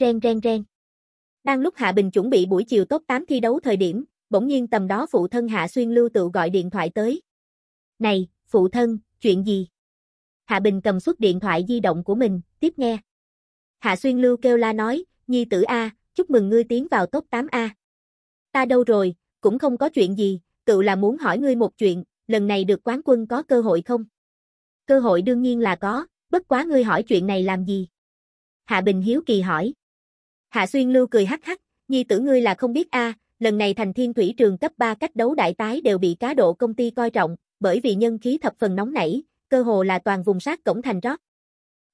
Ren ren ren. Đang lúc Hạ Bình chuẩn bị buổi chiều top 8 thi đấu thời điểm, bỗng nhiên tầm đó phụ thân Hạ Xuyên Lưu tự gọi điện thoại tới. Này, phụ thân, chuyện gì? Hạ Bình cầm xuất điện thoại di động của mình, tiếp nghe. Hạ Xuyên Lưu kêu la nói, Nhi tử A, chúc mừng ngươi tiến vào top 8A. Ta đâu rồi, cũng không có chuyện gì, cựu là muốn hỏi ngươi một chuyện, lần này được quán quân có cơ hội không? Cơ hội đương nhiên là có, bất quá ngươi hỏi chuyện này làm gì? Hạ Bình hiếu kỳ hỏi. Hạ Xuyên Lưu cười hắc hắc, nhi tử ngươi là không biết a, lần này thành thiên thủy trường cấp 3 cách đấu đại tái đều bị cá độ công ty coi trọng, bởi vì nhân khí thập phần nóng nảy, cơ hồ là toàn vùng sát cổng thành rót.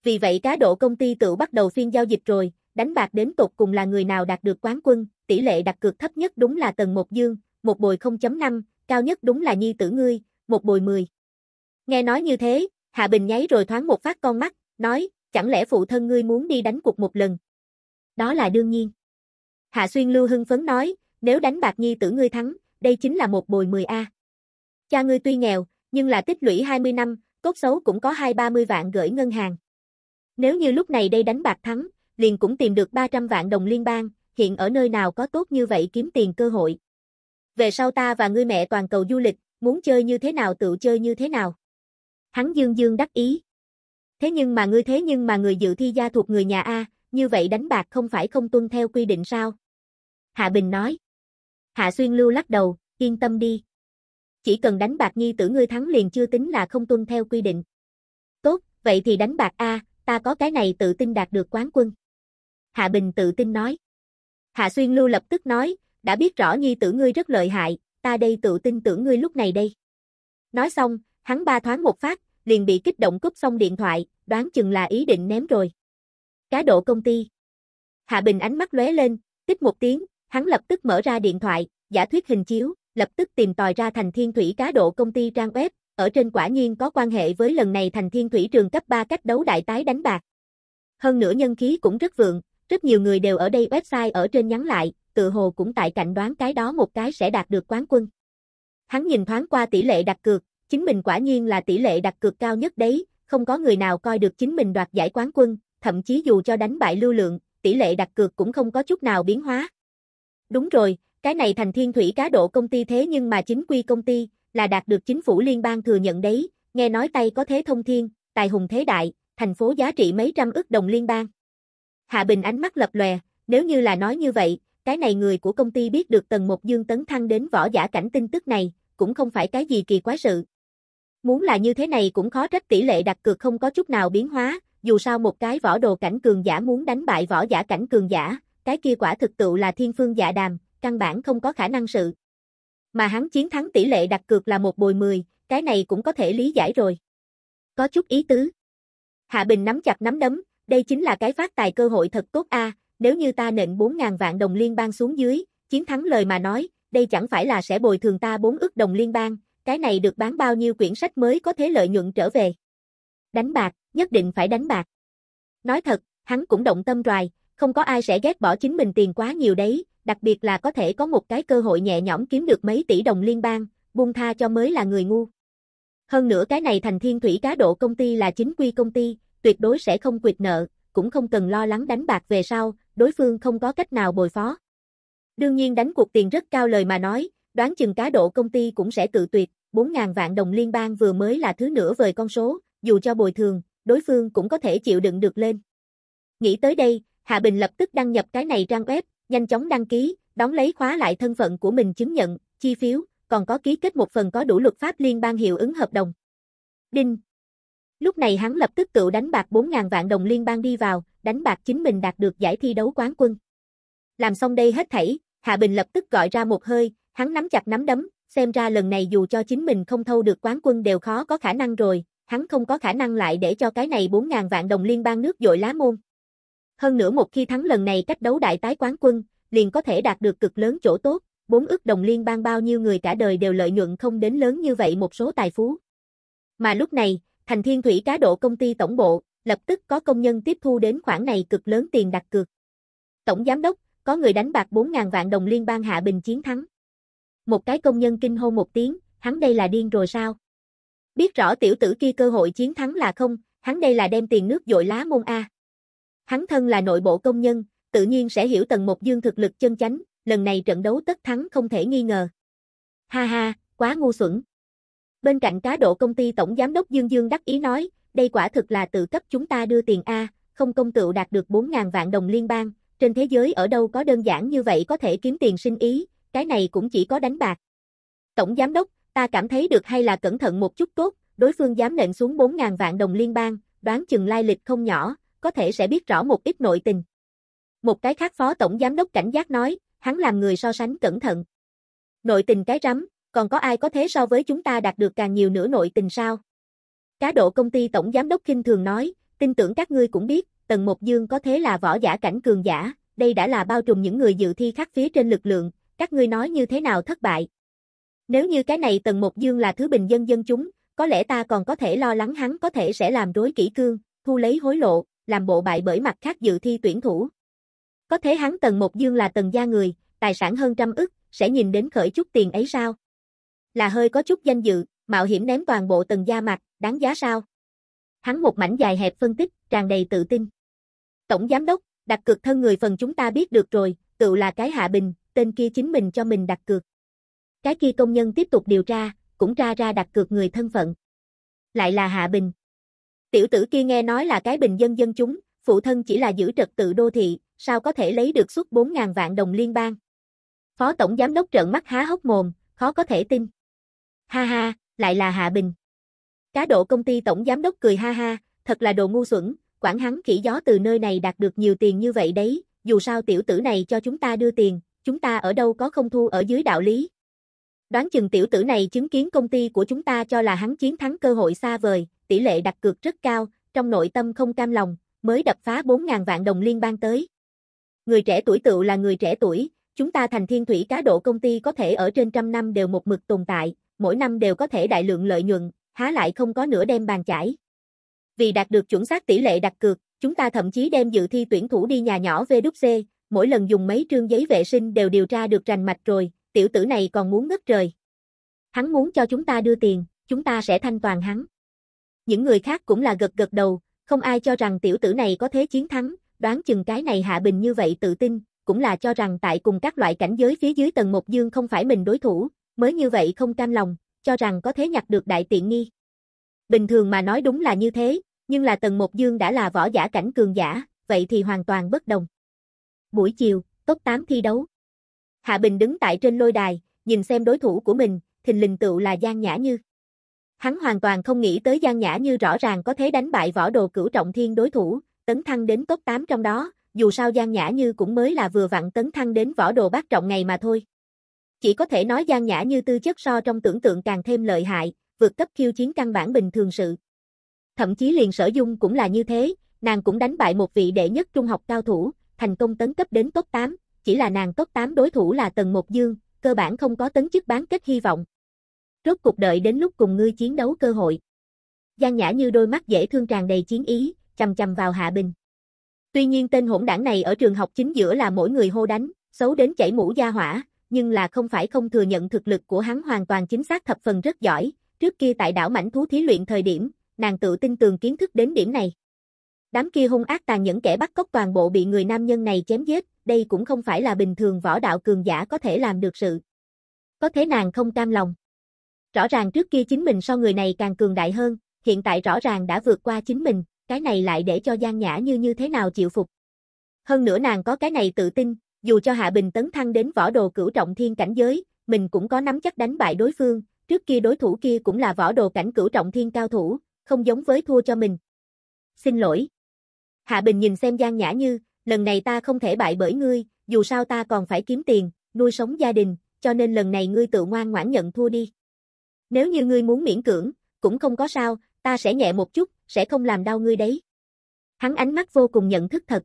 Vì vậy cá độ công ty tự bắt đầu phiên giao dịch rồi, đánh bạc đến tột cùng là người nào đạt được quán quân, tỷ lệ đặt cược thấp nhất đúng là tầng Một Dương, một bồi 0.5, cao nhất đúng là nhi tử ngươi, một bồi 10. Nghe nói như thế, Hạ Bình nháy rồi thoáng một phát con mắt, nói, chẳng lẽ phụ thân ngươi muốn đi đánh cuộc một lần, đó là đương nhiên. Hạ Xuyên Lưu hưng phấn nói, nếu đánh bạc nhi tử ngươi thắng, đây chính là một bồi 10A. Cha ngươi tuy nghèo, nhưng là tích lũy 20 năm, cốt xấu cũng có 2-30 vạn gửi ngân hàng. Nếu như lúc này đây đánh bạc thắng, liền cũng tìm được 300 vạn đồng liên bang, hiện ở nơi nào có tốt như vậy kiếm tiền cơ hội. Về sau ta và ngươi mẹ toàn cầu du lịch, muốn chơi như thế nào tự chơi như thế nào. Hắn dương dương đắc ý. Thế nhưng mà ngươi thế nhưng mà người dự thi gia thuộc người nhà A, như vậy đánh bạc không phải không tuân theo quy định sao? Hạ Bình nói. Hạ Xuyên Lưu lắc đầu, yên tâm đi. Chỉ cần đánh bạc nhi tử ngươi thắng liền chưa tính là không tuân theo quy định. Tốt, vậy thì đánh bạc A, ta có cái này tự tin đạt được quán quân. Hạ Bình tự tin nói. Hạ Xuyên Lưu lập tức nói, đã biết rõ nhi tử ngươi rất lợi hại, ta đây tự tin tưởng ngươi lúc này đây. Nói xong, hắn ba thoáng một phát, liền bị kích động cúp xong điện thoại, đoán chừng là ý định ném rồi. Cá độ công ty. Hạ Bình ánh mắt lóe lên, tích một tiếng, hắn lập tức mở ra điện thoại, giả thuyết hình chiếu, lập tức tìm tòi ra thành thiên thủy cá độ công ty trang web, ở trên quả nhiên có quan hệ với lần này thành thiên thủy trường cấp 3 cách đấu đại tái đánh bạc. Hơn nữa nhân khí cũng rất vượng, rất nhiều người đều ở đây website ở trên nhắn lại, tự hồ cũng tại cạnh đoán cái đó một cái sẽ đạt được quán quân. Hắn nhìn thoáng qua tỷ lệ đặt cược, chính mình quả nhiên là tỷ lệ đặt cược cao nhất đấy, không có người nào coi được chính mình đoạt giải quán quân, thậm chí dù cho đánh bại lưu lượng, tỷ lệ đặt cược cũng không có chút nào biến hóa. Đúng rồi, cái này thành thiên thủy cá độ công ty thế nhưng mà chính quy công ty, là đạt được chính phủ liên bang thừa nhận đấy, nghe nói tay có thế thông thiên, tài hùng thế đại, thành phố giá trị mấy trăm ức đồng liên bang. Hạ Bình ánh mắt lập lòe, nếu như là nói như vậy, cái này người của công ty biết được tầng một dương tấn thăng đến võ giả cảnh tin tức này, cũng không phải cái gì kỳ quái sự. Muốn là như thế này cũng khó trách tỷ lệ đặt cược không có chút nào biến hóa, dù sao một cái võ đồ cảnh cường giả muốn đánh bại võ giả cảnh cường giả, cái kia quả thực tựu là thiên phương dạ đàm, căn bản không có khả năng sự. Mà hắn chiến thắng tỷ lệ đặt cược là một bồi 10, cái này cũng có thể lý giải rồi. Có chút ý tứ. Hạ Bình nắm chặt nắm đấm, đây chính là cái phát tài cơ hội thật tốt a, nếu như ta nện 4.000 vạn đồng liên bang xuống dưới, chiến thắng lời mà nói, đây chẳng phải là sẽ bồi thường ta 4 ức đồng liên bang, cái này được bán bao nhiêu quyển sách mới có thế lợi nhuận trở về. Đánh bạc, nhất định phải đánh bạc. Nói thật, hắn cũng động tâm rồi, không có ai sẽ ghét bỏ chính mình tiền quá nhiều đấy, đặc biệt là có thể có một cái cơ hội nhẹ nhõm kiếm được mấy tỷ đồng liên bang, buông tha cho mới là người ngu. Hơn nữa cái này thành thiên thủy cá độ công ty là chính quy công ty, tuyệt đối sẽ không quyệt nợ, cũng không cần lo lắng đánh bạc về sau, đối phương không có cách nào bồi phó. Đương nhiên đánh cuộc tiền rất cao lời mà nói, đoán chừng cá độ công ty cũng sẽ tự tuyệt, 4.000 vạn đồng liên bang vừa mới là thứ nửa vời con số, dù cho bồi thường, đối phương cũng có thể chịu đựng được lên. Nghĩ tới đây, Hạ Bình lập tức đăng nhập cái này trang web, nhanh chóng đăng ký, đóng lấy khóa lại thân phận của mình chứng nhận, chi phiếu, còn có ký kết một phần có đủ luật pháp liên bang hiệu ứng hợp đồng. Đinh. Lúc này hắn lập tức tự đánh bạc 4.000 vạn đồng liên bang đi vào, đánh bạc chính mình đạt được giải thi đấu quán quân. Làm xong đây hết thảy, Hạ Bình lập tức gọi ra một hơi, hắn nắm chặt nắm đấm, xem ra lần này dù cho chính mình không thâu được quán quân đều khó có khả năng rồi, hắn không có khả năng lại để cho cái này 4.000 vạn đồng liên bang nước dội lá môn. Hơn nữa một khi thắng lần này cách đấu đại tái quán quân, liền có thể đạt được cực lớn chỗ tốt, 4 ước đồng liên bang bao nhiêu người cả đời đều lợi nhuận không đến lớn như vậy một số tài phú. Mà lúc này, thành thiên thủy cá độ công ty tổng bộ, lập tức có công nhân tiếp thu đến khoản này cực lớn tiền đặt cược. Tổng giám đốc, có người đánh bạc 4.000 vạn đồng liên bang hạ bình chiến thắng. Một cái công nhân kinh hô một tiếng, hắn đây là điên rồi sao? Biết rõ tiểu tử kia cơ hội chiến thắng là không, hắn đây là đem tiền nước dội lá môn A. Hắn thân là nội bộ công nhân, tự nhiên sẽ hiểu tầng một dương thực lực chân chánh, lần này trận đấu tất thắng không thể nghi ngờ. Ha ha, quá ngu xuẩn. Bên cạnh cá độ công ty tổng giám đốc Dương Dương đắc ý nói, đây quả thực là tự cấp chúng ta đưa tiền A, không công tựu đạt được 4.000 vạn đồng liên bang, trên thế giới ở đâu có đơn giản như vậy có thể kiếm tiền sinh ý, cái này cũng chỉ có đánh bạc. Tổng giám đốc, ta cảm thấy được hay là cẩn thận một chút tốt, đối phương dám nện xuống 4.000 vạn đồng liên bang, đoán chừng lai lịch không nhỏ, có thể sẽ biết rõ một ít nội tình. Một cái khác phó tổng giám đốc cảnh giác nói, hắn làm người so sánh cẩn thận. Nội tình cái rắm, còn có ai có thế so với chúng ta đạt được càng nhiều nữa nội tình sao? Cá độ công ty tổng giám đốc kinh thường nói, tin tưởng các ngươi cũng biết, Tần một Dương có thế là võ giả cảnh cường giả, đây đã là bao trùm những người dự thi khác phía trên lực lượng, các ngươi nói như thế nào thất bại, nếu như cái này tầng một dương là thứ bình dân dân chúng, có lẽ ta còn có thể lo lắng hắn có thể sẽ làm rối kỹ cương, thu lấy hối lộ, làm bộ bại bởi mặt khác dự thi tuyển thủ. Có thể hắn tầng một dương là tầng gia người, tài sản hơn trăm ức, sẽ nhìn đến khởi chút tiền ấy sao? Là hơi có chút danh dự, mạo hiểm ném toàn bộ tầng gia mặt, đáng giá sao? Hắn một mảnh dài hẹp phân tích, tràn đầy tự tin. Tổng giám đốc, đặt cược thân người phần chúng ta biết được rồi, tự là cái hạ bình, tên kia chính mình cho mình đặt cược. Cái kia công nhân tiếp tục điều tra, cũng tra ra đặt cược người thân phận. Lại là Hạ Bình. Tiểu tử kia nghe nói là cái bình dân dân chúng, phụ thân chỉ là giữ trật tự đô thị, sao có thể lấy được suốt 4.000 vạn đồng liên bang. Phó Tổng Giám đốc trợn mắt há hốc mồm, khó có thể tin. Ha ha, lại là Hạ Bình. Cá độ công ty Tổng Giám đốc cười ha ha, thật là đồ ngu xuẩn, quản hắn khỉ gió từ nơi này đạt được nhiều tiền như vậy đấy, dù sao tiểu tử này cho chúng ta đưa tiền, chúng ta ở đâu có không thu ở dưới đạo lý. Đoán chừng tiểu tử này chứng kiến công ty của chúng ta cho là hắn chiến thắng cơ hội xa vời, tỷ lệ đặt cược rất cao, trong nội tâm không cam lòng, mới đập phá 4.000 vạn đồng liên bang tới. Người trẻ tuổi tựu là người trẻ tuổi, chúng ta thành thiên thủy cá độ công ty có thể ở trên trăm năm đều một mực tồn tại, mỗi năm đều có thể đại lượng lợi nhuận, há lại không có nửa đem bàn chải. Vì đạt được chuẩn xác tỷ lệ đặt cược, chúng ta thậm chí đem dự thi tuyển thủ đi nhà nhỏ VWC, mỗi lần dùng mấy trương giấy vệ sinh đều điều tra được rành mạch rồi, tiểu tử này còn muốn ngất trời. Hắn muốn cho chúng ta đưa tiền, chúng ta sẽ thanh toàn hắn. Những người khác cũng là gật gật đầu, không ai cho rằng tiểu tử này có thế chiến thắng, đoán chừng cái này Hạ Bình như vậy tự tin, cũng là cho rằng tại cùng các loại cảnh giới phía dưới tầng một dương không phải mình đối thủ, mới như vậy không cam lòng, cho rằng có thế nhặt được đại tiện nghi. Bình thường mà nói đúng là như thế, nhưng là tầng một dương đã là võ giả cảnh cường giả, vậy thì hoàn toàn bất đồng. Buổi chiều, tốt 8 thi đấu. Hạ Bình đứng tại trên lôi đài, nhìn xem đối thủ của mình, thình lình tựu là Giang Nhã Như. Hắn hoàn toàn không nghĩ tới Giang Nhã Như rõ ràng có thể đánh bại võ đồ cửu trọng thiên đối thủ, tấn thăng đến top 8 trong đó, dù sao Giang Nhã Như cũng mới là vừa vặn tấn thăng đến võ đồ bát trọng ngày mà thôi. Chỉ có thể nói Giang Nhã Như tư chất so trong tưởng tượng càng thêm lợi hại, vượt cấp khiêu chiến căn bản bình thường sự. Thậm chí liền sở dung cũng là như thế, nàng cũng đánh bại một vị đệ nhất trung học cao thủ, thành công tấn cấp đến top 8, chỉ là nàng top 8 đối thủ là Tần Một Dương, cơ bản không có tấn chức bán kết hy vọng. Rốt cuộc đợi đến lúc cùng ngươi chiến đấu cơ hội. Giang Nhã như đôi mắt dễ thương tràn đầy chiến ý, chầm chầm vào Hạ Bình. Tuy nhiên tên hỗn đảng này ở trường học chính giữa là mỗi người hô đánh, xấu đến chảy mũ da hỏa, nhưng là không phải không thừa nhận thực lực của hắn hoàn toàn chính xác thập phần rất giỏi, trước kia tại đảo mảnh thú thí luyện thời điểm, nàng tự tin tường kiến thức đến điểm này. Đám kia hung ác tàn nhẫn kẻ bắt cóc toàn bộ bị người nam nhân này chém giết, đây cũng không phải là bình thường võ đạo cường giả có thể làm được sự. Có thế nàng không cam lòng. Rõ ràng trước kia chính mình so người này càng cường đại hơn, hiện tại rõ ràng đã vượt qua chính mình, cái này lại để cho Giang Nhã Như như thế nào chịu phục. Hơn nữa nàng có cái này tự tin, dù cho Hạ Bình tấn thăng đến võ đồ cửu trọng thiên cảnh giới, mình cũng có nắm chắc đánh bại đối phương, trước kia đối thủ kia cũng là võ đồ cảnh cửu trọng thiên cao thủ, không giống với thua cho mình. Xin lỗi. Hạ Bình nhìn xem Giang Nhã Như, lần này ta không thể bại bởi ngươi, dù sao ta còn phải kiếm tiền, nuôi sống gia đình, cho nên lần này ngươi tự ngoan ngoãn nhận thua đi. Nếu như ngươi muốn miễn cưỡng, cũng không có sao, ta sẽ nhẹ một chút, sẽ không làm đau ngươi đấy. Hắn ánh mắt vô cùng nhận thức thật.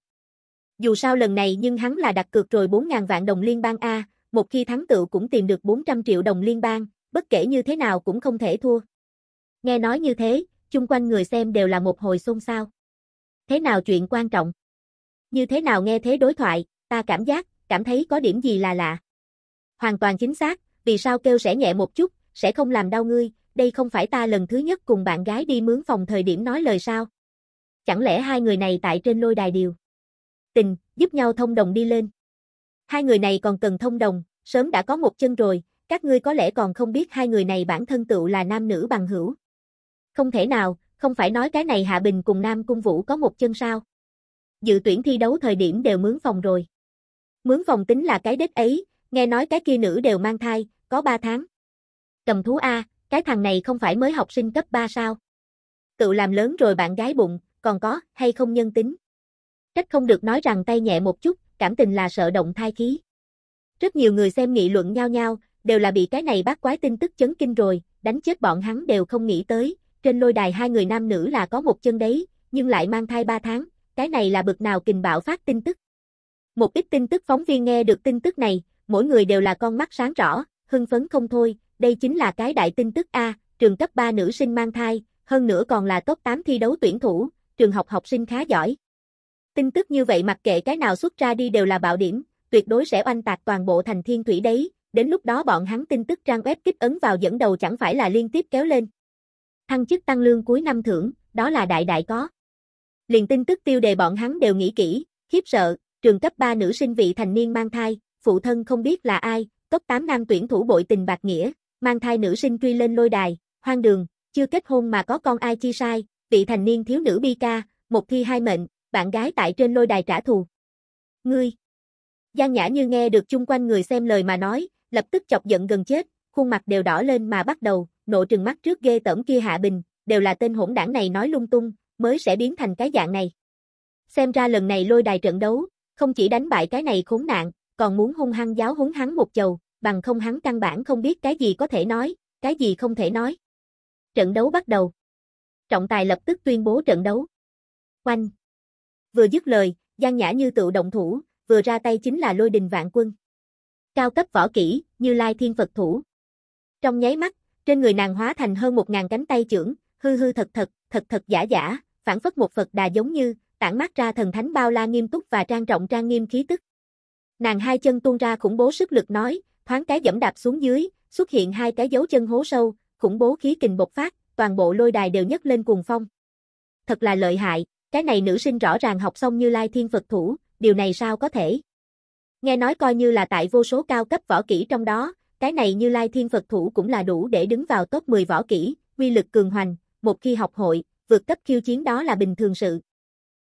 Dù sao lần này nhưng hắn là đặt cược rồi 4.000 vạn đồng liên bang A, một khi thắng tựu cũng tìm được 400 triệu đồng liên bang, bất kể như thế nào cũng không thể thua. Nghe nói như thế, chung quanh người xem đều là một hồi xôn xao. Thế nào chuyện quan trọng? Như thế nào nghe thế đối thoại, ta cảm giác, cảm thấy có điểm gì là lạ. Hoàn toàn chính xác, vì sao kêu sẽ nhẹ một chút, sẽ không làm đau ngươi, đây không phải ta lần thứ nhất cùng bạn gái đi mướn phòng thời điểm nói lời sao. Chẳng lẽ hai người này tại trên lôi đài điều. Tình, giúp nhau thông đồng đi lên. Hai người này còn cần thông đồng, sớm đã có một chân rồi, các ngươi có lẽ còn không biết hai người này bản thân tựu là nam nữ bằng hữu. Không thể nào, không phải nói cái này Hạ Bình cùng Nam Cung Vũ có một chân sao? dự tuyển thi đấu thời điểm đều mướn phòng rồi. Mướn phòng tính là cái đếch ấy, nghe nói cái kia nữ đều mang thai, có 3 tháng. Cầm thú A, cái thằng này không phải mới học sinh cấp 3 sao? Cựu làm lớn rồi bạn gái bụng, còn có, hay không nhân tính? Trách không được nói rằng tay nhẹ một chút, cảm tình là sợ động thai khí. Rất nhiều người xem nghị luận nhau nhau, đều là bị cái này bác quái tin tức chấn kinh rồi, đánh chết bọn hắn đều không nghĩ tới, trên lôi đài hai người nam nữ là có một chân đấy, nhưng lại mang thai 3 tháng, cái này là bực nào kình bạo phát tin tức. Một ít tin tức phóng viên nghe được tin tức này, mỗi người đều là con mắt sáng rõ, hưng phấn không thôi, đây chính là cái đại tin tức A, trường cấp 3 nữ sinh mang thai, hơn nữa còn là top 8 thi đấu tuyển thủ, trường học học sinh khá giỏi. Tin tức như vậy mặc kệ cái nào xuất ra đi đều là bạo điểm, tuyệt đối sẽ oanh tạc toàn bộ thành thiên thủy đấy, đến lúc đó bọn hắn tin tức trang web kích ấn vào dẫn đầu chẳng phải là liên tiếp kéo lên. Thăng chức tăng lương cuối năm thưởng, đó là đại đại có liền tin tức tiêu đề bọn hắn đều nghĩ kỹ, khiếp sợ, trường cấp 3 nữ sinh vị thành niên mang thai, phụ thân không biết là ai, top 8 nam tuyển thủ bội tình bạc nghĩa, mang thai nữ sinh truy lên lôi đài, hoang đường, chưa kết hôn mà có con ai chi sai, vị thành niên thiếu nữ bi ca, một thi hai mệnh, bạn gái tại trên lôi đài trả thù. Ngươi! Giang Nhã như nghe được chung quanh người xem lời mà nói, lập tức chọc giận gần chết, khuôn mặt đều đỏ lên mà bắt đầu, nộ trừng mắt trước ghê tởm kia Hạ Bình, đều là tên hỗn đảng này nói lung tung, mới sẽ biến thành cái dạng này. Xem ra lần này lôi đài trận đấu, không chỉ đánh bại cái này khốn nạn, còn muốn hung hăng giáo húng hắn một chầu, bằng không hắn căn bản không biết cái gì có thể nói, cái gì không thể nói. Trận đấu bắt đầu. Trọng tài lập tức tuyên bố trận đấu. Oanh. Vừa dứt lời, Giang Nhã như tự động thủ, vừa ra tay chính là lôi đình vạn quân. Cao cấp võ kỹ, như lai thiên Phật thủ. Trong nháy mắt, trên người nàng hóa thành hơn một ngàn cánh tay trưởng, hư hư thật thật, thật thật giả giả, phản phất một Phật đà giống như, tản mát ra thần thánh bao la nghiêm túc và trang trọng trang nghiêm khí tức. Nàng hai chân tuôn ra khủng bố sức lực nói, thoáng cái dẫm đạp xuống dưới, xuất hiện hai cái dấu chân hố sâu, khủng bố khí kình bộc phát, toàn bộ lôi đài đều nhấc lên cuồng phong. Thật là lợi hại, cái này nữ sinh rõ ràng học xong như Lai Thiên Phật Thủ, điều này sao có thể? Nghe nói coi như là tại vô số cao cấp võ kỹ trong đó, cái này như Lai Thiên Phật Thủ cũng là đủ để đứng vào top 10 võ kỹ, uy lực cường hoành, một khi học hội, vượt cấp khiêu chiến đó là bình thường sự.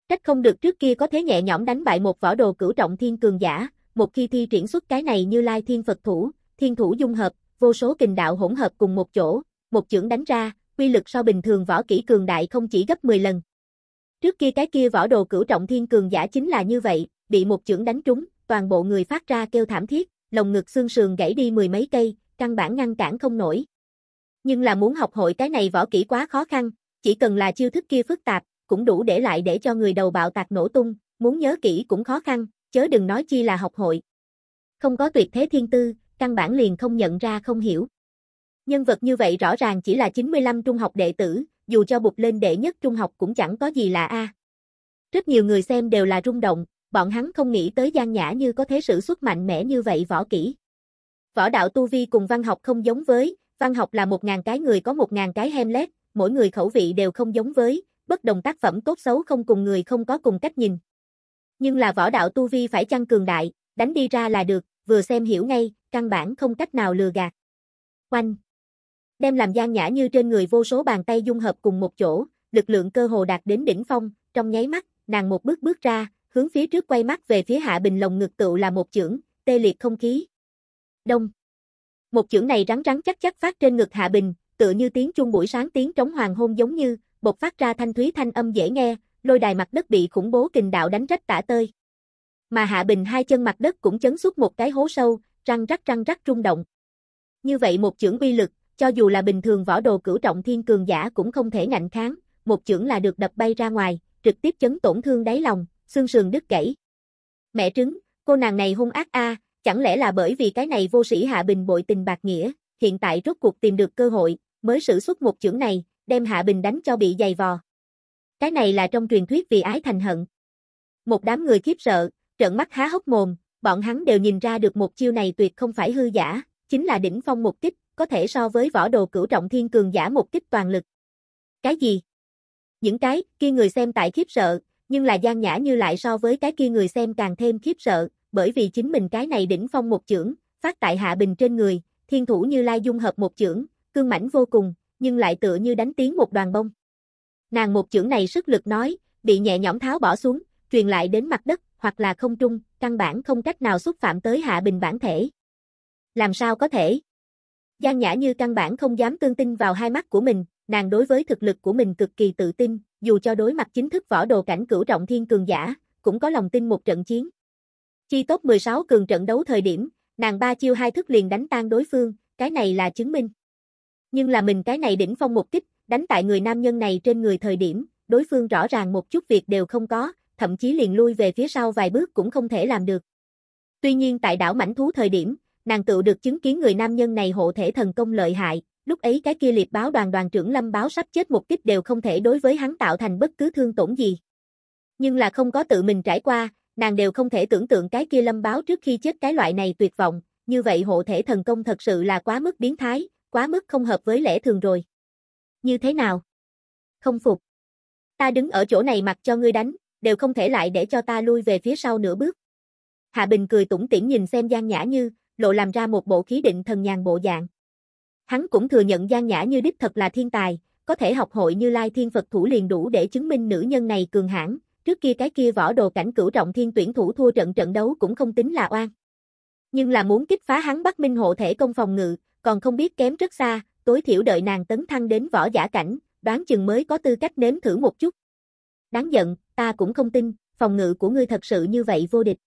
Trách không được trước kia có thế nhẹ nhõm đánh bại một võ đồ cửu trọng thiên cường giả, một khi thi triển xuất cái này như lai thiên Phật thủ, thiên thủ dung hợp, vô số kình đạo hỗn hợp cùng một chỗ, một chưởng đánh ra, quy lực so bình thường võ kỹ cường đại không chỉ gấp 10 lần. Trước kia cái kia võ đồ cửu trọng thiên cường giả chính là như vậy, bị một chưởng đánh trúng, toàn bộ người phát ra kêu thảm thiết, lồng ngực xương sườn gãy đi mười mấy cây, căn bản ngăn cản không nổi. Nhưng là muốn học hội cái này võ kỹ quá khó khăn, chỉ cần là chiêu thức kia phức tạp, cũng đủ để lại để cho người đầu bạo tạc nổ tung, muốn nhớ kỹ cũng khó khăn, chớ đừng nói chi là học hội. Không có tuyệt thế thiên tư, căn bản liền không nhận ra không hiểu. Nhân vật như vậy rõ ràng chỉ là 95 trung học đệ tử, dù cho bục lên đệ nhất trung học cũng chẳng có gì lạ a. Rất nhiều người xem đều là rung động, bọn hắn không nghĩ tới Giang Nhã Như có thế sự xuất mạnh mẽ như vậy võ kỹ. Võ đạo tu vi cùng văn học không giống với, văn học là một ngàn cái người có một ngàn cái hem lét, mỗi người khẩu vị đều không giống với, bất đồng tác phẩm tốt xấu không cùng người không có cùng cách nhìn. Nhưng là võ đạo tu vi phải chăng cường đại, đánh đi ra là được, vừa xem hiểu ngay, căn bản không cách nào lừa gạt. Oanh! Đem làm gian nhã như trên người vô số bàn tay dung hợp cùng một chỗ, lực lượng cơ hồ đạt đến đỉnh phong, trong nháy mắt, nàng một bước bước ra, hướng phía trước quay mắt về phía hạ bình lồng ngực tựu là một chưởng, tê liệt không khí. Đông! Một chưởng này rắn rắn chắc chắc phát trên ngực hạ bình, tựa như tiếng chuông buổi sáng tiếng trống hoàng hôn giống như, bộc phát ra thanh thúy thanh âm dễ nghe, lôi đài mặt đất bị khủng bố kình đạo đánh rách tả tơi. Mà Hạ Bình hai chân mặt đất cũng chấn xuất một cái hố sâu, răng rắc răng rắc rung động. Như vậy một chưởng uy lực, cho dù là bình thường võ đồ cửu trọng thiên cường giả cũng không thể ngạnh kháng, một chưởng là được đập bay ra ngoài, trực tiếp chấn tổn thương đáy lòng, xương sườn đứt gãy. Mẹ trứng, cô nàng này hung ác a, chẳng lẽ là bởi vì cái này vô sĩ Hạ Bình bội tình bạc nghĩa, hiện tại rốt cuộc tìm được cơ hội, mới sử xuất một chưởng này, đem Hạ Bình đánh cho bị dày vò. Cái này là trong truyền thuyết vì ái thành hận. Một đám người khiếp sợ, trợn mắt há hốc mồm, bọn hắn đều nhìn ra được một chiêu này tuyệt không phải hư giả, chính là đỉnh phong một kích, có thể so với võ đồ cửu trọng thiên cường giả một kích toàn lực. Cái gì? Những cái kia người xem tại khiếp sợ, nhưng là gian Nhã Như lại so với cái kia người xem càng thêm khiếp sợ, bởi vì chính mình cái này đỉnh phong một chưởng, phát tại Hạ Bình trên người, thiên thủ như lai dung hợp một chưởng, cương mãnh vô cùng, nhưng lại tựa như đánh tiếng một đoàn bông. Nàng một chưởng này sức lực nói, bị nhẹ nhõm tháo bỏ xuống, truyền lại đến mặt đất, hoặc là không trung, căn bản không cách nào xúc phạm tới hạ bình bản thể. Làm sao có thể? Giang Nhã Như căn bản không dám tương tin vào hai mắt của mình, nàng đối với thực lực của mình cực kỳ tự tin, dù cho đối mặt chính thức võ đồ cảnh cửu trọng thiên cường giả, cũng có lòng tin một trận chiến. Chi tốt 16 cường trận đấu thời điểm, nàng ba chiêu hai thức liền đánh tan đối phương, cái này là chứng minh. Nhưng là mình cái này đỉnh phong một kích, đánh tại người nam nhân này trên người thời điểm, đối phương rõ ràng một chút việc đều không có, thậm chí liền lui về phía sau vài bước cũng không thể làm được. Tuy nhiên tại đảo mảnh thú thời điểm, nàng tự được chứng kiến người nam nhân này hộ thể thần công lợi hại, lúc ấy cái kia liệt báo đoàn đoàn trưởng lâm báo sắp chết một kích đều không thể đối với hắn tạo thành bất cứ thương tổn gì. Nhưng là không có tự mình trải qua, nàng đều không thể tưởng tượng cái kia lâm báo trước khi chết cái loại này tuyệt vọng, như vậy hộ thể thần công thật sự là quá mức biến thái, quá mức không hợp với lẽ thường rồi. Như thế nào? Không phục. Ta đứng ở chỗ này mặc cho ngươi đánh, đều không thể lại để cho ta lui về phía sau nửa bước. Hạ Bình cười tủm tiễn nhìn xem Giang Nhã Như, lộ làm ra một bộ khí định thần nhàn bộ dạng. Hắn cũng thừa nhận Giang Nhã Như đích thật là thiên tài, có thể học hội Như Lai Thiên Phật thủ liền đủ để chứng minh nữ nhân này cường hãn, trước kia cái kia võ đồ cảnh cửu trọng thiên tuyển thủ thua trận trận đấu cũng không tính là oan. Nhưng là muốn kích phá hắn Bắc Minh hộ thể công phòng ngự, còn không biết kém rất xa, tối thiểu đợi nàng tấn thăng đến võ giả cảnh, đoán chừng mới có tư cách nếm thử một chút. Đáng giận, ta cũng không tin, phòng ngự của ngươi thật sự như vậy vô địch.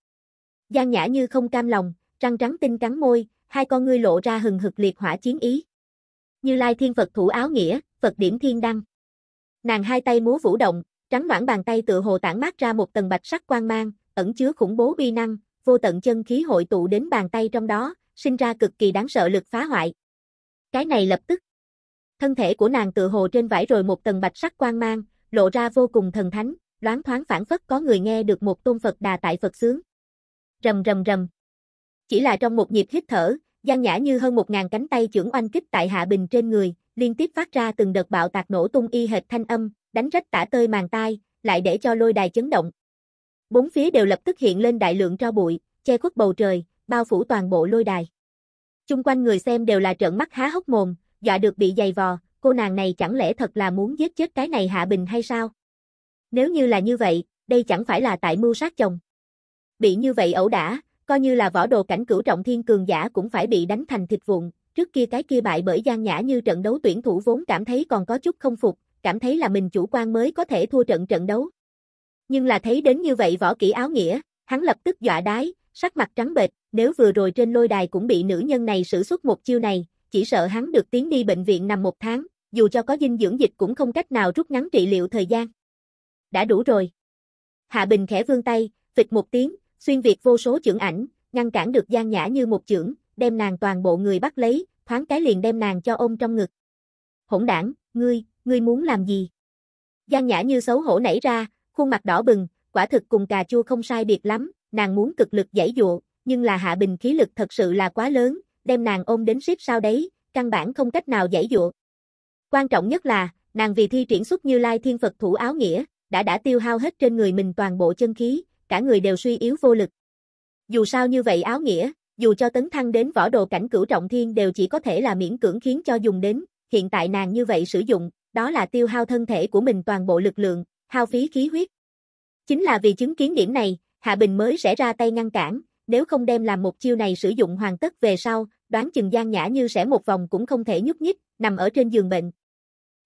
Giang Nhã Như không cam lòng, răng trắng tinh cắn môi, hai con ngươi lộ ra hừng hực liệt hỏa chiến ý. Như Lai Thiên Phật thủ áo nghĩa, Phật điểm thiên đăng. Nàng hai tay múa vũ động, Trắng noãn bàn tay tựa hồ tản mát ra một tầng bạch sắc quang mang, ẩn chứa khủng bố uy năng, vô tận chân khí hội tụ đến bàn tay trong đó, sinh ra cực kỳ đáng sợ lực phá hoại. Cái này lập tức. Thân thể của nàng tựa hồ trên vải rồi một tầng bạch sắc quang mang, lộ ra vô cùng thần thánh, loáng thoáng phản phất có người nghe được một tôn Phật đà tại Phật sướng. Rầm rầm rầm. Chỉ là trong một nhịp hít thở, gian Nhã như hơn một ngàn cánh tay chưởng oanh kích tại Hạ Bình trên người, liên tiếp phát ra từng đợt bạo tạc nổ tung y hệt thanh âm, đánh rách tả tơi màn tai, lại để cho lôi đài chấn động. Bốn phía đều lập tức hiện lên đại lượng tro bụi, che khuất bầu trời, bao phủ toàn bộ lôi đài. Chung quanh người xem đều là trợn mắt há hốc mồm, dọa được bị giày vò, cô nàng này chẳng lẽ thật là muốn giết chết cái này Hạ Bình hay sao? Nếu như là như vậy, đây chẳng phải là tại mưu sát chồng. Bị như vậy ẩu đả, coi như là võ đồ cảnh cửu trọng thiên cường giả cũng phải bị đánh thành thịt vụn, trước kia cái kia bại bởi gian nhã như trận đấu tuyển thủ vốn cảm thấy còn có chút không phục, cảm thấy là mình chủ quan mới có thể thua trận trận đấu. Nhưng là thấy đến như vậy võ kỹ áo nghĩa, hắn lập tức dọa đái, sắc mặt trắng bệch, nếu vừa rồi trên lôi đài cũng bị nữ nhân này sử xuất một chiêu này, chỉ sợ hắn được tiến đi bệnh viện nằm một tháng, dù cho có dinh dưỡng dịch cũng không cách nào rút ngắn trị liệu thời gian. Đã đủ rồi. Hạ Bình khẽ vươn tay, vịt một tiếng, xuyên việt vô số chưởng ảnh, ngăn cản được gian Nhã như một chưởng, đem nàng toàn bộ người bắt lấy, thoáng cái liền đem nàng cho ôm trong ngực. Hỗn đảng, ngươi, ngươi muốn làm gì? Giang Nhã như xấu hổ nảy ra, khuôn mặt đỏ bừng, quả thực cùng cà chua không sai biệt lắm, nàng muốn cực lực giải dụa, nhưng là Hạ Bình khí lực thật sự là quá lớn, đem nàng ôm đến ship sau đấy, căn bản không cách nào giải dụa. Quan trọng nhất là, nàng vì thi triển xuất như lai thiên Phật thủ áo nghĩa, đã đã tiêu hao hết trên người mình toàn bộ chân khí, cả người đều suy yếu vô lực. Dù sao như vậy áo nghĩa, dù cho tấn thăng đến võ đồ cảnh cửu trọng thiên đều chỉ có thể là miễn cưỡng khiến cho dùng đến, hiện tại nàng như vậy sử dụng, đó là tiêu hao thân thể của mình toàn bộ lực lượng, hao phí khí huyết. Chính là vì chứng kiến điểm này, Hạ Bình mới sẽ ra tay ngăn cản, nếu không đem làm một chiêu này sử dụng hoàn tất về sau, đoán chừng Giang Nhã Như sẽ một vòng cũng không thể nhúc nhích, nằm ở trên giường bệnh.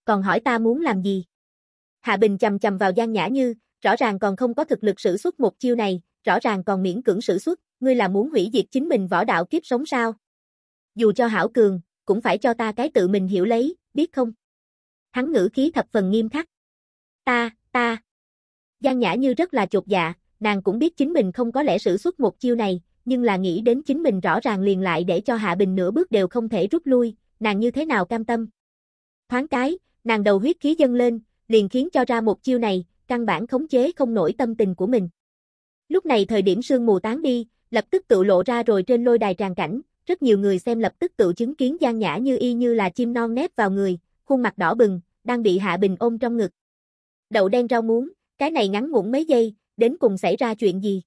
Còn hỏi ta muốn làm gì? Hạ Bình chầm chầm vào Giang Nhã Như, rõ ràng còn không có thực lực sử xuất một chiêu này, rõ ràng còn miễn cưỡng sử xuất, ngươi là muốn hủy diệt chính mình võ đạo kiếp sống sao? Dù cho hảo cường, cũng phải cho ta cái tự mình hiểu lấy, biết không? hắn ngữ khí thập phần nghiêm khắc. Ta, ta. Giang Nhã Như rất là chột dạ, nàng cũng biết chính mình không có lẽ sử xuất một chiêu này, nhưng là nghĩ đến chính mình rõ ràng liền lại để cho Hạ Bình nửa bước đều không thể rút lui, nàng như thế nào cam tâm. Thoáng cái, nàng đầu huyết khí dâng lên, liền khiến cho ra một chiêu này, căn bản khống chế không nổi tâm tình của mình. Lúc này thời điểm sương mù tán đi, lập tức tự lộ ra rồi trên lôi đài tràn cảnh, rất nhiều người xem lập tức tự chứng kiến Giang Nhã Như y như là chim non nép vào người, khuôn mặt đỏ bừng, đang bị Hạ Bình ôm trong ngực. Đậu đen rau muống, cái này ngắn ngủn mấy giây, đến cùng xảy ra chuyện gì?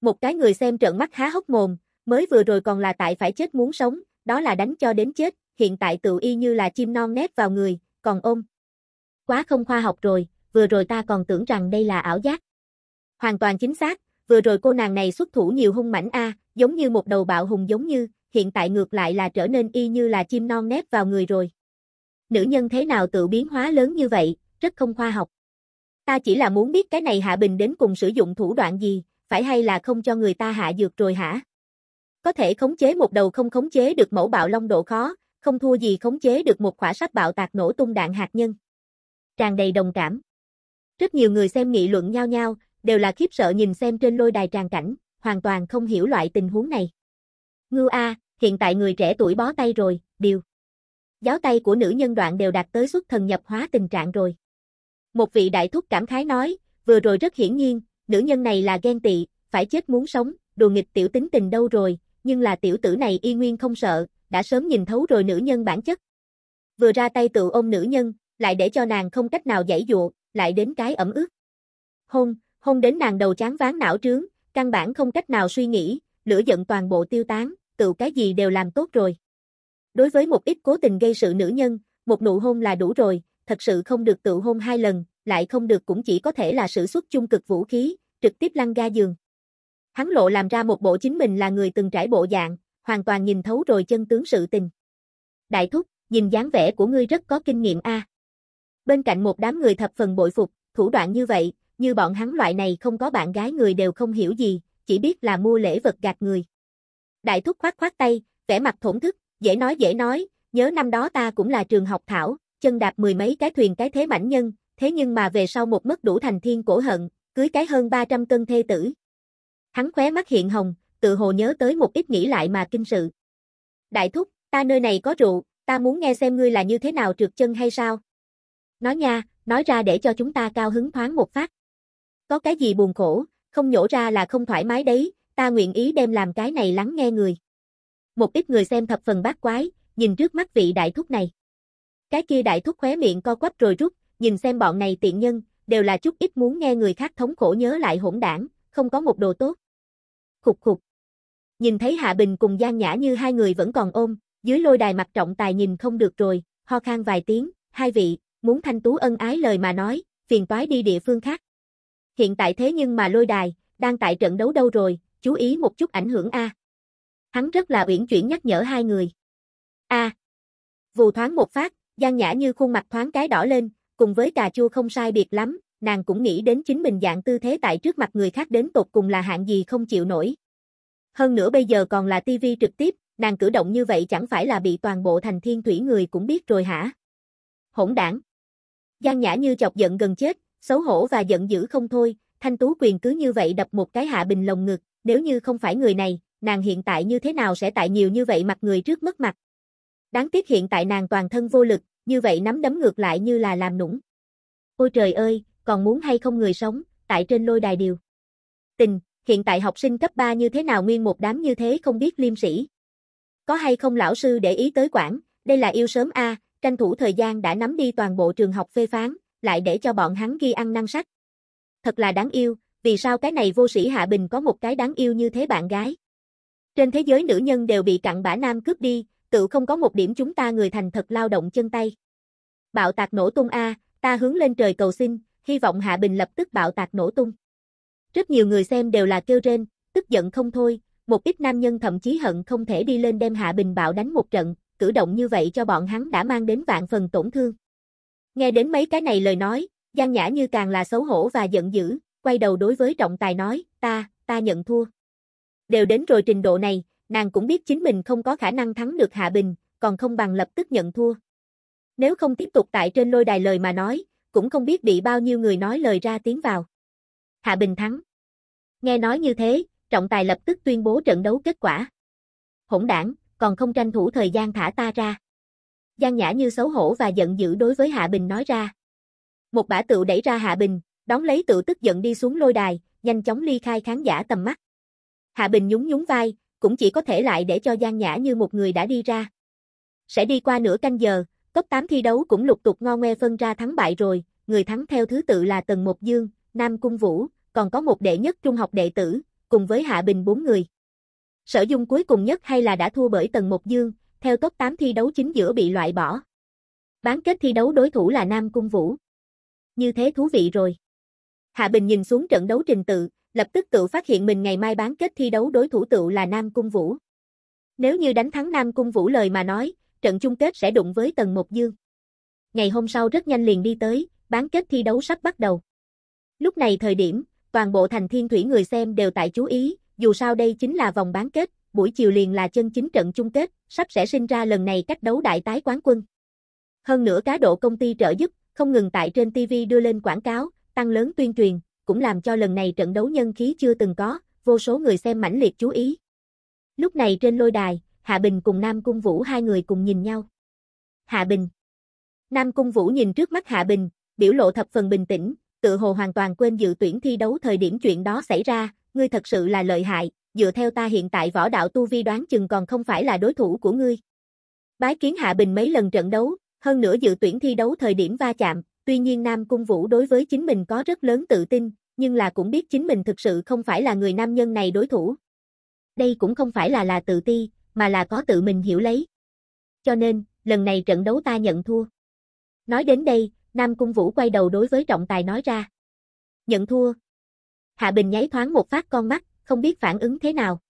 Một cái người xem trợn mắt há hốc mồm, mới vừa rồi còn là tại phải chết muốn sống, đó là đánh cho đến chết, hiện tại tự y như là chim non nép vào người, còn ôm. Quá không khoa học rồi, vừa rồi ta còn tưởng rằng đây là ảo giác. Hoàn toàn chính xác, vừa rồi cô nàng này xuất thủ nhiều hung mảnh a, giống như một đầu bạo hùng giống như, hiện tại ngược lại là trở nên y như là chim non nép vào người rồi nữ nhân thế nào tự biến hóa lớn như vậy, rất không khoa học. Ta chỉ là muốn biết cái này Hạ Bình đến cùng sử dụng thủ đoạn gì, phải hay là không cho người ta hạ dược rồi hả? Có thể khống chế một đầu không khống chế được mẫu bạo long độ khó, không thua gì khống chế được một quả sắp bạo tạc nổ tung đạn hạt nhân. Tràn đầy đồng cảm. Rất nhiều người xem nghị luận nhau nhau, đều là khiếp sợ nhìn xem trên lôi đài tràn cảnh, hoàn toàn không hiểu loại tình huống này. Ngưu A, hiện tại người trẻ tuổi bó tay rồi, điều giáo tay của nữ nhân đoạn đều đạt tới xuất thần nhập hóa tình trạng rồi. Một vị đại thúc cảm khái nói, vừa rồi rất hiển nhiên, nữ nhân này là ghen tị, phải chết muốn sống, đồ nghịch tiểu tính tình đâu rồi, nhưng là tiểu tử này y nguyên không sợ, đã sớm nhìn thấu rồi nữ nhân bản chất. Vừa ra tay tự ôm nữ nhân, lại để cho nàng không cách nào giải dụa, lại đến cái ẩm ướt. Hôn, hôn đến nàng đầu chán ván não trướng, căn bản không cách nào suy nghĩ, lửa giận toàn bộ tiêu tán, tự cái gì đều làm tốt rồi. Đối với một ít cố tình gây sự nữ nhân, một nụ hôn là đủ rồi, thật sự không được tự hôn hai lần, lại không được cũng chỉ có thể là sử xuất chung cực vũ khí, trực tiếp lăn ga giường. Hắn lộ làm ra một bộ chính mình là người từng trải bộ dạng, hoàn toàn nhìn thấu rồi chân tướng sự tình. Đại thúc, nhìn dáng vẻ của ngươi rất có kinh nghiệm a. Bên cạnh một đám người thập phần bội phục, thủ đoạn như vậy, như bọn hắn loại này không có bạn gái người đều không hiểu gì, chỉ biết là mua lễ vật gạt người. Đại thúc khoát khoát tay, vẻ mặt thổn thức, Dễ nói dễ nói, nhớ năm đó ta cũng là trường học thảo, chân đạp mười mấy cái thuyền cái thế mảnh nhân, thế nhưng mà về sau một mất đủ thành thiên cổ hận, cưới cái hơn 300 cân thê tử. Hắn khóe mắt hiện hồng, tự hồ nhớ tới một ít nghĩ lại mà kinh sự. Đại thúc, ta nơi này có rượu, ta muốn nghe xem ngươi là như thế nào trượt chân hay sao? Nói nha, nói ra để cho chúng ta cao hứng thoáng một phát. Có cái gì buồn khổ, không nhổ ra là không thoải mái đấy, ta nguyện ý đem làm cái này lắng nghe người một ít người xem thập phần bát quái, nhìn trước mắt vị đại thúc này. Cái kia đại thúc khóe miệng co quắp rồi rút, nhìn xem bọn này tiện nhân, đều là chút ít muốn nghe người khác thống khổ nhớ lại hỗn đảng, không có một đồ tốt. Khục khục. Nhìn thấy Hạ Bình cùng Giang Nhã như hai người vẫn còn ôm, dưới lôi đài mặt trọng tài nhìn không được rồi, ho khang vài tiếng, hai vị, muốn thanh tú ân ái lời mà nói, phiền toái đi địa phương khác. Hiện tại thế nhưng mà lôi đài, đang tại trận đấu đâu rồi, chú ý một chút ảnh hưởng a. Hắn rất là uyển chuyển nhắc nhở hai người. A. vù thoáng một phát, Giang Nhã Như khuôn mặt thoáng cái đỏ lên, cùng với cà chua không sai biệt lắm, nàng cũng nghĩ đến chính mình dạng tư thế tại trước mặt người khác đến tột cùng là hạng gì không chịu nổi. Hơn nữa bây giờ còn là tivi trực tiếp, nàng cử động như vậy chẳng phải là bị toàn bộ thành thiên thủy người cũng biết rồi hả? Hỗn đảng. Giang Nhã Như chọc giận gần chết, xấu hổ và giận dữ không thôi, thanh tú quyền cứ như vậy đập một cái hạ bình lồng ngực, nếu như không phải người này, nàng hiện tại như thế nào sẽ tại nhiều như vậy mặt người trước mất mặt. Đáng tiếc hiện tại nàng toàn thân vô lực, như vậy nắm đấm ngược lại như là làm nũng. Ôi trời ơi, còn muốn hay không người sống, tại trên lôi đài điều. Tình, hiện tại học sinh cấp 3 như thế nào nguyên một đám như thế không biết liêm sĩ. Có hay không lão sư để ý tới quản, đây là yêu sớm A, tranh thủ thời gian đã nắm đi toàn bộ trường học phê phán, lại để cho bọn hắn ghi ăn năng sách. Thật là đáng yêu, vì sao cái này vô sĩ Hạ Bình có một cái đáng yêu như thế bạn gái. Trên thế giới nữ nhân đều bị cặn bã nam cướp đi, tự không có một điểm chúng ta người thành thật lao động chân tay. Bạo tạc nổ tung A, ta hướng lên trời cầu xin, hy vọng Hạ Bình lập tức bạo tạc nổ tung. Rất nhiều người xem đều là kêu rên, tức giận không thôi, một ít nam nhân thậm chí hận không thể đi lên đem Hạ Bình bạo đánh một trận, cử động như vậy cho bọn hắn đã mang đến vạn phần tổn thương. Nghe đến mấy cái này lời nói, Giang Nhã như càng là xấu hổ và giận dữ, quay đầu đối với trọng tài nói, ta, ta nhận thua. Đều đến rồi trình độ này, nàng cũng biết chính mình không có khả năng thắng được Hạ Bình, còn không bằng lập tức nhận thua. Nếu không tiếp tục tại trên lôi đài lời mà nói, cũng không biết bị bao nhiêu người nói lời ra tiếng vào. Hạ Bình thắng. Nghe nói như thế, trọng tài lập tức tuyên bố trận đấu kết quả. Hỗn đảng, còn không tranh thủ thời gian thả ta ra. Giang Nhã như xấu hổ và giận dữ đối với Hạ Bình nói ra. Một bả tựu đẩy ra Hạ Bình, đón lấy tựu tức giận đi xuống lôi đài, nhanh chóng ly khai khán giả tầm mắt. Hạ Bình nhún nhún vai, cũng chỉ có thể lại để cho Giang Nhã như một người đã đi ra. Sẽ đi qua nửa canh giờ, top 8 thi đấu cũng lục tục ngo ngoe phân ra thắng bại rồi, người thắng theo thứ tự là Tần Mộc Dương, Nam Cung Vũ, còn có một đệ nhất trung học đệ tử, cùng với Hạ Bình bốn người. Sở dung cuối cùng nhất hay là đã thua bởi Tần Mộc Dương, theo top 8 thi đấu chính giữa bị loại bỏ. Bán kết thi đấu đối thủ là Nam Cung Vũ. Như thế thú vị rồi. Hạ Bình nhìn xuống trận đấu trình tự, lập tức tự phát hiện mình ngày mai bán kết thi đấu đối thủ tự là Nam Cung Vũ. Nếu như đánh thắng Nam Cung Vũ lời mà nói, trận chung kết sẽ đụng với tầng một dương. Ngày hôm sau rất nhanh liền đi tới, bán kết thi đấu sắp bắt đầu. Lúc này thời điểm, toàn bộ thành thiên thủy người xem đều tại chú ý, dù sao đây chính là vòng bán kết, buổi chiều liền là chân chính trận chung kết, sắp sẽ sinh ra lần này cách đấu đại tái quán quân. Hơn nữa cá độ công ty trợ giúp, không ngừng tại trên TV đưa lên quảng cáo, tăng lớn tuyên truyền, cũng làm cho lần này trận đấu nhân khí chưa từng có, vô số người xem mãnh liệt chú ý. Lúc này trên lôi đài, Hạ Bình cùng Nam Cung Vũ hai người cùng nhìn nhau. Hạ Bình Nam Cung Vũ nhìn trước mắt Hạ Bình, biểu lộ thập phần bình tĩnh, tự hồ hoàn toàn quên dự tuyển thi đấu thời điểm chuyện đó xảy ra, ngươi thật sự là lợi hại, dựa theo ta hiện tại võ đạo tu vi đoán chừng còn không phải là đối thủ của ngươi. Bái kiến Hạ Bình mấy lần trận đấu, hơn nữa dự tuyển thi đấu thời điểm va chạm, tuy nhiên Nam Cung Vũ đối với chính mình có rất lớn tự tin, nhưng là cũng biết chính mình thực sự không phải là người nam nhân này đối thủ. Đây cũng không phải là là tự ti, mà là có tự mình hiểu lấy. Cho nên, lần này trận đấu ta nhận thua. Nói đến đây, Nam Cung Vũ quay đầu đối với trọng tài nói ra. Nhận thua. Hạ Bình nháy thoáng một phát con mắt, không biết phản ứng thế nào.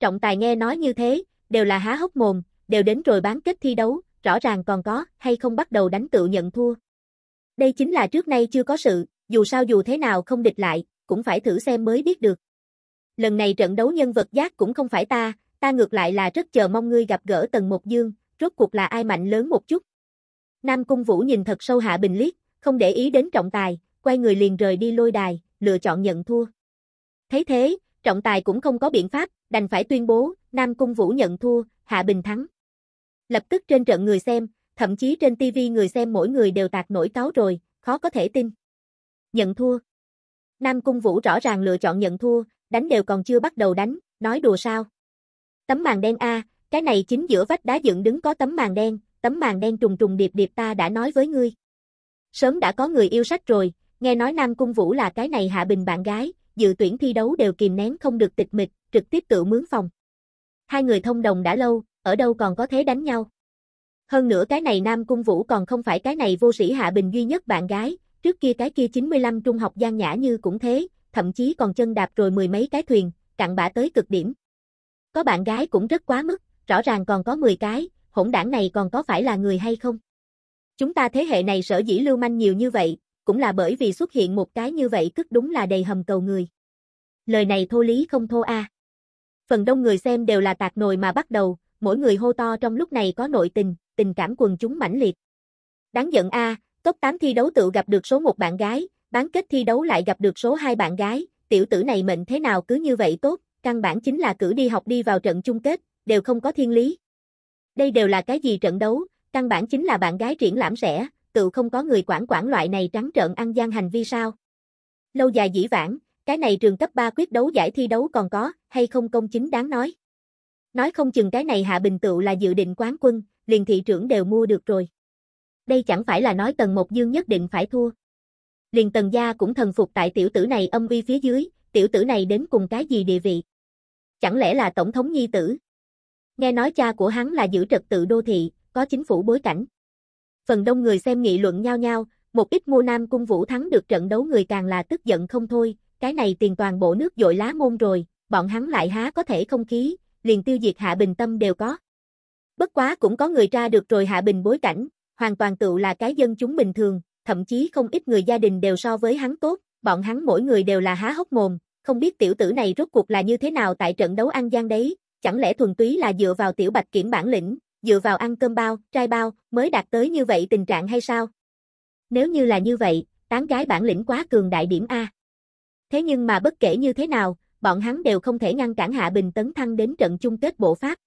Trọng tài nghe nói như thế, đều là há hốc mồm, đều đến rồi bán kết thi đấu, rõ ràng còn có, hay không bắt đầu đánh tự nhận thua. Đây chính là trước nay chưa có sự, dù sao dù thế nào không địch lại, cũng phải thử xem mới biết được. Lần này trận đấu nhân vật giác cũng không phải ta, ta ngược lại là rất chờ mong ngươi gặp gỡ Tần Mộc Dương, rốt cuộc là ai mạnh lớn một chút. Nam Cung Vũ nhìn thật sâu Hạ Bình liếc, không để ý đến trọng tài, quay người liền rời đi lôi đài, lựa chọn nhận thua. Thấy thế, trọng tài cũng không có biện pháp, đành phải tuyên bố, Nam Cung Vũ nhận thua, Hạ Bình thắng. Lập tức trên trận người xem, thậm chí trên TV người xem mỗi người đều tạc nổi cáo rồi, khó có thể tin nhận thua. Nam Cung Vũ rõ ràng lựa chọn nhận thua, đánh đều còn chưa bắt đầu đánh, nói đùa sao. Tấm màn đen A, cái này chính giữa vách đá dựng đứng có tấm màn đen, tấm màn đen trùng trùng điệp điệp ta đã nói với ngươi. Sớm đã có người yêu sách rồi, nghe nói Nam Cung Vũ là cái này hạ bình bạn gái, dự tuyển thi đấu đều kìm nén không được tịch mịch, trực tiếp tự mướn phòng. Hai người thông đồng đã lâu, ở đâu còn có thế đánh nhau. Hơn nữa cái này Nam Cung Vũ còn không phải cái này vô sĩ Hạ Bình duy nhất bạn gái, Trước kia cái kia 95 trung học Giang Nhã Như cũng thế, thậm chí còn chân đạp rồi mười mấy cái thuyền, cặn bã tới cực điểm. Có bạn gái cũng rất quá mức, rõ ràng còn có 10 cái, hỗn đảng này còn có phải là người hay không? Chúng ta thế hệ này sở dĩ lưu manh nhiều như vậy, cũng là bởi vì xuất hiện một cái như vậy cứ đúng là đầy hầm cầu người. Lời này thô lý không thô a. Phần đông người xem đều là tạc nồi mà bắt đầu, mỗi người hô to trong lúc này có nội tình, tình cảm quần chúng mãnh liệt. Đáng giận a, Top 8 thi đấu tự gặp được số 1 bạn gái, bán kết thi đấu lại gặp được số 2 bạn gái, tiểu tử này mệnh thế nào cứ như vậy tốt, căn bản chính là cử đi học đi vào trận chung kết, đều không có thiên lý. Đây đều là cái gì trận đấu, căn bản chính là bạn gái triển lãm rẻ, tự không có người quản quản loại này trắng trợn ăn gian hành vi sao. Lâu dài dĩ vãng, cái này trường cấp 3 quyết đấu giải thi đấu còn có, hay không công chính đáng nói. Nói không chừng cái này Hạ Bình Tựu là dự định quán quân, liền thị trưởng đều mua được rồi đây chẳng phải là nói tần một dương nhất định phải thua. Liền tần gia cũng thần phục tại tiểu tử này âm uy phía dưới, tiểu tử này đến cùng cái gì địa vị. Chẳng lẽ là tổng thống nhi tử? Nghe nói cha của hắn là giữ trật tự đô thị, có chính phủ bối cảnh. Phần đông người xem nghị luận nhau nhau, một ít mua nam cung vũ thắng được trận đấu người càng là tức giận không thôi, cái này tiền toàn bộ nước dội lá môn rồi, bọn hắn lại há có thể không khí, liền tiêu diệt Hạ Bình Tâm đều có. Bất quá cũng có người tra được rồi Hạ Bình bối cảnh, hoàn toàn tựu là cái dân chúng bình thường, thậm chí không ít người gia đình đều so với hắn tốt, bọn hắn mỗi người đều là há hốc mồm, không biết tiểu tử này rốt cuộc là như thế nào tại trận đấu ăn gian đấy, chẳng lẽ thuần túy là dựa vào tiểu bạch kiểm bản lĩnh, dựa vào ăn cơm bao, trai bao, mới đạt tới như vậy tình trạng hay sao? Nếu như là như vậy, tán gái bản lĩnh quá cường đại điểm A. Thế nhưng mà bất kể như thế nào, bọn hắn đều không thể ngăn cản Hạ Bình tấn thăng đến trận chung kết bộ Pháp.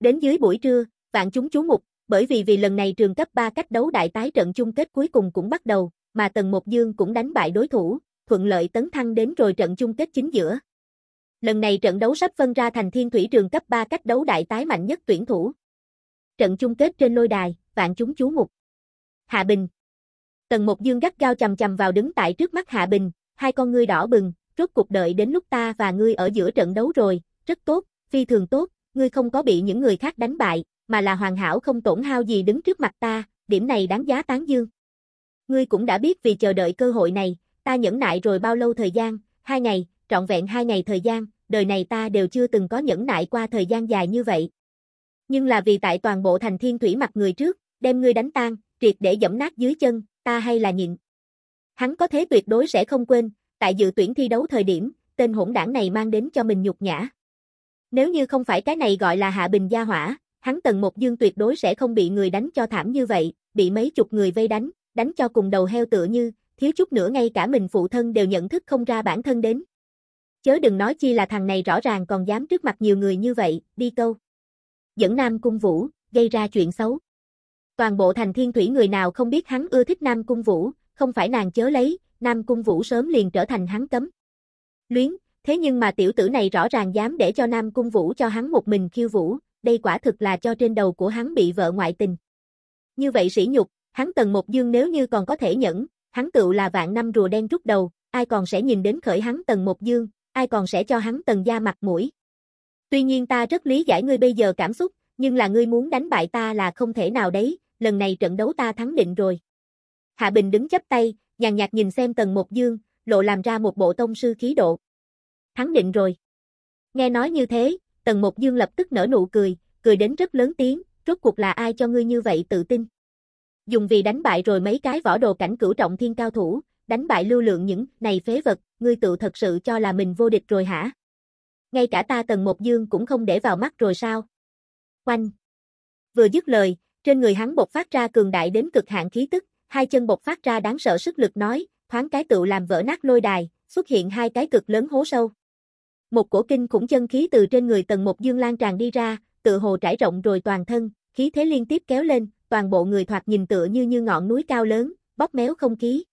Đến dưới buổi trưa, vạn chúng chú mục, bởi vì vì lần này trường cấp 3 cách đấu đại tái trận chung kết cuối cùng cũng bắt đầu, mà Tần Mộc Dương cũng đánh bại đối thủ, thuận lợi tấn thăng đến rồi trận chung kết chính giữa. Lần này trận đấu sắp phân ra thành thiên thủy trường cấp 3 cách đấu đại tái mạnh nhất tuyển thủ. Trận chung kết trên lôi đài, vạn chúng chú mục. Hạ Bình Tần Mộc Dương gắt gao chầm chầm vào đứng tại trước mắt Hạ Bình, hai con ngươi đỏ bừng, rốt cuộc đợi đến lúc ta và ngươi ở giữa trận đấu rồi, rất tốt, phi thường tốt, ngươi không có bị những người khác đánh bại, mà là hoàn hảo không tổn hao gì đứng trước mặt ta, điểm này đáng giá tán dương. Ngươi cũng đã biết vì chờ đợi cơ hội này, ta nhẫn nại rồi bao lâu thời gian, hai ngày, trọn vẹn hai ngày thời gian, đời này ta đều chưa từng có nhẫn nại qua thời gian dài như vậy. Nhưng là vì tại toàn bộ thành thiên thủy mặt người trước, đem ngươi đánh tan, triệt để dẫm nát dưới chân, ta hay là nhịn. Hắn có thế tuyệt đối sẽ không quên, tại dự tuyển thi đấu thời điểm, tên hỗn đảng này mang đến cho mình nhục nhã. Nếu như không phải cái này gọi là hạ bình gia hỏa, hắn tầng một dương tuyệt đối sẽ không bị người đánh cho thảm như vậy, bị mấy chục người vây đánh, đánh cho cùng đầu heo tựa như, thiếu chút nữa ngay cả mình phụ thân đều nhận thức không ra bản thân đến. Chớ đừng nói chi là thằng này rõ ràng còn dám trước mặt nhiều người như vậy, đi câu. Dẫn Nam Cung Vũ, gây ra chuyện xấu. Toàn bộ thành thiên thủy người nào không biết hắn ưa thích Nam Cung Vũ, không phải nàng chớ lấy, Nam Cung Vũ sớm liền trở thành hắn cấm. Luyến, thế nhưng mà tiểu tử này rõ ràng dám để cho Nam Cung Vũ cho hắn một mình khiêu vũ, đây quả thực là cho trên đầu của hắn bị vợ ngoại tình. Như vậy sỉ nhục, hắn tần một dương nếu như còn có thể nhẫn, hắn tựu là vạn năm rùa đen rút đầu, ai còn sẽ nhìn đến khởi hắn tần một dương, ai còn sẽ cho hắn tần da mặt mũi. Tuy nhiên ta rất lý giải ngươi bây giờ cảm xúc, nhưng là ngươi muốn đánh bại ta là không thể nào đấy, lần này trận đấu ta thắng định rồi. Hạ Bình đứng chắp tay, nhàn nhạt nhìn xem tần một dương, lộ làm ra một bộ tông sư khí độ. Thắng định rồi. Nghe nói như thế, Tần Mộc Dương lập tức nở nụ cười, cười đến rất lớn tiếng, rốt cuộc là ai cho ngươi như vậy tự tin. Dùng vì đánh bại rồi mấy cái võ đồ cảnh cửu trọng thiên cao thủ, đánh bại lưu lượng những này phế vật, ngươi tự thật sự cho là mình vô địch rồi hả? Ngay cả ta Tần Mộc Dương cũng không để vào mắt rồi sao? Oanh! Vừa dứt lời, trên người hắn bộc phát ra cường đại đến cực hạn khí tức, hai chân bộc phát ra đáng sợ sức lực nói, thoáng cái tự làm vỡ nát lôi đài, xuất hiện hai cái cực lớn hố sâu một cổ kinh khủng chân khí từ trên người tầng một dương lan tràn đi ra, tự hồ trải rộng rồi toàn thân, khí thế liên tiếp kéo lên, toàn bộ người thoạt nhìn tựa như như ngọn núi cao lớn, bóp méo không khí.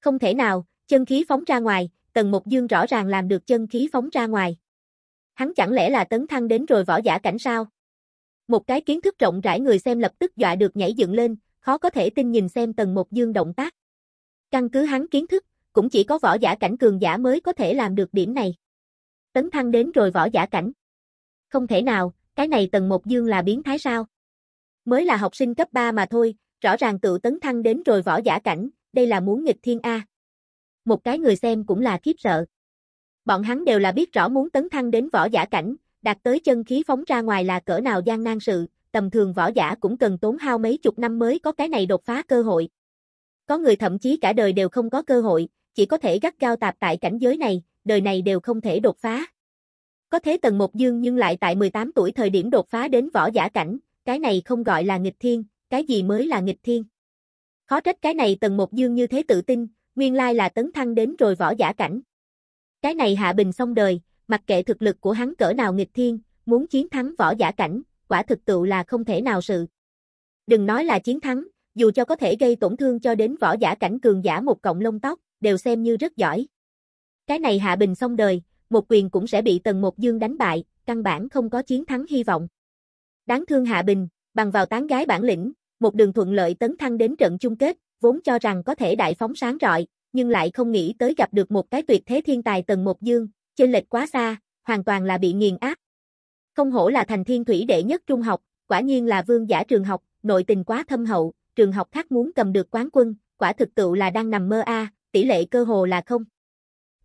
Không thể nào, chân khí phóng ra ngoài, tầng một dương rõ ràng làm được chân khí phóng ra ngoài. Hắn chẳng lẽ là tấn thăng đến rồi võ giả cảnh sao? Một cái kiến thức rộng rãi người xem lập tức dọa được nhảy dựng lên, khó có thể tin nhìn xem tầng một dương động tác. Căn cứ hắn kiến thức, cũng chỉ có võ giả cảnh cường giả mới có thể làm được điểm này tấn thăng đến rồi võ giả cảnh. Không thể nào, cái này tầng một dương là biến thái sao? Mới là học sinh cấp 3 mà thôi, rõ ràng tự tấn thăng đến rồi võ giả cảnh, đây là muốn nghịch thiên A. Một cái người xem cũng là khiếp sợ. Bọn hắn đều là biết rõ muốn tấn thăng đến võ giả cảnh, đạt tới chân khí phóng ra ngoài là cỡ nào gian nan sự, tầm thường võ giả cũng cần tốn hao mấy chục năm mới có cái này đột phá cơ hội. Có người thậm chí cả đời đều không có cơ hội, chỉ có thể gắt cao tạp tại cảnh giới này, đời này đều không thể đột phá. Có thế tầng một dương nhưng lại tại 18 tuổi thời điểm đột phá đến võ giả cảnh, cái này không gọi là nghịch thiên, cái gì mới là nghịch thiên. Khó trách cái này tầng một dương như thế tự tin, nguyên lai là tấn thăng đến rồi võ giả cảnh. Cái này hạ bình xong đời, mặc kệ thực lực của hắn cỡ nào nghịch thiên, muốn chiến thắng võ giả cảnh, quả thực tựu là không thể nào sự. Đừng nói là chiến thắng, dù cho có thể gây tổn thương cho đến võ giả cảnh cường giả một cộng lông tóc, đều xem như rất giỏi. Cái này Hạ Bình xong đời, một quyền cũng sẽ bị Tần Một Dương đánh bại, căn bản không có chiến thắng hy vọng. Đáng thương Hạ Bình, bằng vào tán gái bản lĩnh, một đường thuận lợi tấn thăng đến trận chung kết, vốn cho rằng có thể đại phóng sáng rọi, nhưng lại không nghĩ tới gặp được một cái tuyệt thế thiên tài Tần Một Dương, chênh lệch quá xa, hoàn toàn là bị nghiền áp. Không hổ là thành thiên thủy đệ nhất trung học, quả nhiên là vương giả trường học, nội tình quá thâm hậu, trường học khác muốn cầm được quán quân, quả thực tựu là đang nằm mơ a, tỷ lệ cơ hồ là không.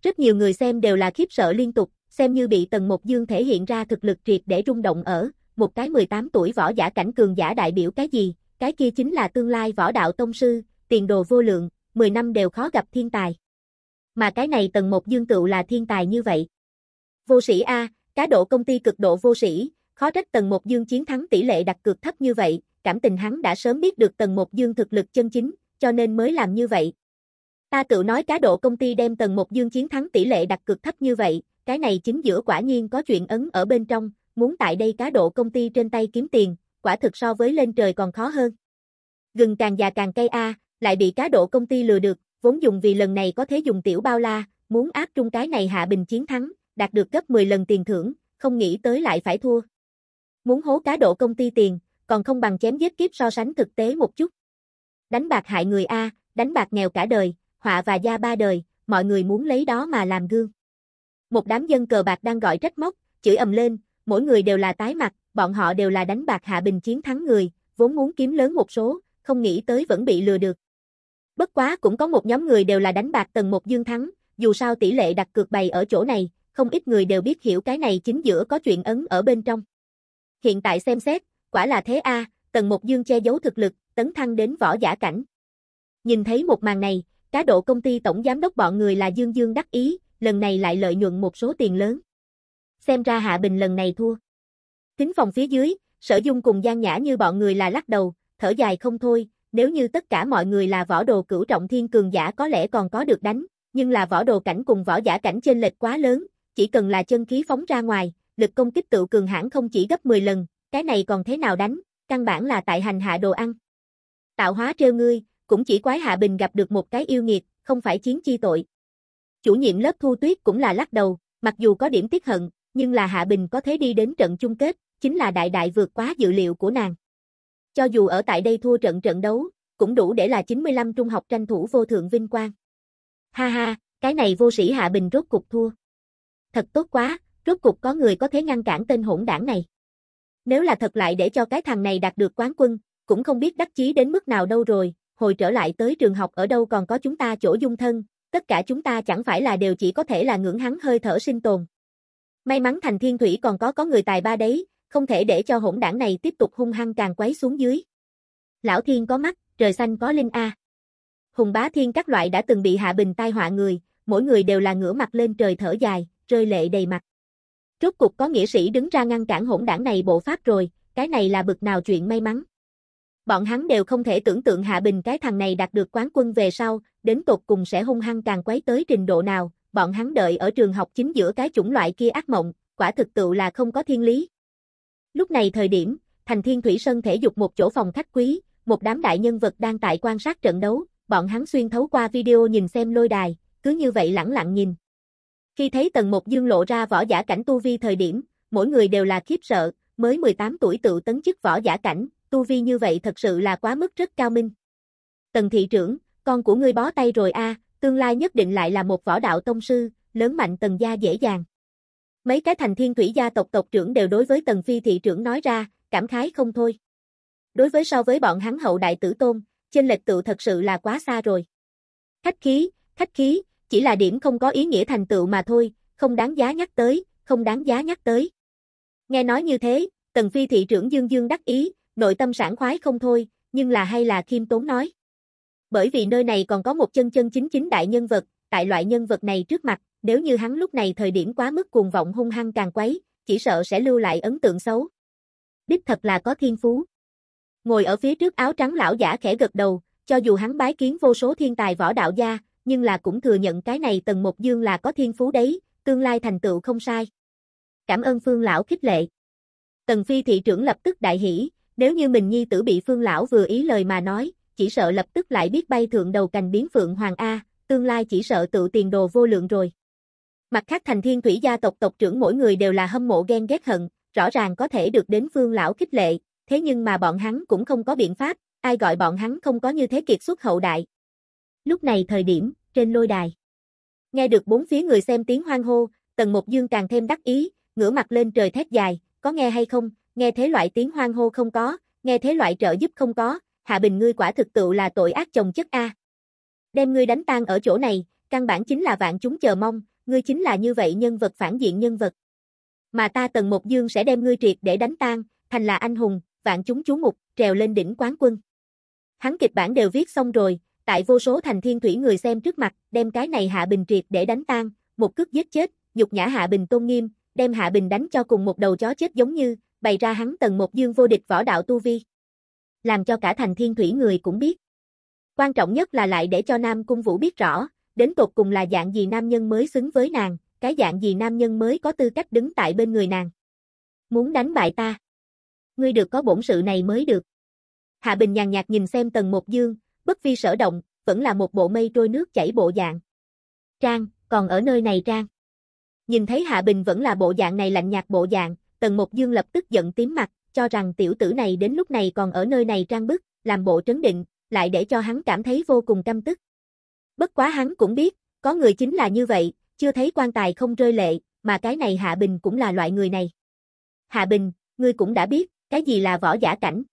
Rất nhiều người xem đều là khiếp sợ liên tục, xem như bị Tần Mục Dương thể hiện ra thực lực triệt để rung động ở, một cái 18 tuổi võ giả cảnh cường giả đại biểu cái gì, cái kia chính là tương lai võ đạo tông sư, tiền đồ vô lượng, 10 năm đều khó gặp thiên tài. Mà cái này Tần Mục Dương tựu là thiên tài như vậy. Vô sĩ A, cá độ công ty cực độ vô sĩ, khó trách Tần Mục Dương chiến thắng tỷ lệ đặt cược thấp như vậy, cảm tình hắn đã sớm biết được Tần Mục Dương thực lực chân chính, cho nên mới làm như vậy, Ta tự nói cá độ công ty đem tầng một dương chiến thắng tỷ lệ đặt cực thấp như vậy, cái này chính giữa quả nhiên có chuyện ấn ở bên trong, muốn tại đây cá độ công ty trên tay kiếm tiền, quả thực so với lên trời còn khó hơn. Gừng càng già càng cây A, lại bị cá độ công ty lừa được, vốn dùng vì lần này có thế dùng tiểu bao la, muốn áp trung cái này hạ bình chiến thắng, đạt được gấp 10 lần tiền thưởng, không nghĩ tới lại phải thua. Muốn hố cá độ công ty tiền, còn không bằng chém giết kiếp so sánh thực tế một chút. Đánh bạc hại người A, đánh bạc nghèo cả đời, họa và gia ba đời, mọi người muốn lấy đó mà làm gương. Một đám dân cờ bạc đang gọi trách móc, chửi ầm lên, mỗi người đều là tái mặt, bọn họ đều là đánh bạc hạ bình chiến thắng người, vốn muốn kiếm lớn một số, không nghĩ tới vẫn bị lừa được. Bất quá cũng có một nhóm người đều là đánh bạc tầng một dương thắng, dù sao tỷ lệ đặt cược bày ở chỗ này, không ít người đều biết hiểu cái này chính giữa có chuyện ấn ở bên trong. Hiện tại xem xét, quả là thế a, à, tầng một dương che giấu thực lực, tấn thăng đến võ giả cảnh. Nhìn thấy một màn này, Cá độ công ty tổng giám đốc bọn người là Dương Dương đắc ý, lần này lại lợi nhuận một số tiền lớn. Xem ra Hạ Bình lần này thua. Kính phòng phía dưới, Sở Dung cùng gian Nhã như bọn người là lắc đầu, thở dài không thôi, nếu như tất cả mọi người là võ đồ cửu trọng thiên cường giả có lẽ còn có được đánh, nhưng là võ đồ cảnh cùng võ giả cảnh trên lệch quá lớn, chỉ cần là chân khí phóng ra ngoài, lực công kích tự cường hãn không chỉ gấp 10 lần, cái này còn thế nào đánh, căn bản là tại hành hạ đồ ăn. Tạo hóa trêu ngươi, cũng chỉ quái Hạ Bình gặp được một cái yêu nghiệt, không phải chiến chi tội. Chủ nhiệm lớp Thu Tuyết cũng là lắc đầu, mặc dù có điểm tiếc hận, nhưng là Hạ Bình có thế đi đến trận chung kết, chính là đại đại vượt quá dự liệu của nàng. Cho dù ở tại đây thua trận trận đấu, cũng đủ để là 95 trung học tranh thủ vô thượng vinh quang. Ha ha, cái này vô sĩ Hạ Bình rốt cục thua. Thật tốt quá, rốt cục có người có thể ngăn cản tên hỗn đảng này. Nếu là thật lại để cho cái thằng này đạt được quán quân, cũng không biết đắc chí đến mức nào đâu rồi, hồi trở lại tới trường học ở đâu còn có chúng ta chỗ dung thân, tất cả chúng ta chẳng phải là đều chỉ có thể là ngưỡng hắn hơi thở sinh tồn. May mắn thành thiên thủy còn có có người tài ba đấy, không thể để cho hỗn đảng này tiếp tục hung hăng càng quấy xuống dưới. Lão thiên có mắt, trời xanh có linh A. Hùng bá thiên các loại đã từng bị hạ bình tai họa người, mỗi người đều là ngửa mặt lên trời thở dài, rơi lệ đầy mặt. Rốt cục có nghĩa sĩ đứng ra ngăn cản hỗn đảng này bộ pháp rồi, cái này là bực nào chuyện may mắn bọn hắn đều không thể tưởng tượng Hạ Bình cái thằng này đạt được quán quân về sau, đến tột cùng sẽ hung hăng càng quấy tới trình độ nào, bọn hắn đợi ở trường học chính giữa cái chủng loại kia ác mộng, quả thực tự là không có thiên lý. Lúc này thời điểm, thành thiên thủy sân thể dục một chỗ phòng khách quý, một đám đại nhân vật đang tại quan sát trận đấu, bọn hắn xuyên thấu qua video nhìn xem lôi đài, cứ như vậy lẳng lặng nhìn. Khi thấy tầng một dương lộ ra võ giả cảnh tu vi thời điểm, mỗi người đều là khiếp sợ, mới 18 tuổi tự tấn chức võ giả cảnh, tu vi như vậy thật sự là quá mức rất cao minh. Tần thị trưởng, con của ngươi bó tay rồi a, tương lai nhất định lại là một võ đạo tông sư, lớn mạnh tần gia dễ dàng. Mấy cái thành thiên thủy gia tộc tộc trưởng đều đối với tần phi thị trưởng nói ra, cảm khái không thôi. Đối với so với bọn hắn hậu đại tử tôn, trên lệch tự thật sự là quá xa rồi. Khách khí, khách khí, chỉ là điểm không có ý nghĩa thành tựu mà thôi, không đáng giá nhắc tới, không đáng giá nhắc tới. Nghe nói như thế, tần phi thị trưởng dương dương đắc ý, Nội tâm sảng khoái không thôi, nhưng là hay là khiêm tốn nói. Bởi vì nơi này còn có một chân chân chính chính đại nhân vật, tại loại nhân vật này trước mặt, nếu như hắn lúc này thời điểm quá mức cuồng vọng hung hăng càng quấy, chỉ sợ sẽ lưu lại ấn tượng xấu. Đích thật là có thiên phú. Ngồi ở phía trước áo trắng lão giả khẽ gật đầu, cho dù hắn bái kiến vô số thiên tài võ đạo gia, nhưng là cũng thừa nhận cái này tần một dương là có thiên phú đấy, tương lai thành tựu không sai. Cảm ơn phương lão khích lệ. Tần phi thị trưởng lập tức đại hỉ, nếu như mình nhi tử bị phương lão vừa ý lời mà nói, chỉ sợ lập tức lại biết bay thượng đầu cành biến phượng hoàng A, tương lai chỉ sợ tự tiền đồ vô lượng rồi. Mặt khác thành thiên thủy gia tộc tộc trưởng mỗi người đều là hâm mộ ghen ghét hận, rõ ràng có thể được đến phương lão khích lệ, thế nhưng mà bọn hắn cũng không có biện pháp, ai gọi bọn hắn không có như thế kiệt xuất hậu đại. Lúc này thời điểm, trên lôi đài. Nghe được bốn phía người xem tiếng hoang hô, tần một dương càng thêm đắc ý, ngửa mặt lên trời thét dài, có nghe hay không, nghe thế loại tiếng hoang hô không có, nghe thế loại trợ giúp không có, Hạ Bình ngươi quả thực tựu là tội ác chồng chất a. Đem ngươi đánh tan ở chỗ này, căn bản chính là vạn chúng chờ mong, ngươi chính là như vậy nhân vật phản diện nhân vật. Mà ta Tần Mục Dương sẽ đem ngươi triệt để đánh tan, thành là anh hùng, vạn chúng chú mục, trèo lên đỉnh quán quân. Hắn kịch bản đều viết xong rồi, tại vô số thành thiên thủy người xem trước mặt, đem cái này Hạ Bình triệt để đánh tan, một cước giết chết, nhục nhã Hạ Bình tôn nghiêm, đem Hạ Bình đánh cho cùng một đầu chó chết giống như, bày ra hắn tầng một dương vô địch võ đạo tu vi. Làm cho cả thành thiên thủy người cũng biết. Quan trọng nhất là lại để cho Nam Cung Vũ biết rõ, đến tột cùng là dạng gì nam nhân mới xứng với nàng, cái dạng gì nam nhân mới có tư cách đứng tại bên người nàng. Muốn đánh bại ta. Ngươi được có bổn sự này mới được. Hạ Bình nhàn nhạt nhìn xem tầng một dương, bất vi sở động, vẫn là một bộ mây trôi nước chảy bộ dạng. Trang, còn ở nơi này Trang. Nhìn thấy Hạ Bình vẫn là bộ dạng này lạnh nhạt bộ dạng, Tần Mục Dương lập tức giận tím mặt, cho rằng tiểu tử này đến lúc này còn ở nơi này trang bức, làm bộ trấn định, lại để cho hắn cảm thấy vô cùng căm tức. Bất quá hắn cũng biết, có người chính là như vậy, chưa thấy quan tài không rơi lệ, mà cái này Hạ Bình cũng là loại người này. Hạ Bình, ngươi cũng đã biết, cái gì là võ giả cảnh.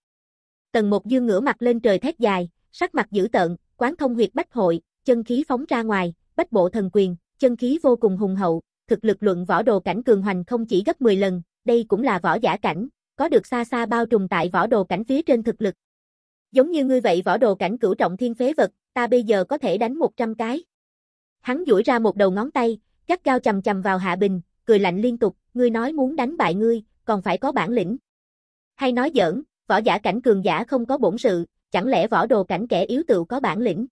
Tần Mục Dương ngửa mặt lên trời thét dài, sắc mặt dữ tợn, quán thông huyệt bách hội, chân khí phóng ra ngoài, bách bộ thần quyền, chân khí vô cùng hùng hậu, thực lực luận võ đồ cảnh cường hoành không chỉ gấp 10 lần, đây cũng là võ giả cảnh, có được xa xa bao trùm tại võ đồ cảnh phía trên thực lực. Giống như ngươi vậy võ đồ cảnh cửu trọng thiên phế vật, ta bây giờ có thể đánh 100 cái. Hắn duỗi ra một đầu ngón tay, cắt cao chầm chầm vào Hạ Bình, cười lạnh liên tục, ngươi nói muốn đánh bại ngươi, còn phải có bản lĩnh. Hay nói giỡn, võ giả cảnh cường giả không có bổn sự, chẳng lẽ võ đồ cảnh kẻ yếu tự có bản lĩnh.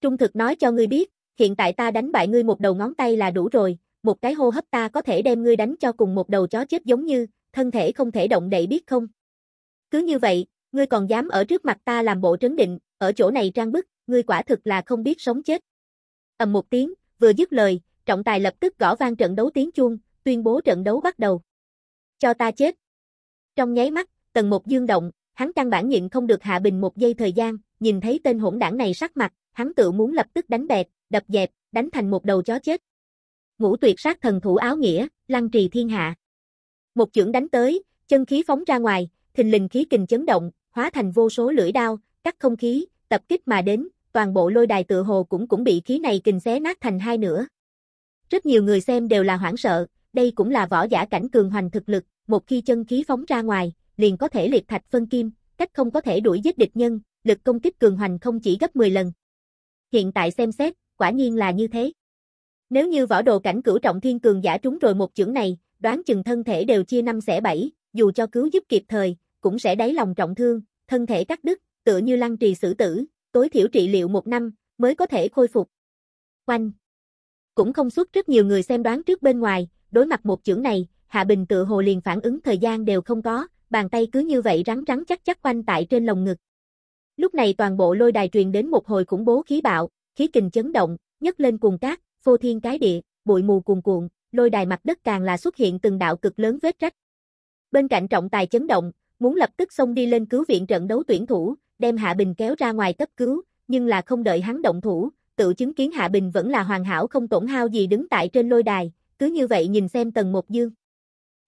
Trung thực nói cho ngươi biết, hiện tại ta đánh bại ngươi một đầu ngón tay là đủ rồi, một cái hô hấp ta có thể đem ngươi đánh cho cùng một đầu chó chết giống như, thân thể không thể động đậy biết không? Cứ như vậy, ngươi còn dám ở trước mặt ta làm bộ trấn định, ở chỗ này trang bức, ngươi quả thực là không biết sống chết. ầm một tiếng, vừa dứt lời, trọng tài lập tức gõ vang trận đấu tiếng chuông, tuyên bố trận đấu bắt đầu. Cho ta chết. Trong nháy mắt, tầng một dương động, hắn căn bản nhịn không được hạ bình một giây thời gian, nhìn thấy tên hỗn đảng này sắc mặt, hắn tự muốn lập tức đánh bẹt, đập dẹp, đánh thành một đầu chó chết ngũ tuyệt sát thần thủ áo nghĩa, lăng trì thiên hạ. Một chưởng đánh tới, chân khí phóng ra ngoài, thình lình khí kình chấn động, hóa thành vô số lưỡi đao, cắt không khí, tập kích mà đến, toàn bộ lôi đài tự hồ cũng cũng bị khí này kình xé nát thành hai nửa. Rất nhiều người xem đều là hoảng sợ, đây cũng là võ giả cảnh cường hoành thực lực, một khi chân khí phóng ra ngoài, liền có thể liệt thạch phân kim, cách không có thể đuổi giết địch nhân, lực công kích cường hoành không chỉ gấp 10 lần. Hiện tại xem xét, quả nhiên là như thế. Nếu như võ đồ cảnh cửu trọng thiên cường giả trúng rồi một chưởng này, đoán chừng thân thể đều chia năm xẻ bảy, dù cho cứu giúp kịp thời, cũng sẽ đáy lòng trọng thương, thân thể cắt đứt, tựa như lăng trì xử tử, tối thiểu trị liệu một năm, mới có thể khôi phục. Quanh Cũng không xuất rất nhiều người xem đoán trước bên ngoài, đối mặt một chưởng này, Hạ Bình tự hồ liền phản ứng thời gian đều không có, bàn tay cứ như vậy rắn rắn chắc chắc quanh tại trên lồng ngực. Lúc này toàn bộ lôi đài truyền đến một hồi khủng bố khí bạo, khí kình chấn động, nhấc lên cuồng cát, phô thiên cái địa, bụi mù cuồn cuộn, lôi đài mặt đất càng là xuất hiện từng đạo cực lớn vết rách. Bên cạnh trọng tài chấn động, muốn lập tức xông đi lên cứu viện trận đấu tuyển thủ, đem Hạ Bình kéo ra ngoài cấp cứu, nhưng là không đợi hắn động thủ, tự chứng kiến Hạ Bình vẫn là hoàn hảo không tổn hao gì đứng tại trên lôi đài, cứ như vậy nhìn xem tầng một Dương.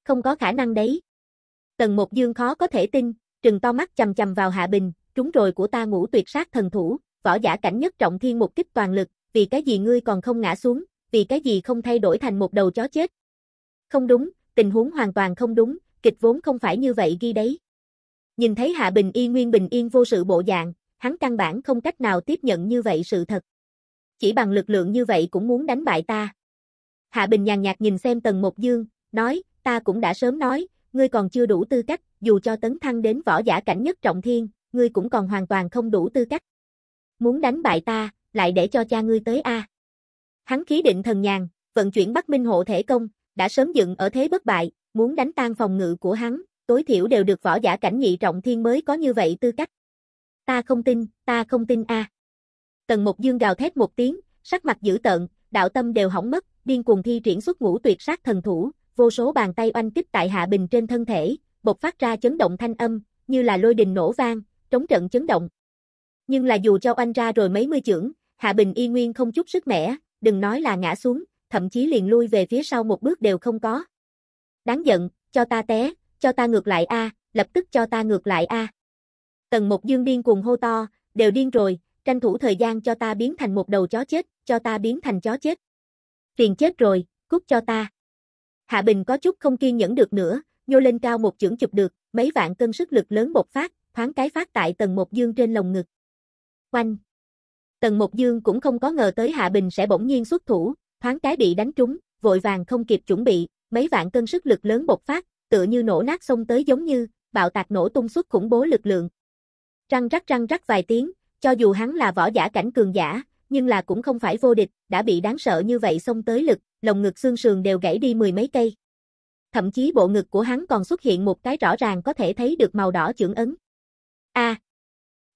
Không có khả năng đấy. tầng một Dương khó có thể tin, trừng to mắt chầm chầm vào Hạ Bình, trúng rồi của ta ngủ tuyệt sát thần thủ, võ giả cảnh nhất trọng thiên một kích toàn lực, vì cái gì ngươi còn không ngã xuống, vì cái gì không thay đổi thành một đầu chó chết. Không đúng, tình huống hoàn toàn không đúng, kịch vốn không phải như vậy ghi đấy. Nhìn thấy Hạ Bình Y nguyên bình yên vô sự bộ dạng, hắn căn bản không cách nào tiếp nhận như vậy sự thật. Chỉ bằng lực lượng như vậy cũng muốn đánh bại ta. Hạ Bình nhàn nhạt nhìn xem Tần một Dương, nói, ta cũng đã sớm nói, ngươi còn chưa đủ tư cách, dù cho tấn thăng đến võ giả cảnh nhất trọng thiên, ngươi cũng còn hoàn toàn không đủ tư cách. Muốn đánh bại ta, lại để cho cha ngươi tới a. Hắn khí định thần nhàn, vận chuyển Bắc Minh hộ thể công, đã sớm dựng ở thế bất bại, muốn đánh tan phòng ngự của hắn, tối thiểu đều được võ giả cảnh nhị trọng thiên mới có như vậy tư cách. Ta không tin, ta không tin a. Tần Mục Dương gào thét một tiếng, sắc mặt dữ tợn, đạo tâm đều hỏng mất, điên cuồng thi triển xuất ngũ tuyệt sát thần thủ, vô số bàn tay oanh kích tại Hạ Bình trên thân thể, bộc phát ra chấn động thanh âm, như là lôi đình nổ vang, trống trận chấn động. Nhưng là dù cho oanh ra rồi mấy mươi chưởng, Hạ Bình y nguyên không chút sức mẻ, đừng nói là ngã xuống, thậm chí liền lui về phía sau một bước đều không có. Đáng giận, cho ta té, cho ta ngược lại a, lập tức cho ta ngược lại a. Tần Mộc Dương điên cuồng hô to, đều điên rồi, tranh thủ thời gian cho ta biến thành một đầu chó chết, cho ta biến thành chó chết. Phiền chết rồi, cút cho ta. Hạ Bình có chút không kiên nhẫn được nữa, nhô lên cao một chưởng chụp được, mấy vạn cân sức lực lớn bộc phát, thoáng cái phát tại Tần Mộc Dương trên lồng ngực. Oanh! Tần Mộc Dương cũng không có ngờ tới Hạ Bình sẽ bỗng nhiên xuất thủ, thoáng cái bị đánh trúng, vội vàng không kịp chuẩn bị, mấy vạn cân sức lực lớn bộc phát, tựa như nổ nát sông tới giống như, bạo tạc nổ tung xuất khủng bố lực lượng. Răng rắc răng rắc vài tiếng, cho dù hắn là võ giả cảnh cường giả, nhưng là cũng không phải vô địch, đã bị đáng sợ như vậy xông tới lực, lồng ngực xương sườn đều gãy đi mười mấy cây. Thậm chí bộ ngực của hắn còn xuất hiện một cái rõ ràng có thể thấy được màu đỏ chưởng ấn. A.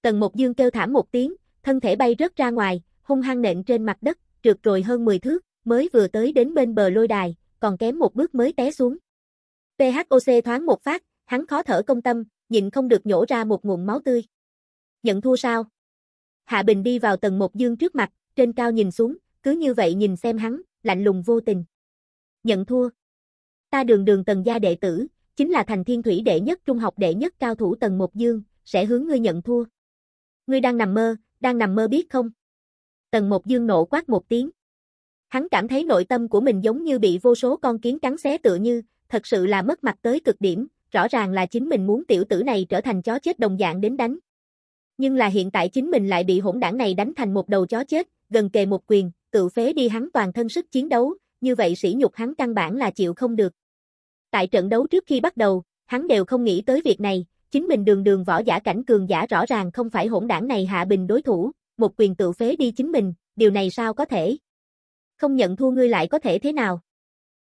Tần Mộc Dương kêu thảm một tiếng, thân thể bay rớt ra ngoài, hung hăng nện trên mặt đất, trượt rồi hơn 10 thước, mới vừa tới đến bên bờ lôi đài, còn kém một bước mới té xuống. PHOC thoáng một phát, hắn khó thở công tâm, nhịn không được nhổ ra một nguồn máu tươi. Nhận thua sao? Hạ Bình đi vào tầng một dương trước mặt, trên cao nhìn xuống, cứ như vậy nhìn xem hắn, lạnh lùng vô tình. Nhận thua. Ta đường đường tầng gia đệ tử, chính là thành thiên thủy đệ nhất trung học đệ nhất cao thủ tầng một dương, sẽ hướng ngươi nhận thua. Ngươi đang nằm mơ, đang nằm mơ biết không? Tần Một Dương nộ quát một tiếng. Hắn cảm thấy nội tâm của mình giống như bị vô số con kiến cắn xé tựa như, thật sự là mất mặt tới cực điểm, rõ ràng là chính mình muốn tiểu tử này trở thành chó chết đồng dạng đến đánh. Nhưng là hiện tại chính mình lại bị hỗn đảng này đánh thành một đầu chó chết, gần kề một quyền, tự phế đi hắn toàn thân sức chiến đấu, như vậy sỉ nhục hắn căn bản là chịu không được. Tại trận đấu trước khi bắt đầu, hắn đều không nghĩ tới việc này, Chính mình đường đường võ giả cảnh cường giả rõ ràng không phải hỗn đảng này hạ bình đối thủ, một quyền tự phế đi chính mình, điều này sao có thể? Không nhận thua ngươi lại có thể thế nào?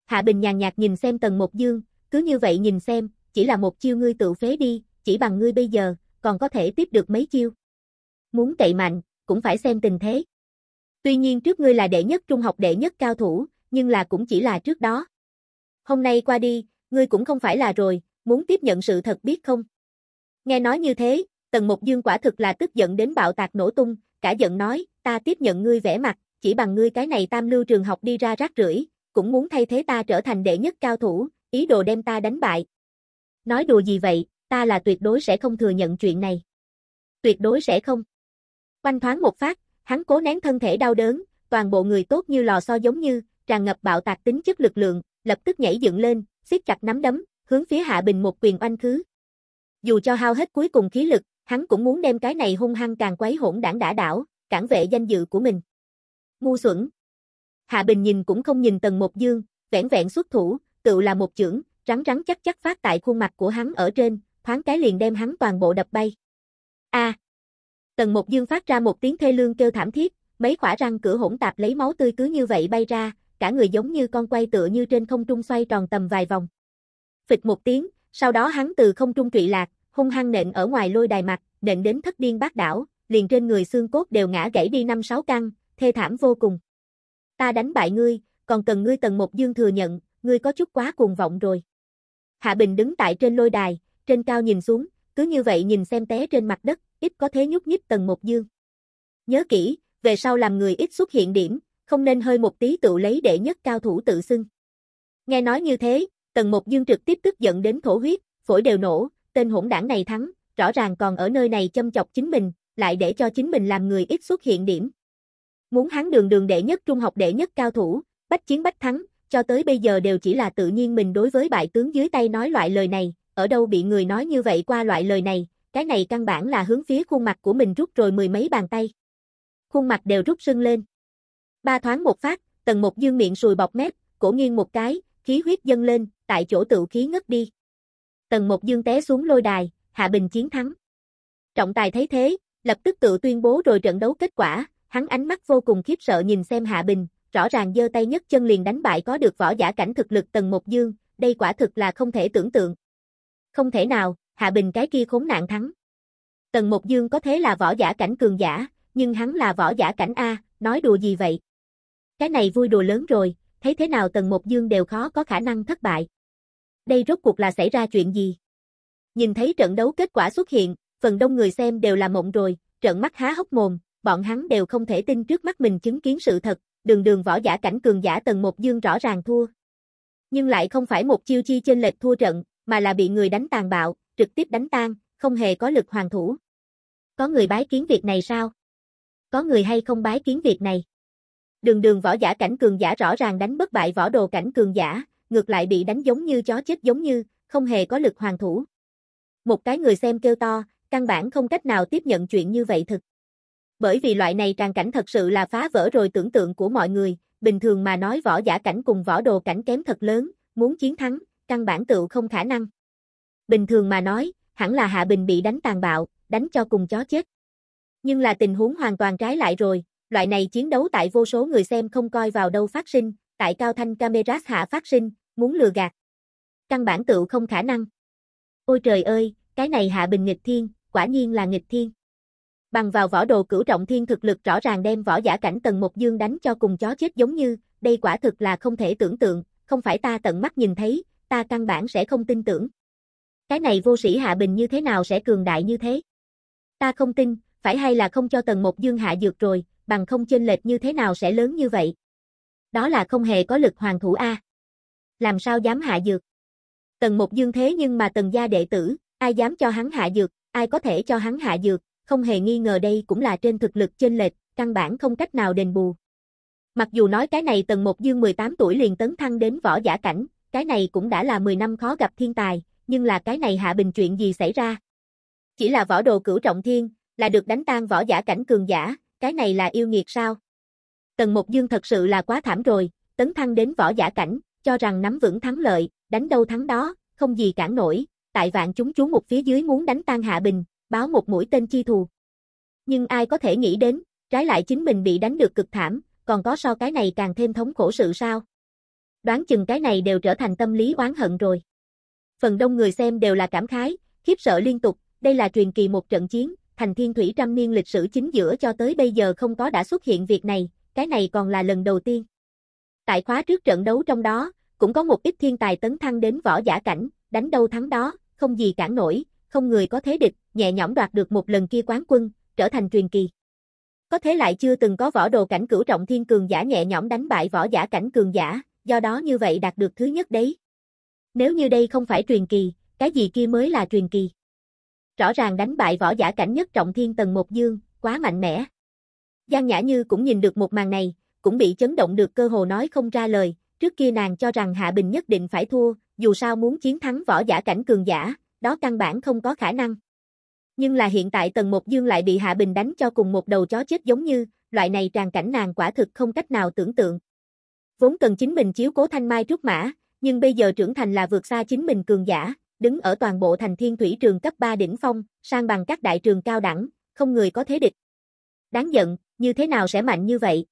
Hạ Bình nhàn nhạt nhìn xem tầng một Dương, cứ như vậy nhìn xem, chỉ là một chiêu ngươi tự phế đi, chỉ bằng ngươi bây giờ, còn có thể tiếp được mấy chiêu. Muốn cậy mạnh, cũng phải xem tình thế. Tuy nhiên trước ngươi là đệ nhất trung học đệ nhất cao thủ, nhưng là cũng chỉ là trước đó. Hôm nay qua đi, ngươi cũng không phải là rồi, muốn tiếp nhận sự thật biết không? Nghe nói như thế, Tần Mục Dương quả thực là tức giận đến bạo tạc nổ tung, cả giận nói, ta tiếp nhận ngươi vẽ mặt, chỉ bằng ngươi cái này tam lưu trường học đi ra rác rưởi, cũng muốn thay thế ta trở thành đệ nhất cao thủ, ý đồ đem ta đánh bại. Nói đùa gì vậy, ta là tuyệt đối sẽ không thừa nhận chuyện này. Tuyệt đối sẽ không. Quanh thoáng một phát, hắn cố nén thân thể đau đớn, toàn bộ người tốt như lò xo giống như, tràn ngập bạo tạc tính chất lực lượng, lập tức nhảy dựng lên, siết chặt nắm đấm, hướng phía Hạ Bình một quyền oanh khứ. Dù cho hao hết cuối cùng khí lực, hắn cũng muốn đem cái này hung hăng càng quấy hỗn đảng đã đảo, cản vệ danh dự của mình. Ngu xuẩn. Hạ Bình nhìn cũng không nhìn Tần một Dương, vẻn vẹn xuất thủ, tự là một chưởng, rắn rắn chắc chắc phát tại khuôn mặt của hắn ở trên, thoáng cái liền đem hắn toàn bộ đập bay. A. À. Tần Mộc Dương phát ra một tiếng thê lương kêu thảm thiết, mấy khỏa răng cửa hỗn tạp lấy máu tươi cứ như vậy bay ra, cả người giống như con quay tựa như trên không trung xoay tròn tầm vài vòng. Phịch một tiếng, sau đó hắn từ không trung trụy lạc, hung hăng nện ở ngoài lôi đài mặt, nện đến thất điên bát đảo, liền trên người xương cốt đều ngã gãy đi năm sáu căn, thê thảm vô cùng. Ta đánh bại ngươi, còn cần ngươi tầng một dương thừa nhận, ngươi có chút quá cuồng vọng rồi. Hạ Bình đứng tại trên lôi đài, trên cao nhìn xuống, cứ như vậy nhìn xem té trên mặt đất, ít có thế nhúc nhích tầng một dương. Nhớ kỹ, về sau làm người ít xuất hiện điểm, không nên hơi một tí tự lấy để nhất cao thủ tự xưng. Nghe nói như thế, Tần Mục Dương trực tiếp tức giận đến thổ huyết, phổi đều nổ, tên hỗn đảng này thắng, rõ ràng còn ở nơi này châm chọc chính mình, lại để cho chính mình làm người ít xuất hiện điểm. Muốn hắn đường đường đệ nhất trung học đệ nhất cao thủ, bách chiến bách thắng, cho tới bây giờ đều chỉ là tự nhiên mình đối với bại tướng dưới tay nói loại lời này, ở đâu bị người nói như vậy qua loại lời này, cái này căn bản là hướng phía khuôn mặt của mình rút rồi mười mấy bàn tay. Khuôn mặt đều rút sưng lên. Ba thoáng một phát, tần một dương miệng sùi bọc mép, cổ nghiêng một cái, khí huyết dâng lên, tại chỗ tự khí ngất đi. Tần Mộc Dương té xuống lôi đài, Hạ Bình chiến thắng. Trọng tài thấy thế, lập tức tự tuyên bố rồi trận đấu kết quả, hắn ánh mắt vô cùng khiếp sợ nhìn xem Hạ Bình, rõ ràng giơ tay nhất chân liền đánh bại có được võ giả cảnh thực lực Tần Mộc Dương, đây quả thực là không thể tưởng tượng. Không thể nào, Hạ Bình cái kia khốn nạn thắng. Tần Mộc Dương có thế là võ giả cảnh cường giả, nhưng hắn là võ giả cảnh A, nói đùa gì vậy? Cái này vui đùa lớn rồi, thấy thế nào Tần Mục Dương đều khó có khả năng thất bại. Đây rốt cuộc là xảy ra chuyện gì? Nhìn thấy trận đấu kết quả xuất hiện, phần đông người xem đều là mộng rồi, trận mắt há hốc mồm, bọn hắn đều không thể tin trước mắt mình chứng kiến sự thật, đường đường võ giả cảnh cường giả Tần Mục Dương rõ ràng thua. Nhưng lại không phải một chiêu chi trên lệch thua trận, mà là bị người đánh tàn bạo, trực tiếp đánh tan, không hề có lực hoàn thủ. Có người bái kiến việc này sao? Có người hay không bái kiến việc này? Đường đường võ giả cảnh cường giả rõ ràng đánh bất bại võ đồ cảnh cường giả, ngược lại bị đánh giống như chó chết giống như, không hề có lực hoàng thủ. Một cái người xem kêu to, căn bản không cách nào tiếp nhận chuyện như vậy thực. Bởi vì loại này tràn cảnh thật sự là phá vỡ rồi tưởng tượng của mọi người, bình thường mà nói võ giả cảnh cùng võ đồ cảnh kém thật lớn, muốn chiến thắng, căn bản tựu không khả năng. Bình thường mà nói, hẳn là Hạ Bình bị đánh tàn bạo, đánh cho cùng chó chết. Nhưng là tình huống hoàn toàn trái lại rồi, Loại này chiến đấu tại vô số người xem không coi vào đâu phát sinh, tại cao thanh camera hạ phát sinh, muốn lừa gạt. Căn bản tự không khả năng. Ôi trời ơi, cái này hạ bình nghịch thiên, quả nhiên là nghịch thiên. Bằng vào võ đồ cửu trọng thiên thực lực rõ ràng đem võ giả cảnh tầng một dương đánh cho cùng chó chết giống như, đây quả thực là không thể tưởng tượng, không phải ta tận mắt nhìn thấy, ta căn bản sẽ không tin tưởng. Cái này vô sĩ hạ bình như thế nào sẽ cường đại như thế? Ta không tin, phải hay là không cho tầng một dương hạ dược rồi, bằng không chênh lệch như thế nào sẽ lớn như vậy. Đó là không hề có lực hoàng thủ A. Làm sao dám hạ dược? Tần một dương thế nhưng mà tần gia đệ tử, ai dám cho hắn hạ dược, ai có thể cho hắn hạ dược, không hề nghi ngờ đây cũng là trên thực lực chênh lệch, căn bản không cách nào đền bù. Mặc dù nói cái này tần một dương 18 tuổi liền tấn thăng đến võ giả cảnh, cái này cũng đã là 10 năm khó gặp thiên tài, nhưng là cái này hạ bình chuyện gì xảy ra? Chỉ là võ đồ cửu trọng thiên, là được đánh tan võ giả cảnh cường giả, cái này là yêu nghiệt sao? Tần Mục Dương thật sự là quá thảm rồi, tấn thăng đến võ giả cảnh, cho rằng nắm vững thắng lợi, đánh đâu thắng đó, không gì cản nổi, tại vạn chúng chú một phía dưới muốn đánh tan Hạ Bình, báo một mũi tên chi thù. Nhưng ai có thể nghĩ đến, trái lại chính mình bị đánh được cực thảm, còn có so cái này càng thêm thống khổ sự sao? Đoán chừng cái này đều trở thành tâm lý oán hận rồi. Phần đông người xem đều là cảm khái, khiếp sợ liên tục, đây là truyền kỳ một trận chiến, thành thiên thủy trăm niên lịch sử chính giữa cho tới bây giờ không có đã xuất hiện việc này, cái này còn là lần đầu tiên. Tại khóa trước trận đấu trong đó, cũng có một ít thiên tài tấn thăng đến võ giả cảnh, đánh đâu thắng đó, không gì cản nổi, không người có thế địch, nhẹ nhõm đoạt được một lần kia quán quân, trở thành truyền kỳ. Có thế lại chưa từng có võ đồ cảnh cửu trọng thiên cường giả nhẹ nhõm đánh bại võ giả cảnh cường giả, do đó như vậy đạt được thứ nhất đấy. Nếu như đây không phải truyền kỳ, cái gì kia mới là truyền kỳ rõ ràng đánh bại võ giả cảnh nhất trọng thiên tầng một dương, quá mạnh mẽ. Giang Nhã Như cũng nhìn được một màn này, cũng bị chấn động được cơ hồ nói không ra lời, trước kia nàng cho rằng Hạ Bình nhất định phải thua, dù sao muốn chiến thắng võ giả cảnh cường giả, đó căn bản không có khả năng. Nhưng là hiện tại tầng một dương lại bị Hạ Bình đánh cho cùng một đầu chó chết giống như, loại này tràn cảnh nàng quả thực không cách nào tưởng tượng. Vốn cần chính mình chiếu cố thanh mai trước mã, nhưng bây giờ trưởng thành là vượt xa chính mình cường giả, đứng ở toàn bộ thành thiên thủy trường cấp 3 đỉnh phong, sang bằng các đại trường cao đẳng, không người có thế địch. Đáng giận, như thế nào sẽ mạnh như vậy?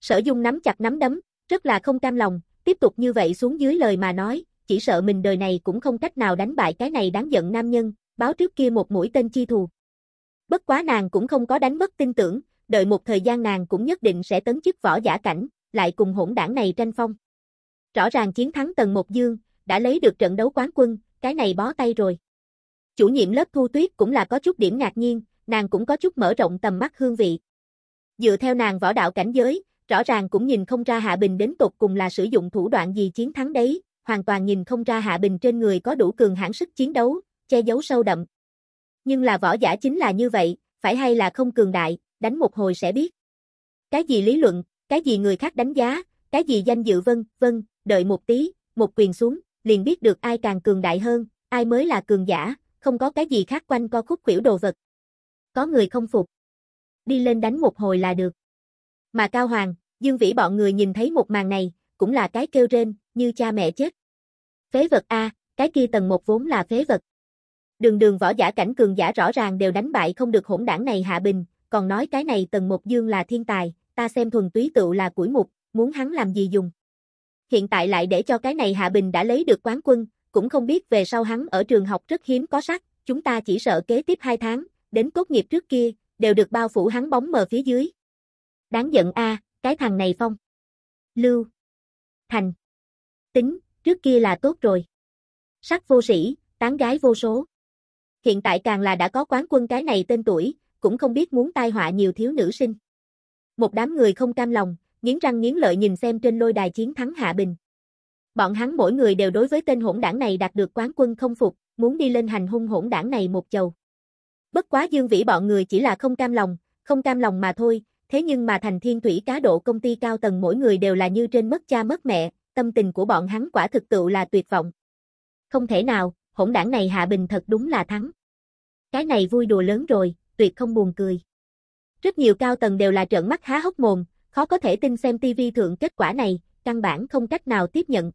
Sở Dung nắm chặt nắm đấm, rất là không cam lòng, tiếp tục như vậy xuống dưới lời mà nói, chỉ sợ mình đời này cũng không cách nào đánh bại cái này đáng giận nam nhân, báo trước kia một mũi tên chi thù. Bất quá nàng cũng không có đánh mất tin tưởng, đợi một thời gian nàng cũng nhất định sẽ tấn chức võ giả cảnh, lại cùng hỗn đảng này tranh phong. Rõ ràng chiến thắng Tần một Dương, đã lấy được trận đấu quán quân, cái này bó tay rồi. Chủ nhiệm lớp Thu Tuyết cũng là có chút điểm ngạc nhiên, nàng cũng có chút mở rộng tầm mắt hương vị. Dựa theo nàng võ đạo cảnh giới, rõ ràng cũng nhìn không ra Hạ Bình đến tột cùng là sử dụng thủ đoạn gì chiến thắng đấy, hoàn toàn nhìn không ra Hạ Bình trên người có đủ cường hãn sức chiến đấu, che giấu sâu đậm. Nhưng là võ giả chính là như vậy, phải hay là không cường đại, đánh một hồi sẽ biết. Cái gì lý luận, cái gì người khác đánh giá, cái gì danh dự vân, vân, đợi một tí, một quyền xuống, liền biết được ai càng cường đại hơn, ai mới là cường giả, không có cái gì khác quanh co khúc khuỷu đồ vật. Có người không phục. Đi lên đánh một hồi là được. Mà Cao Hoàng, Dương Vĩ bọn người nhìn thấy một màn này, cũng là cái kêu rên, như cha mẹ chết. Phế vật A, cái kia tầng một vốn là phế vật. Đường đường võ giả cảnh cường giả rõ ràng đều đánh bại không được hỗn đảng này hạ bình, còn nói cái này tầng một dương là thiên tài, ta xem thuần túy tựu là củi mục, muốn hắn làm gì dùng hiện tại lại để cho cái này Hạ Bình đã lấy được quán quân, cũng không biết về sau hắn ở trường học rất hiếm có sắc, chúng ta chỉ sợ kế tiếp 2 tháng, đến cốt nghiệp trước kia, đều được bao phủ hắn bóng mờ phía dưới. Đáng giận a, cái thằng này phong. Lưu. Thành. Tính, trước kia là tốt rồi. Sắc vô sĩ, tán gái vô số. Hiện tại càng là đã có quán quân cái này tên tuổi, cũng không biết muốn tai họa nhiều thiếu nữ sinh. Một đám người không cam lòng, nghiến răng nghiến lợi nhìn xem trên lôi đài chiến thắng Hạ Bình. Bọn hắn mỗi người đều đối với tên hỗn đảng này đạt được quán quân không phục, muốn đi lên hành hung hỗn đảng này một chầu. Bất quá Dương Vĩ bọn người chỉ là không cam lòng, không cam lòng mà thôi, thế nhưng mà thành thiên thủy cá độ công ty cao tầng mỗi người đều là như trên mất cha mất mẹ, tâm tình của bọn hắn quả thực tựu là tuyệt vọng. Không thể nào, hỗn đảng này Hạ Bình thật đúng là thắng. Cái này vui đùa lớn rồi, tuyệt không buồn cười. Rất nhiều cao tầng đều là trợn mắt há hốc mồm, khó có thể tin xem TV thượng kết quả này, căn bản không cách nào tiếp nhận.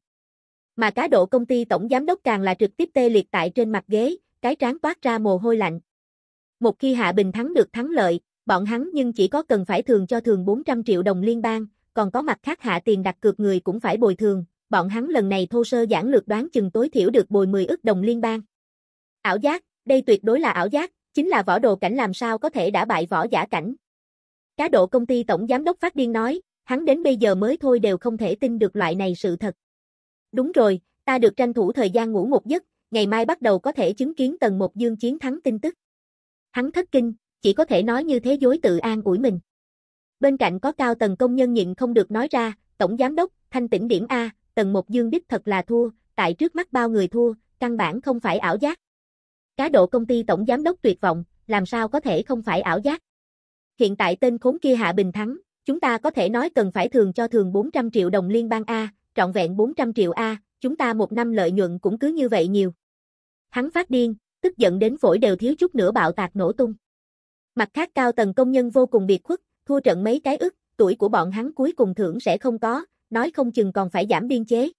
Mà cá độ công ty tổng giám đốc càng là trực tiếp tê liệt tại trên mặt ghế, cái trán toát ra mồ hôi lạnh. Một khi Hạ Bình thắng được thắng lợi, bọn hắn nhưng chỉ có cần phải thường cho thường 400 triệu đồng liên bang, còn có mặt khác hạ tiền đặt cược người cũng phải bồi thường, bọn hắn lần này thô sơ giản lược đoán chừng tối thiểu được bồi 10 ức đồng liên bang. Ảo giác, đây tuyệt đối là ảo giác, chính là võ đồ cảnh làm sao có thể đã bại võ giả cảnh, Cá độ công ty tổng giám đốc phát điên nói, hắn đến bây giờ mới thôi đều không thể tin được loại này sự thật. Đúng rồi, ta được tranh thủ thời gian ngủ một giấc, ngày mai bắt đầu có thể chứng kiến tầng một dương chiến thắng tin tức. Hắn thất kinh, chỉ có thể nói như thế dối tự an ủi mình. Bên cạnh có cao tầng công nhân nhịn không được nói ra, tổng giám đốc, thanh tỉnh điểm A, tầng một dương đích thật là thua, tại trước mắt bao người thua, căn bản không phải ảo giác. Cá độ công ty tổng giám đốc tuyệt vọng, làm sao có thể không phải ảo giác hiện tại tên khốn kia hạ bình thắng, chúng ta có thể nói cần phải thường cho thường 400 triệu đồng liên bang A, trọn vẹn 400 triệu A, chúng ta một năm lợi nhuận cũng cứ như vậy nhiều. Hắn phát điên, tức giận đến phổi đều thiếu chút nữa bạo tạc nổ tung. Mặt khác cao tầng công nhân vô cùng biệt khuất, thua trận mấy cái ức, tuổi của bọn hắn cuối cùng thưởng sẽ không có, nói không chừng còn phải giảm biên chế.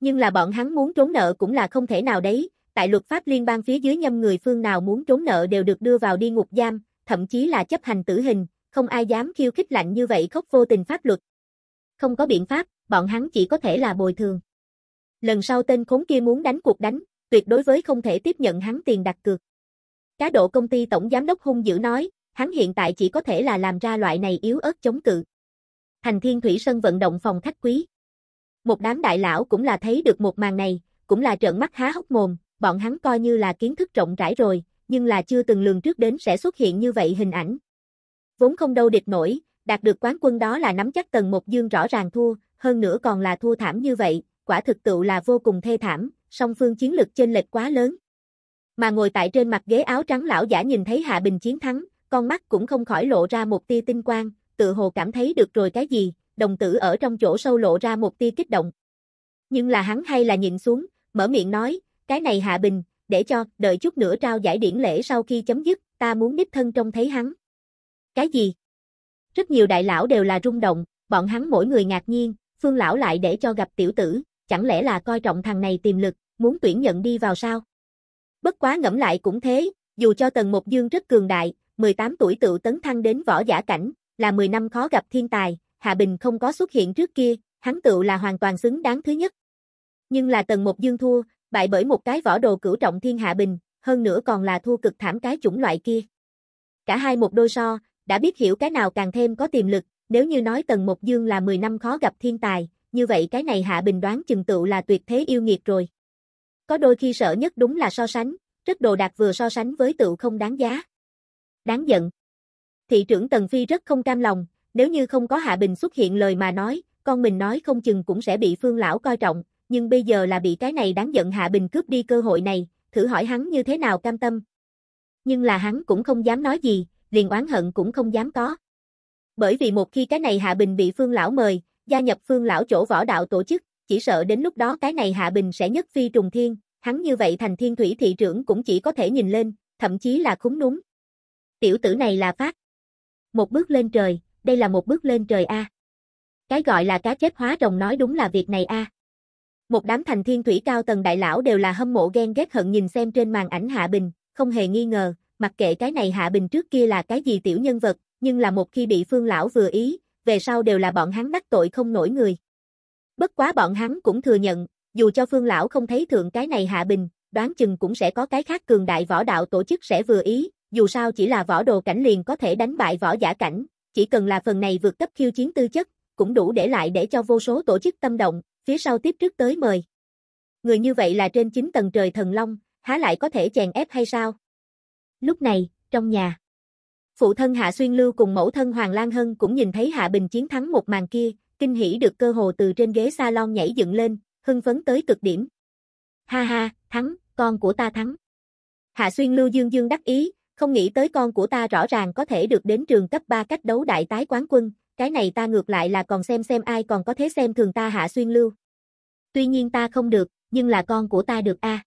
Nhưng là bọn hắn muốn trốn nợ cũng là không thể nào đấy, tại luật pháp liên bang phía dưới nhâm người phương nào muốn trốn nợ đều được đưa vào đi ngục giam, thậm chí là chấp hành tử hình, không ai dám khiêu khích lạnh như vậy khóc vô tình pháp luật. Không có biện pháp, bọn hắn chỉ có thể là bồi thường. Lần sau tên khốn kia muốn đánh cuộc đánh, tuyệt đối với không thể tiếp nhận hắn tiền đặt cược. Cá độ công ty tổng giám đốc hung dữ nói, hắn hiện tại chỉ có thể là làm ra loại này yếu ớt chống cự. Thành Thiên Thủy Sơn vận động phòng khách quý. Một đám đại lão cũng là thấy được một màn này, cũng là trợn mắt há hốc mồm, bọn hắn coi như là kiến thức rộng rãi rồi, nhưng là chưa từng lường trước đến sẽ xuất hiện như vậy hình ảnh. Vốn không đâu địch nổi, đạt được quán quân đó là nắm chắc tần một dương rõ ràng thua, hơn nữa còn là thua thảm như vậy, quả thực tựu là vô cùng thê thảm, song phương chiến lực chênh lệch quá lớn. Mà ngồi tại trên mặt ghế áo trắng lão giả nhìn thấy Hạ Bình chiến thắng, con mắt cũng không khỏi lộ ra một tia tinh quang, tự hồ cảm thấy được rồi cái gì, đồng tử ở trong chỗ sâu lộ ra một tia kích động. Nhưng là hắn hay là nhìn xuống, mở miệng nói, cái này Hạ Bình, để cho, đợi chút nữa trao giải điển lễ sau khi chấm dứt, ta muốn đích thân trông thấy hắn. Cái gì? Rất nhiều đại lão đều là rung động, bọn hắn mỗi người ngạc nhiên, phương lão lại để cho gặp tiểu tử, chẳng lẽ là coi trọng thằng này tiềm lực, muốn tuyển nhận đi vào sao? Bất quá ngẫm lại cũng thế, dù cho tần một dương rất cường đại, 18 tuổi tự tấn thăng đến võ giả cảnh, là 10 năm khó gặp thiên tài, Hạ Bình không có xuất hiện trước kia, hắn tự là hoàn toàn xứng đáng thứ nhất. Nhưng là tần một dương thua, bại bởi một cái võ đồ cửu trọng thiên hạ bình, hơn nữa còn là thua cực thảm cái chủng loại kia. Cả hai một đôi so, đã biết hiểu cái nào càng thêm có tiềm lực, nếu như nói tầng một Dương là 10 năm khó gặp thiên tài, như vậy cái này Hạ Bình đoán chừng tựu là tuyệt thế yêu nghiệt rồi. Có đôi khi sợ nhất đúng là so sánh, rất đồ đạt vừa so sánh với tựu không đáng giá. Đáng giận. Thị trưởng Tần Phi rất không cam lòng, nếu như không có Hạ Bình xuất hiện lời mà nói, con mình nói không chừng cũng sẽ bị Phương Lão coi trọng, nhưng bây giờ là bị cái này đáng giận Hạ Bình cướp đi cơ hội này, thử hỏi hắn như thế nào cam tâm. Nhưng là hắn cũng không dám nói gì, liền oán hận cũng không dám có. Bởi vì một khi cái này Hạ Bình bị Phương Lão mời, gia nhập Phương Lão chỗ võ đạo tổ chức, chỉ sợ đến lúc đó cái này Hạ Bình sẽ nhất phi trùng thiên, hắn như vậy thành thiên thủy thị trưởng cũng chỉ có thể nhìn lên, thậm chí là khúng núng Tiểu tử này là phát. Một bước lên trời, đây là một bước lên trời a. Cái gọi là cá chép hóa rồng nói đúng là việc này a. Một đám thành thiên thủy cao tầng đại lão đều là hâm mộ ghen ghét hận nhìn xem trên màn ảnh Hạ Bình, không hề nghi ngờ, mặc kệ cái này Hạ Bình trước kia là cái gì tiểu nhân vật, nhưng là một khi bị Phương Lão vừa ý, về sau đều là bọn hắn đắc tội không nổi người. Bất quá bọn hắn cũng thừa nhận, dù cho Phương Lão không thấy thượng cái này Hạ Bình, đoán chừng cũng sẽ có cái khác cường đại võ đạo tổ chức sẽ vừa ý, dù sao chỉ là võ đồ cảnh liền có thể đánh bại võ giả cảnh, chỉ cần là phần này vượt cấp khiêu chiến tư chất, cũng đủ để lại để cho vô số tổ chức tâm động, phía sau tiếp trước tới mời. Người như vậy là trên 9 tầng trời thần long, há lại có thể chèn ép hay sao? Lúc này, trong nhà, phụ thân Hạ Xuyên Lưu cùng mẫu thân Hoàng Lan Hân cũng nhìn thấy Hạ Bình chiến thắng một màn kia, kinh hỉ được cơ hồ từ trên ghế salon nhảy dựng lên, hưng phấn tới cực điểm. Ha ha, thắng, con của ta thắng. Hạ Xuyên Lưu dương dương đắc ý, không nghĩ tới con của ta rõ ràng có thể được đến trường cấp 3 cách đấu đại tái quán quân, cái này ta ngược lại là còn xem xem ai còn có thế xem thường ta Hạ Xuyên Lưu. Tuy nhiên ta không được, nhưng là con của ta được a. À.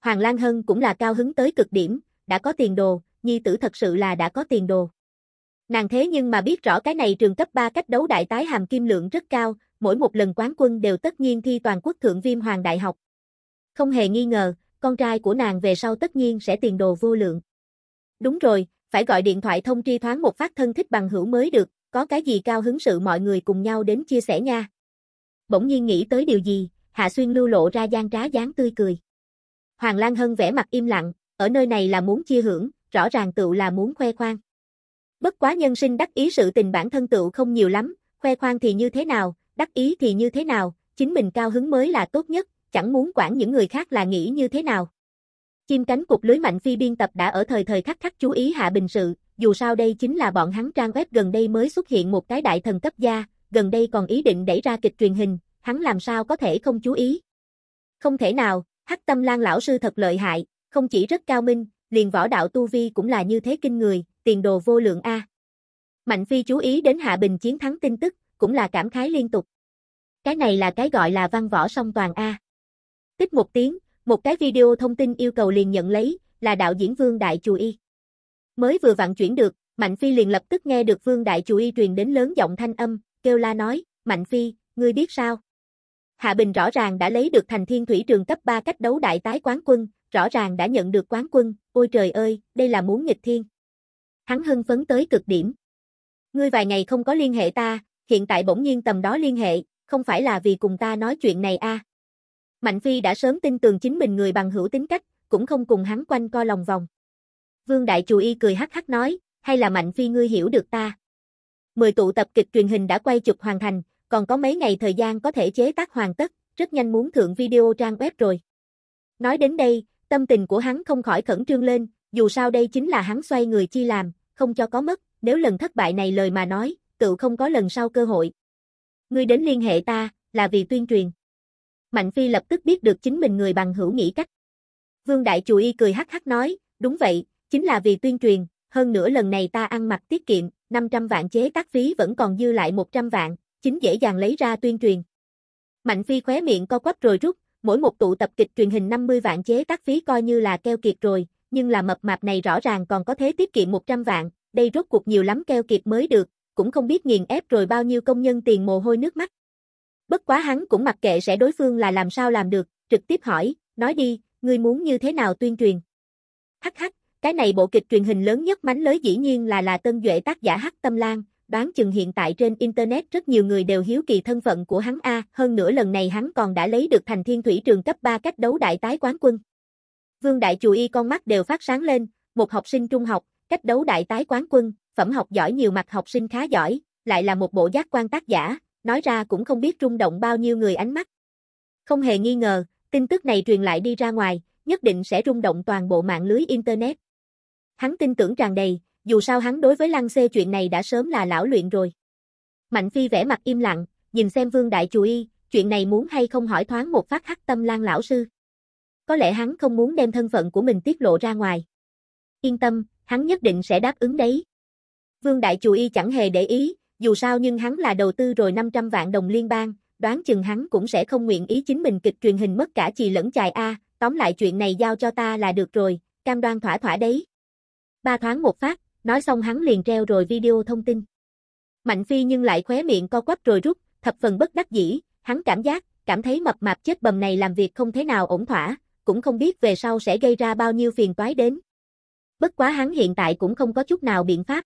Hoàng Lan Hân cũng là cao hứng tới cực điểm, đã có tiền đồ, nhi tử thật sự là đã có tiền đồ. Nàng thế nhưng mà biết rõ cái này trường cấp 3 cách đấu đại tái hàm kim lượng rất cao, mỗi một lần quán quân đều tất nhiên thi toàn quốc thượng viêm hoàng đại học. Không hề nghi ngờ, con trai của nàng về sau tất nhiên sẽ tiền đồ vô lượng. Đúng rồi, phải gọi điện thoại thông tri thoáng một phát thân thích bằng hữu mới được, có cái gì cao hứng sự mọi người cùng nhau đến chia sẻ nha bỗng nhiên nghĩ tới điều gì, Hạ Xuyên lưu lộ ra gian trá dáng tươi cười. Hoàng Lan Hân vẻ mặt im lặng, ở nơi này là muốn chia hưởng, rõ ràng tựu là muốn khoe khoang. Bất quá nhân sinh đắc ý sự tình bản thân tựu không nhiều lắm, khoe khoang thì như thế nào, đắc ý thì như thế nào, chính mình cao hứng mới là tốt nhất, chẳng muốn quản những người khác là nghĩ như thế nào. Chim cánh cục lưới mạnh phi biên tập đã ở thời thời khắc khắc chú ý hạ bình sự, dù sao đây chính là bọn hắn trang web gần đây mới xuất hiện một cái đại thần cấp gia, gần đây còn ý định đẩy ra kịch truyền hình, hắn làm sao có thể không chú ý. Không thể nào, Hắc Tâm Lan lão sư thật lợi hại, không chỉ rất cao minh, liền võ đạo tu vi cũng là như thế kinh người, tiền đồ vô lượng a. Mạnh Phi chú ý đến Hạ Bình chiến thắng tin tức, cũng là cảm khái liên tục. Cái này là cái gọi là văn võ song toàn a. Tích một tiếng, một cái video thông tin yêu cầu liền nhận lấy, là đạo diễn Vương Đại Chù Y. Mới vừa vặn chuyển được, Mạnh Phi liền lập tức nghe được Vương Đại Chù Y truyền đến lớn giọng thanh âm, kêu la nói, Mạnh Phi, ngươi biết sao? Hạ Bình rõ ràng đã lấy được thành thiên thủy trường cấp 3 cách đấu đại tái quán quân, rõ ràng đã nhận được quán quân, ôi trời ơi, đây là muốn nghịch thiên. Hắn hưng phấn tới cực điểm. Ngươi vài ngày không có liên hệ ta, hiện tại bỗng nhiên tầm đó liên hệ, không phải là vì cùng ta nói chuyện này a à. Mạnh Phi đã sớm tin tưởng chính mình người bằng hữu tính cách, cũng không cùng hắn quanh co lòng vòng. Vương Đại Chù Y cười hắc hắc nói, hay là Mạnh Phi ngươi hiểu được ta. 10 tụ tập kịch truyền hình đã quay chụp hoàn thành, còn có mấy ngày thời gian có thể chế tác hoàn tất, rất nhanh muốn thượng video trang web rồi. Nói đến đây, tâm tình của hắn không khỏi khẩn trương lên, dù sao đây chính là hắn xoay người chi làm, không cho có mất, nếu lần thất bại này lời mà nói, tự không có lần sau cơ hội. Ngươi đến liên hệ ta, là vì tuyên truyền. Mạnh Phi lập tức biết được chính mình người bằng hữu nghĩ cách. Vương Đại Chùi Y cười hắc hắc nói, đúng vậy, chính là vì tuyên truyền, hơn nữa lần này ta ăn mặc tiết kiệm, 500 vạn chế tác phí vẫn còn dư lại 100 vạn, chính dễ dàng lấy ra tuyên truyền. Mạnh Phi khóe miệng co quắp rồi rút, mỗi một tụ tập kịch truyền hình 50 vạn chế tác phí coi như là keo kiệt rồi, nhưng là mập mạp này rõ ràng còn có thế tiết kiệm 100 vạn, đây rốt cuộc nhiều lắm keo kiệt mới được, cũng không biết nghiền ép rồi bao nhiêu công nhân tiền mồ hôi nước mắt. Bất quá hắn cũng mặc kệ sẽ đối phương là làm sao làm được, trực tiếp hỏi, nói đi, ngươi muốn như thế nào tuyên truyền. Hắc hắc, cái này bộ kịch truyền hình lớn nhất mánh lới dĩ nhiên là là tân duệ tác giả Hắc Tâm Lan, đoán chừng hiện tại trên Internet rất nhiều người đều hiếu kỳ thân phận của hắn A, hơn nữa lần này hắn còn đã lấy được thành thiên thủy trường cấp 3 cách đấu đại tái quán quân. Vương Đại Chù Y con mắt đều phát sáng lên, một học sinh trung học, cách đấu đại tái quán quân, phẩm học giỏi nhiều mặt học sinh khá giỏi, lại là một bộ giác quan tác giả, nói ra cũng không biết rung động bao nhiêu người ánh mắt. Không hề nghi ngờ, tin tức này truyền lại đi ra ngoài, nhất định sẽ rung động toàn bộ mạng lưới Internet. Hắn tin tưởng tràn đầy, dù sao hắn đối với Lăng Xê chuyện này đã sớm là lão luyện rồi. Mạnh Phi vẻ mặt im lặng, nhìn xem Vương Đại Chủ Y, chuyện này muốn hay không hỏi thoáng một phát hắc tâm Lan lão sư. Có lẽ hắn không muốn đem thân phận của mình tiết lộ ra ngoài. Yên tâm, hắn nhất định sẽ đáp ứng đấy. Vương Đại Chủ Y chẳng hề để ý, dù sao nhưng hắn là đầu tư rồi 500 vạn đồng liên bang, đoán chừng hắn cũng sẽ không nguyện ý chính mình kịch truyền hình mất cả chì lẫn chài A, tóm lại chuyện này giao cho ta là được rồi, cam đoan thỏa thỏa đấy ba thoáng một phát, nói xong hắn liền treo rồi video thông tin. Mạnh Phi nhưng lại khóe miệng co quắp rồi rút, thập phần bất đắc dĩ, hắn cảm giác, cảm thấy mập mạp chết bầm này làm việc không thế nào ổn thỏa, cũng không biết về sau sẽ gây ra bao nhiêu phiền toái đến. Bất quá hắn hiện tại cũng không có chút nào biện pháp.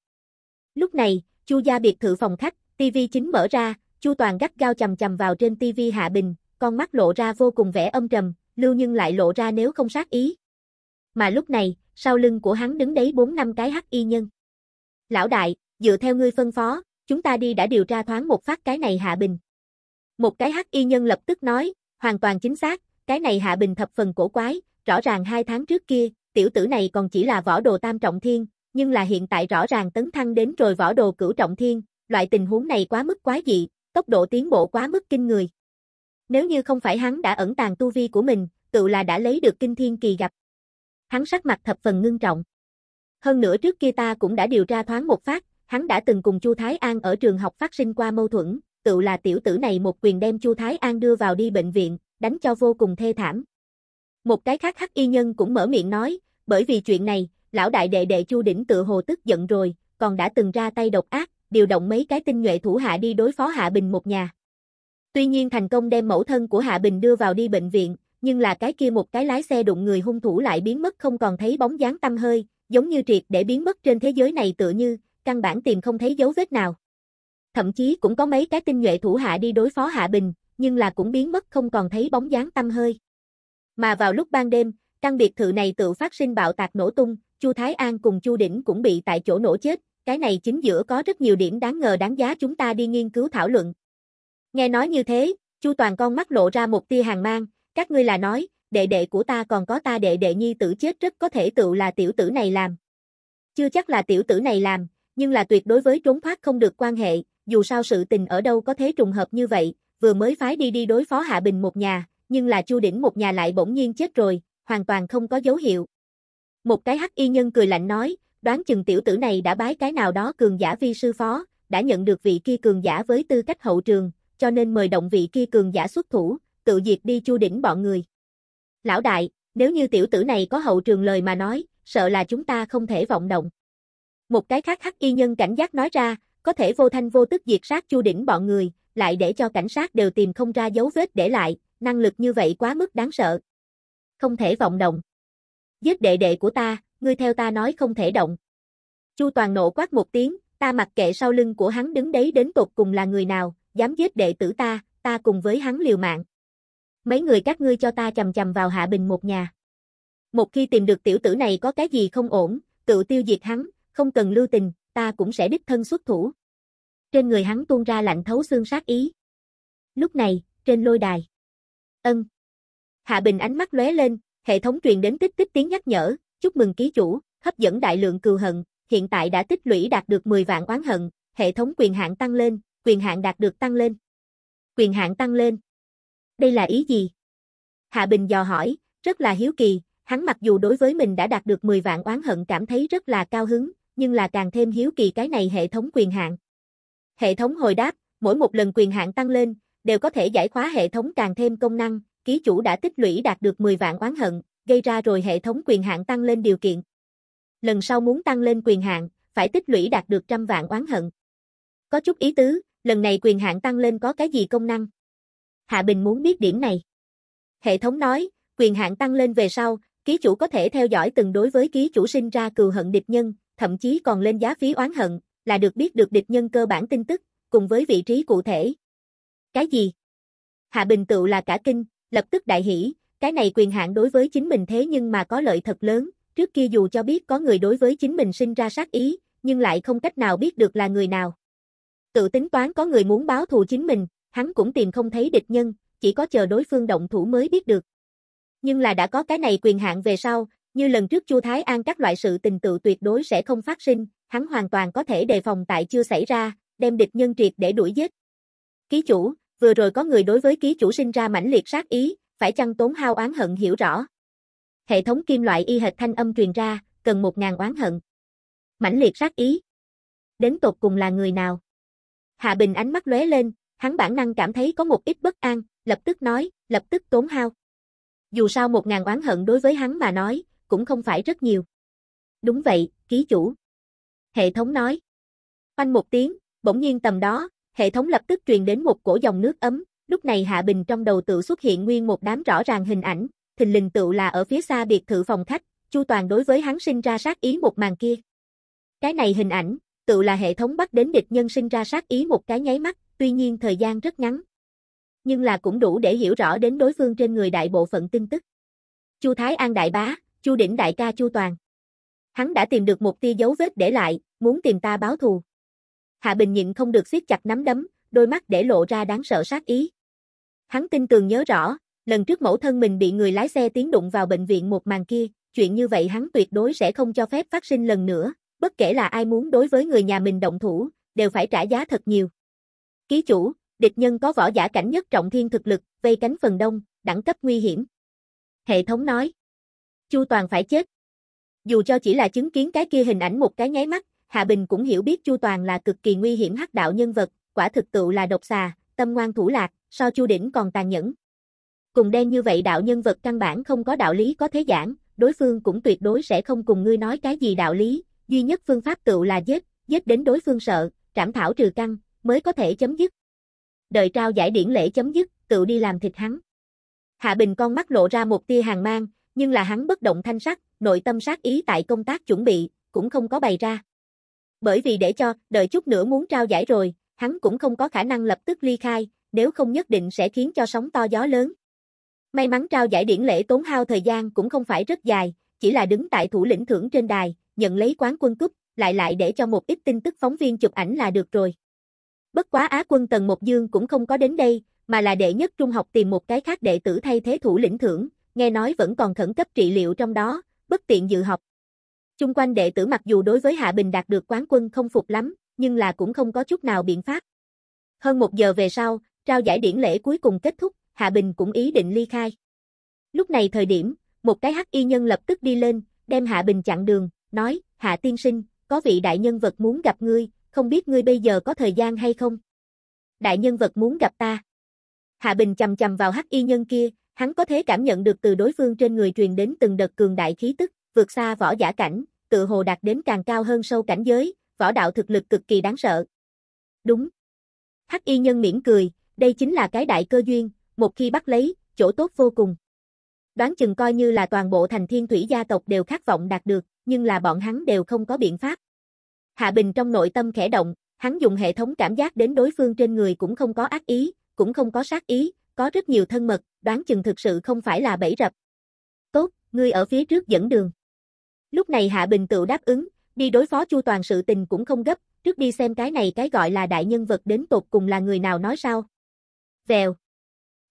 Lúc này, Chu gia biệt thự phòng khách, TV chính mở ra, Chu Toàn gắt gao chầm chầm vào trên TV Hạ Bình, con mắt lộ ra vô cùng vẻ âm trầm, Lưu Nhưng lại lộ ra nếu không sát ý. Mà lúc này, sau lưng của hắn đứng đấy bốn năm cái hắc y nhân. Lão đại, dựa theo ngươi phân phó, chúng ta đi đã điều tra thoáng một phát cái này Hạ Bình. Một cái hắc y nhân lập tức nói, hoàn toàn chính xác, cái này Hạ Bình thập phần cổ quái, rõ ràng hai tháng trước kia, tiểu tử này còn chỉ là võ đồ tam trọng thiên, nhưng là hiện tại rõ ràng tấn thăng đến rồi võ đồ cửu trọng thiên, loại tình huống này quá mức quá dị, tốc độ tiến bộ quá mức kinh người. Nếu như không phải hắn đã ẩn tàng tu vi của mình, tự là đã lấy được kinh thiên kỳ gặp hắn sắc mặt thập phần ngưng trọng. Hơn nữa trước kia ta cũng đã điều tra thoáng một phát, hắn đã từng cùng Chu Thái An ở trường học phát sinh qua mâu thuẫn, tự là tiểu tử này một quyền đem Chu Thái An đưa vào đi bệnh viện, đánh cho vô cùng thê thảm. Một cái khác hắc y nhân cũng mở miệng nói, bởi vì chuyện này, lão đại đệ đệ Chu Đỉnh tự hồ tức giận rồi, còn đã từng ra tay độc ác, điều động mấy cái tinh nhuệ thủ hạ đi đối phó Hạ Bình một nhà. Tuy nhiên thành công đem mẫu thân của Hạ Bình đưa vào đi bệnh viện, nhưng là cái kia một cái lái xe đụng người hung thủ lại biến mất không còn thấy bóng dáng tâm hơi, giống như triệt để biến mất trên thế giới này tựa như, căn bản tìm không thấy dấu vết nào. Thậm chí cũng có mấy cái tinh nhuệ thủ hạ đi đối phó Hạ Bình, nhưng là cũng biến mất không còn thấy bóng dáng tâm hơi. Mà vào lúc ban đêm, căn biệt thự này tự phát sinh bạo tạc nổ tung, Chu Thái An cùng Chu Đỉnh cũng bị tại chỗ nổ chết, cái này chính giữa có rất nhiều điểm đáng ngờ đáng giá chúng ta đi nghiên cứu thảo luận. Nghe nói như thế, Chu Toàn con mắt lộ ra một tia hàng mang, các ngươi là nói, đệ đệ của ta còn có ta đệ đệ nhi tử chết rất có thể tựu là tiểu tử này làm. Chưa chắc là tiểu tử này làm, nhưng là tuyệt đối với trốn thoát không được quan hệ, dù sao sự tình ở đâu có thế trùng hợp như vậy, vừa mới phái đi đi đối phó Hạ Bình một nhà, nhưng là Chu Đỉnh một nhà lại bỗng nhiên chết rồi, hoàn toàn không có dấu hiệu. Một cái hắc y nhân cười lạnh nói, đoán chừng tiểu tử này đã bái cái nào đó cường giả vi sư phó, đã nhận được vị kia cường giả với tư cách hậu trường, cho nên mời động vị kia cường giả xuất thủ, tự diệt đi Chu đỉnh bọn người. Lão đại, nếu như tiểu tử này có hậu trường lời mà nói, sợ là chúng ta không thể vọng động. Một cái khác hắc y nhân cảnh giác nói ra, có thể vô thanh vô tức diệt sát Chu đỉnh bọn người, lại để cho cảnh sát đều tìm không ra dấu vết để lại, năng lực như vậy quá mức đáng sợ. Không thể vọng động. Giết đệ đệ của ta, ngươi theo ta nói không thể động. Chu Toàn nộ quát một tiếng, ta mặc kệ sau lưng của hắn đứng đấy đến tột cùng là người nào, dám giết đệ tử ta, ta cùng với hắn liều mạng mấy người các ngươi cho ta chầm chầm vào Hạ Bình một nhà. Một khi tìm được tiểu tử này có cái gì không ổn, cựu tiêu diệt hắn, không cần lưu tình, ta cũng sẽ đích thân xuất thủ. Trên người hắn tuôn ra lạnh thấu xương sát ý. Lúc này, trên lôi đài. Ân. Hạ Bình ánh mắt lóe lên, hệ thống truyền đến tích tích tiếng nhắc nhở, chúc mừng ký chủ, hấp dẫn đại lượng cừu hận, hiện tại đã tích lũy đạt được 10 vạn oán hận, hệ thống quyền hạn tăng lên, quyền hạn đạt được tăng lên. Quyền hạn tăng lên. Đây là ý gì? Hạ Bình dò hỏi, rất là hiếu kỳ, hắn mặc dù đối với mình đã đạt được 10 vạn oán hận cảm thấy rất là cao hứng, nhưng là càng thêm hiếu kỳ cái này hệ thống quyền hạn. Hệ thống hồi đáp, mỗi một lần quyền hạn tăng lên, đều có thể giải khóa hệ thống càng thêm công năng, ký chủ đã tích lũy đạt được 10 vạn oán hận, gây ra rồi hệ thống quyền hạn tăng lên điều kiện. Lần sau muốn tăng lên quyền hạn, phải tích lũy đạt được trăm vạn oán hận. Có chút ý tứ, lần này quyền hạn tăng lên có cái gì công năng? Hạ Bình muốn biết điểm này. Hệ thống nói, quyền hạn tăng lên về sau, ký chủ có thể theo dõi từng đối với ký chủ sinh ra cừu hận địch nhân, thậm chí còn lên giá phí oán hận, là được biết được địch nhân cơ bản tin tức, cùng với vị trí cụ thể. Cái gì? Hạ Bình tựu là cả kinh, lập tức đại hỉ, cái này quyền hạn đối với chính mình thế nhưng mà có lợi thật lớn, trước kia dù cho biết có người đối với chính mình sinh ra sát ý, nhưng lại không cách nào biết được là người nào. Tự tính toán có người muốn báo thù chính mình, hắn cũng tìm không thấy địch nhân, chỉ có chờ đối phương động thủ mới biết được. Nhưng là đã có cái này quyền hạn về sau, như lần trước Chu Thái An các loại sự tình tự tuyệt đối sẽ không phát sinh, hắn hoàn toàn có thể đề phòng tại chưa xảy ra, đem địch nhân triệt để đuổi giết. Ký chủ, vừa rồi có người đối với ký chủ sinh ra mãnh liệt sát ý, phải chăng tốn hao oán hận hiểu rõ. Hệ thống kim loại y hệt thanh âm truyền ra, cần 1000 oán hận. Mãnh liệt sát ý. Đến tột cùng là người nào? Hạ Bình ánh mắt lóe lên, hắn bản năng cảm thấy có một ít bất an, lập tức nói, lập tức tốn hao. Dù sao một ngàn oán hận đối với hắn mà nói, cũng không phải rất nhiều. Đúng vậy, ký chủ. Hệ thống nói. Oanh một tiếng, bỗng nhiên tầm đó, hệ thống lập tức truyền đến một cổ dòng nước ấm, lúc này Hạ Bình trong đầu tự xuất hiện nguyên một đám rõ ràng hình ảnh, thình lình tự là ở phía xa biệt thự phòng khách, Chu Toàn đối với hắn sinh ra sát ý một màn kia. Cái này hình ảnh, tự là hệ thống bắt đến địch nhân sinh ra sát ý một cái nháy mắt, tuy nhiên thời gian rất ngắn. Nhưng là cũng đủ để hiểu rõ đến đối phương trên người đại bộ phận tin tức. Chu Thái An đại bá, Chu đỉnh đại ca Chu Toàn. Hắn đã tìm được một tia dấu vết để lại, muốn tìm ta báo thù. Hạ Bình nhịn không được siết chặt nắm đấm, đôi mắt để lộ ra đáng sợ sát ý. Hắn tin tường nhớ rõ, lần trước mẫu thân mình bị người lái xe tiến đụng vào bệnh viện một màn kia, chuyện như vậy hắn tuyệt đối sẽ không cho phép phát sinh lần nữa, bất kể là ai muốn đối với người nhà mình động thủ, đều phải trả giá thật nhiều. Ký chủ, địch nhân có võ giả cảnh nhất trọng thiên thực lực, vây cánh phần đông, đẳng cấp nguy hiểm. Hệ thống nói. Chu Toàn phải chết. Dù cho chỉ là chứng kiến cái kia hình ảnh một cái nháy mắt, Hạ Bình cũng hiểu biết Chu Toàn là cực kỳ nguy hiểm hắc đạo nhân vật, quả thực tựu là độc xà, tâm ngoan thủ lạc, so Chu Đỉnh còn tàn nhẫn. Cùng đen như vậy đạo nhân vật căn bản không có đạo lý có thế giảng, đối phương cũng tuyệt đối sẽ không cùng ngươi nói cái gì đạo lý, duy nhất phương pháp tựu là giết, giết đến đối phương sợ, trảm thảo trừ căn, mới có thể chấm dứt. Đợi trao giải điển lễ chấm dứt, cựu đi làm thịt hắn. Hạ Bình con mắt lộ ra một tia hàng mang, nhưng là hắn bất động thanh sắc, nội tâm sát ý tại công tác chuẩn bị, cũng không có bày ra. Bởi vì để cho, đợi chút nữa muốn trao giải rồi, hắn cũng không có khả năng lập tức ly khai, nếu không nhất định sẽ khiến cho sóng to gió lớn. May mắn trao giải điển lễ tốn hao thời gian cũng không phải rất dài, chỉ là đứng tại thủ lĩnh thưởng trên đài, nhận lấy quán quân cúp, lại lại để cho một ít tin tức phóng viên chụp ảnh là được rồi. Bất quá Á quân Tần Một Dương cũng không có đến đây, mà là đệ nhất trung học tìm một cái khác đệ tử thay thế thủ lĩnh thưởng, nghe nói vẫn còn khẩn cấp trị liệu trong đó, bất tiện dự học. Chung quanh đệ tử mặc dù đối với Hạ Bình đạt được quán quân không phục lắm, nhưng là cũng không có chút nào biện pháp. Hơn một giờ về sau, trao giải điển lễ cuối cùng kết thúc, Hạ Bình cũng ý định ly khai. Lúc này thời điểm, một cái hắc y nhân lập tức đi lên, đem Hạ Bình chặn đường, nói, Hạ tiên sinh, có vị đại nhân vật muốn gặp ngươi, không biết ngươi bây giờ có thời gian hay không? Đại nhân vật muốn gặp ta. Hạ Bình chầm chầm vào hắc y nhân kia, hắn có thể cảm nhận được từ đối phương trên người truyền đến từng đợt cường đại khí tức, vượt xa võ giả cảnh, tự hồ đạt đến càng cao hơn sâu cảnh giới, võ đạo thực lực cực kỳ đáng sợ. Đúng. Hắc y nhân mỉm cười, đây chính là cái đại cơ duyên, một khi bắt lấy, chỗ tốt vô cùng. Đoán chừng coi như là toàn bộ thành thiên thủy gia tộc đều khát vọng đạt được, nhưng là bọn hắn đều không có biện pháp, Hạ Bình trong nội tâm khẽ động, hắn dùng hệ thống cảm giác đến đối phương trên người cũng không có ác ý, cũng không có sát ý, có rất nhiều thân mật, đoán chừng thực sự không phải là bẫy rập. Tốt, ngươi ở phía trước dẫn đường. Lúc này Hạ Bình tự đáp ứng, đi đối phó Chu Toàn sự tình cũng không gấp, trước đi xem cái này cái gọi là đại nhân vật đến tột cùng là người nào nói sao. Vèo.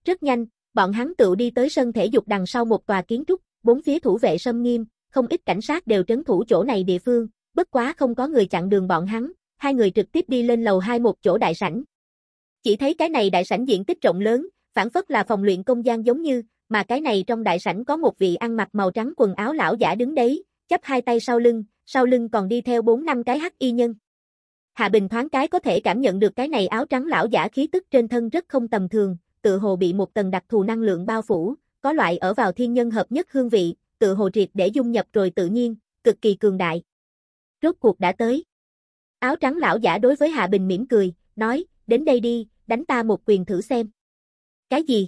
Rất nhanh, bọn hắn tự đi tới sân thể dục đằng sau một tòa kiến trúc, bốn phía thủ vệ sâm nghiêm, không ít cảnh sát đều trấn thủ chỗ này địa phương, bất quá không có người chặn đường bọn hắn, hai người trực tiếp đi lên lầu hai một chỗ đại sảnh. Chỉ thấy cái này đại sảnh diện tích rộng lớn, phản phất là phòng luyện công gian giống như, mà cái này trong đại sảnh có một vị ăn mặc màu trắng quần áo lão giả đứng đấy, chấp hai tay sau lưng, sau lưng còn đi theo bốn năm cái hắc y nhân. Hạ Bình thoáng cái có thể cảm nhận được cái này áo trắng lão giả khí tức trên thân rất không tầm thường, tự hồ bị một tầng đặc thù năng lượng bao phủ, có loại ở vào thiên nhân hợp nhất hương vị, tự hồ triệt để dung nhập rồi tự nhiên, cực kỳ cường đại rốt cuộc đã tới. Áo trắng lão giả đối với Hạ Bình mỉm cười, nói, đến đây đi, đánh ta một quyền thử xem. Cái gì?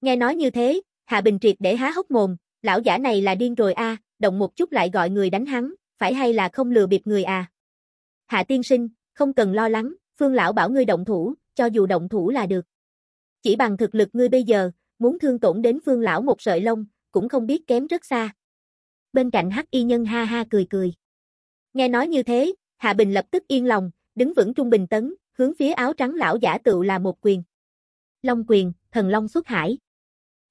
Nghe nói như thế, Hạ Bình triệt để há hốc mồm, lão giả này là điên rồi a, động một chút lại gọi người đánh hắn, phải hay là không lừa bịp người à? Hạ tiên sinh, không cần lo lắng, phương lão bảo ngươi động thủ, cho dù động thủ là được. Chỉ bằng thực lực ngươi bây giờ, muốn thương tổn đến phương lão một sợi lông, cũng không biết kém rất xa. Bên cạnh hắc y nhân ha ha cười cười. Nghe nói như thế, Hạ Bình lập tức yên lòng, đứng vững trung bình tấn, hướng phía áo trắng lão giả tựu là một quyền. Long quyền, thần long xuất hải.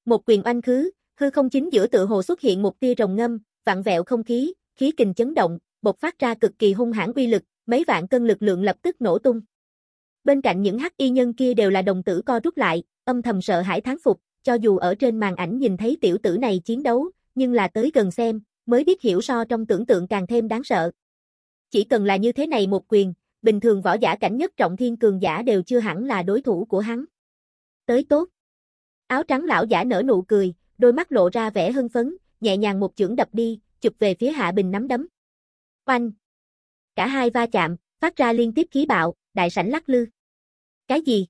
Một quyền oanh khứ, hư không chính giữa tự hồ xuất hiện một tia rồng ngâm, vặn vẹo không khí, khí kình chấn động, bộc phát ra cực kỳ hung hãn uy lực, mấy vạn cân lực lượng lập tức nổ tung. Bên cạnh những hắc y nhân kia đều là đồng tử co rút lại, âm thầm sợ hãi thán phục, cho dù ở trên màn ảnh nhìn thấy tiểu tử này chiến đấu, nhưng là tới gần xem, mới biết hiểu so trong tưởng tượng càng thêm đáng sợ. Chỉ cần là như thế này một quyền, bình thường võ giả cảnh nhất trọng thiên cường giả đều chưa hẳn là đối thủ của hắn. Tới tốt. Áo trắng lão giả nở nụ cười, đôi mắt lộ ra vẻ hưng phấn, nhẹ nhàng một chưởng đập đi, chụp về phía Hạ Bình nắm đấm. Oanh! Cả hai va chạm, phát ra liên tiếp khí bạo, đại sảnh lắc lư. Cái gì?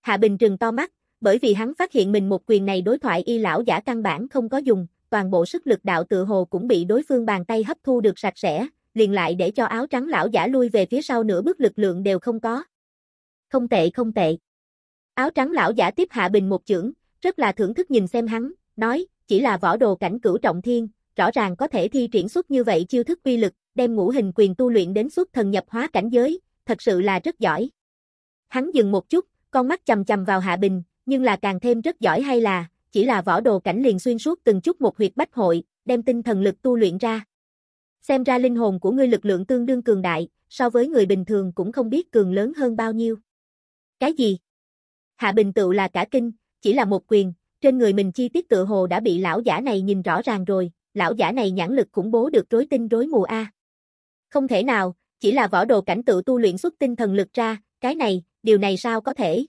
Hạ Bình trừng to mắt, bởi vì hắn phát hiện mình một quyền này đối thoại y lão giả căn bản không có dùng, toàn bộ sức lực đạo tự hồ cũng bị đối phương bàn tay hấp thu được sạch sẽ, liền lại để cho áo trắng lão giả lui về phía sau nửa bước lực lượng đều không có. Không tệ không tệ. Áo trắng lão giả tiếp hạ bình một chưởng, rất là thưởng thức nhìn xem hắn, nói, chỉ là võ đồ cảnh cửu trọng thiên, rõ ràng có thể thi triển xuất như vậy chiêu thức uy lực, đem ngũ hình quyền tu luyện đến xuất thần nhập hóa cảnh giới, thật sự là rất giỏi. Hắn dừng một chút, con mắt chầm chầm vào Hạ Bình, nhưng là càng thêm rất giỏi hay là, chỉ là võ đồ cảnh liền xuyên suốt từng chút một huyệt bách hội, đem tinh thần lực tu luyện ra. Xem ra linh hồn của ngươi lực lượng tương đương cường đại, so với người bình thường cũng không biết cường lớn hơn bao nhiêu. Cái gì? Hạ Bình Tựu là cả kinh, chỉ là một quyền, trên người mình chi tiết tựa hồ đã bị lão giả này nhìn rõ ràng rồi, lão giả này nhãn lực khủng bố được rối tinh rối mù a. Không thể nào, chỉ là võ đồ cảnh tự tu luyện xuất tinh thần lực ra, cái này, điều này sao có thể?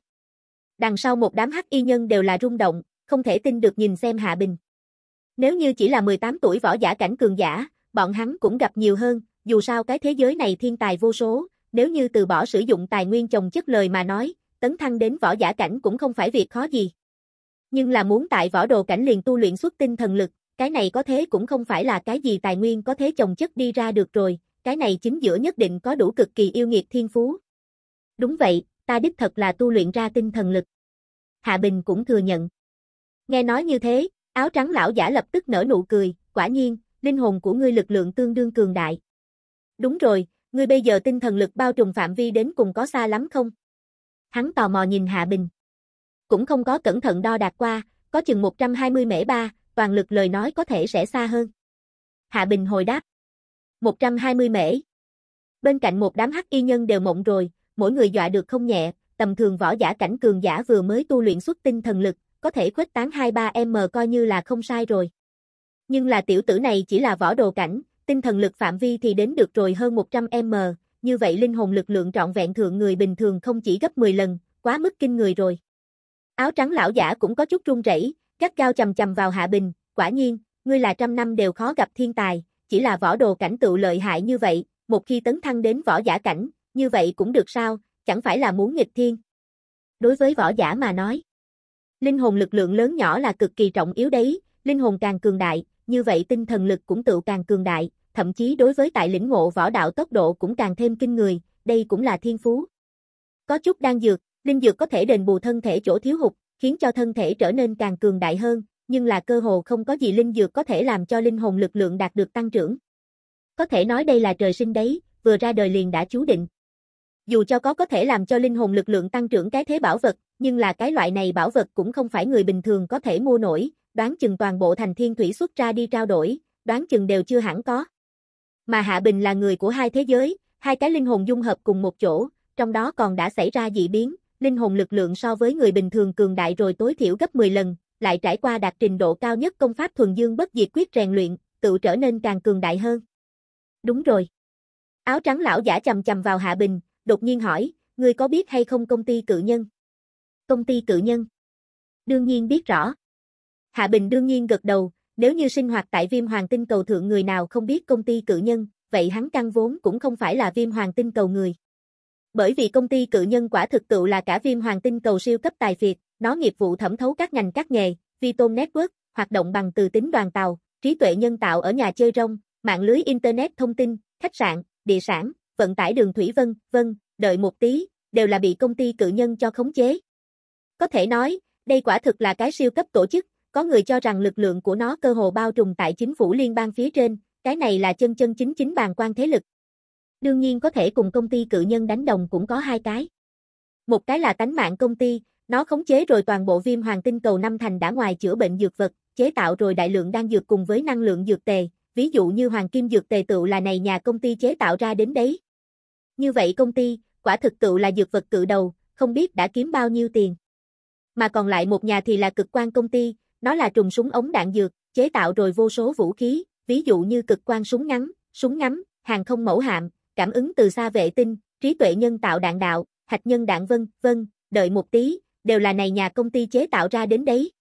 Đằng sau một đám hắc y nhân đều là rung động, không thể tin được nhìn xem Hạ Bình. Nếu như chỉ là 18 tuổi võ giả cảnh cường giả, bọn hắn cũng gặp nhiều hơn, dù sao cái thế giới này thiên tài vô số, nếu như từ bỏ sử dụng tài nguyên chồng chất lời mà nói, tấn thăng đến võ giả cảnh cũng không phải việc khó gì. Nhưng là muốn tại võ đồ cảnh liền tu luyện xuất tinh thần lực, cái này có thế cũng không phải là cái gì tài nguyên có thế chồng chất đi ra được rồi, cái này chính giữa nhất định có đủ cực kỳ yêu nghiệt thiên phú. Đúng vậy, ta đích thật là tu luyện ra tinh thần lực. Hạ Bình cũng thừa nhận. Nghe nói như thế, áo trắng lão giả lập tức nở nụ cười, quả nhiên, linh hồn của ngươi lực lượng tương đương cường đại. Đúng rồi, ngươi bây giờ tinh thần lực bao trùm phạm vi đến cùng có xa lắm không? Hắn tò mò nhìn Hạ Bình. Cũng không có cẩn thận đo đạc qua, có chừng 120 mễ ba, toàn lực lời nói có thể sẽ xa hơn. Hạ Bình hồi đáp. 120 mễ. Bên cạnh một đám hắc y nhân đều mộng rồi, mỗi người dọa được không nhẹ, tầm thường võ giả cảnh cường giả vừa mới tu luyện xuất tinh thần lực, có thể khuếch tán 2-3 m coi như là không sai rồi. Nhưng là tiểu tử này chỉ là võ đồ cảnh, tinh thần lực phạm vi thì đến được rồi hơn 100m, như vậy linh hồn lực lượng trọn vẹn thượng người bình thường không chỉ gấp 10 lần, quá mức kinh người rồi. Áo trắng lão giả cũng có chút run rẩy, gắt cao chầm chầm vào Hạ Bình, quả nhiên, ngươi là trăm năm đều khó gặp thiên tài, chỉ là võ đồ cảnh tựu lợi hại như vậy, một khi tấn thăng đến võ giả cảnh, như vậy cũng được sao, chẳng phải là muốn nghịch thiên. Đối với võ giả mà nói, linh hồn lực lượng lớn nhỏ là cực kỳ trọng yếu đấy, linh hồn càng cường đại, như vậy tinh thần lực cũng tự càng cường đại, thậm chí đối với tại lĩnh ngộ võ đạo tốc độ cũng càng thêm kinh người, đây cũng là thiên phú. Có chút đan dược, linh dược có thể đền bù thân thể chỗ thiếu hụt, khiến cho thân thể trở nên càng cường đại hơn, nhưng là cơ hồ không có gì linh dược có thể làm cho linh hồn lực lượng đạt được tăng trưởng. Có thể nói đây là trời sinh đấy, vừa ra đời liền đã chú định. Dù cho có có thể làm cho linh hồn lực lượng tăng trưởng cái thế bảo vật, nhưng là cái loại này bảo vật cũng không phải người bình thường có thể mua nổi, đoán chừng toàn bộ thành thiên thủy xuất ra đi trao đổi, đoán chừng đều chưa hẳn có. Mà Hạ Bình là người của hai thế giới, hai cái linh hồn dung hợp cùng một chỗ, trong đó còn đã xảy ra dị biến, linh hồn lực lượng so với người bình thường cường đại rồi tối thiểu gấp 10 lần, lại trải qua đạt trình độ cao nhất công pháp thuần dương bất diệt quyết rèn luyện, tự trở nên càng cường đại hơn. Đúng rồi. Áo trắng lão giả chầm chầm vào Hạ Bình, đột nhiên hỏi, ngươi có biết hay không công ty cự nhân? Công ty cự nhân? Đương nhiên biết rõ. Hạ Bình đương nhiên gật đầu, nếu như sinh hoạt tại viêm hoàng tinh cầu thượng người nào không biết công ty cự nhân, vậy hắn căn vốn cũng không phải là viêm hoàng tinh cầu người. Bởi vì công ty cự nhân quả thực tựu là cả viêm hoàng tinh cầu siêu cấp tài phiệt. nó nghiệp vụ thẩm thấu các ngành các nghề, vi tôn network, hoạt động bằng từ tính đoàn tàu, trí tuệ nhân tạo ở nhà chơi rong, mạng lưới internet thông tin, khách sạn, địa sản, vận tải đường thủy vân, vân, đợi một tí, đều là bị công ty cự nhân cho khống chế. Có thể nói, đây quả thực là cái siêu cấp tổ chức, có người cho rằng lực lượng của nó cơ hồ bao trùm tại chính phủ liên bang phía trên, cái này là chân chân chính chính bàn quan thế lực. Đương nhiên có thể cùng công ty cự nhân đánh đồng cũng có hai cái. Một cái là tánh mạng công ty, nó khống chế rồi toàn bộ viêm hoàng tinh cầu năm thành đã ngoài chữa bệnh dược vật, chế tạo rồi đại lượng đang dược cùng với năng lượng dược tề, ví dụ như hoàng kim dược tề tựu là này nhà công ty chế tạo ra đến đấy. Như vậy công ty, quả thực tựu là dược vật cự đầu, không biết đã kiếm bao nhiêu tiền. Mà còn lại một nhà thì là cực quan công ty, nó là trùng súng ống đạn dược, chế tạo rồi vô số vũ khí, ví dụ như cực quang súng ngắn, súng ngắm, hàng không mẫu hạm, cảm ứng từ xa vệ tinh, trí tuệ nhân tạo đạn đạo, hạt nhân đạn vân, vân, đợi một tí, đều là này nhà công ty chế tạo ra đến đấy.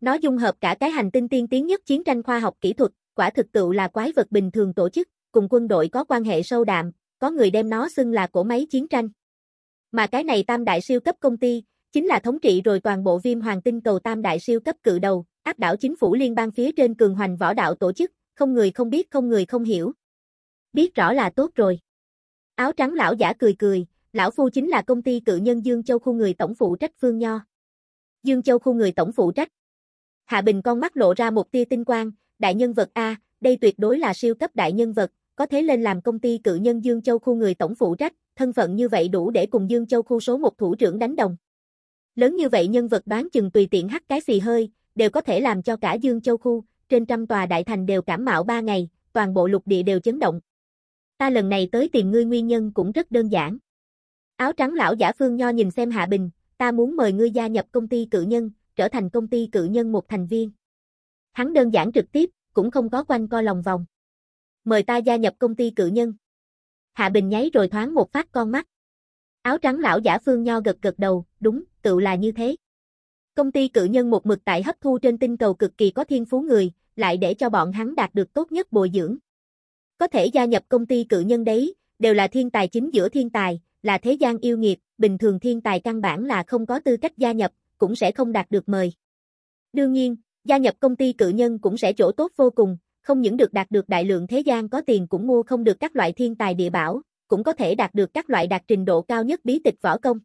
Nó dung hợp cả cái hành tinh tiên tiến nhất chiến tranh khoa học kỹ thuật, quả thực tựu là quái vật bình thường tổ chức, cùng quân đội có quan hệ sâu đậm, có người đem nó xưng là cổ máy chiến tranh. Mà cái này tam đại siêu cấp công ty, chính là thống trị rồi toàn bộ viêm hoàng tinh cầu tam đại siêu cấp cự đầu, áp đảo chính phủ liên bang phía trên cường hoành võ đạo tổ chức, không người không biết không người không hiểu. Biết rõ là tốt rồi. Áo trắng lão giả cười cười, lão phu chính là công ty cự nhân Dương Châu khu người tổng phụ trách Phương Nho. Dương Châu khu người tổng phụ trách. Hạ Bình con mắt lộ ra một tia tinh quang, đại nhân vật A, đây tuyệt đối là siêu cấp đại nhân vật, có thế lên làm công ty cự nhân Dương Châu khu người tổng phụ trách, thân phận như vậy đủ để cùng Dương Châu khu số một thủ trưởng đánh đồng. Lớn như vậy nhân vật bán chừng tùy tiện hắt cái xì hơi, đều có thể làm cho cả Dương Châu Khu, trên trăm tòa đại thành đều cảm mạo ba ngày, toàn bộ lục địa đều chấn động. Ta lần này tới tìm ngươi nguyên nhân cũng rất đơn giản. Áo trắng lão giả Phương Nho nhìn xem Hạ Bình, ta muốn mời ngươi gia nhập công ty cự nhân, trở thành công ty cự nhân một thành viên. Hắn đơn giản trực tiếp, cũng không có quanh co lòng vòng. Mời ta gia nhập công ty cự nhân. Hạ Bình nháy rồi thoáng một phát con mắt. Áo trắng lão giả Phương Nho gật gật đầu, đúng, tự là như thế. Công ty cự nhân một mực tại hấp thu trên tinh cầu cực kỳ có thiên phú người, lại để cho bọn hắn đạt được tốt nhất bồi dưỡng. Có thể gia nhập công ty cự nhân đấy, đều là thiên tài chính giữa thiên tài, là thế gian yêu nghiệp, bình thường thiên tài căn bản là không có tư cách gia nhập, cũng sẽ không đạt được mời. Đương nhiên, gia nhập công ty cự nhân cũng sẽ chỗ tốt vô cùng, không những được đạt được đại lượng thế gian có tiền cũng mua không được các loại thiên tài địa bảo, cũng có thể đạt được các loại đạt trình độ cao nhất bí tịch võ công.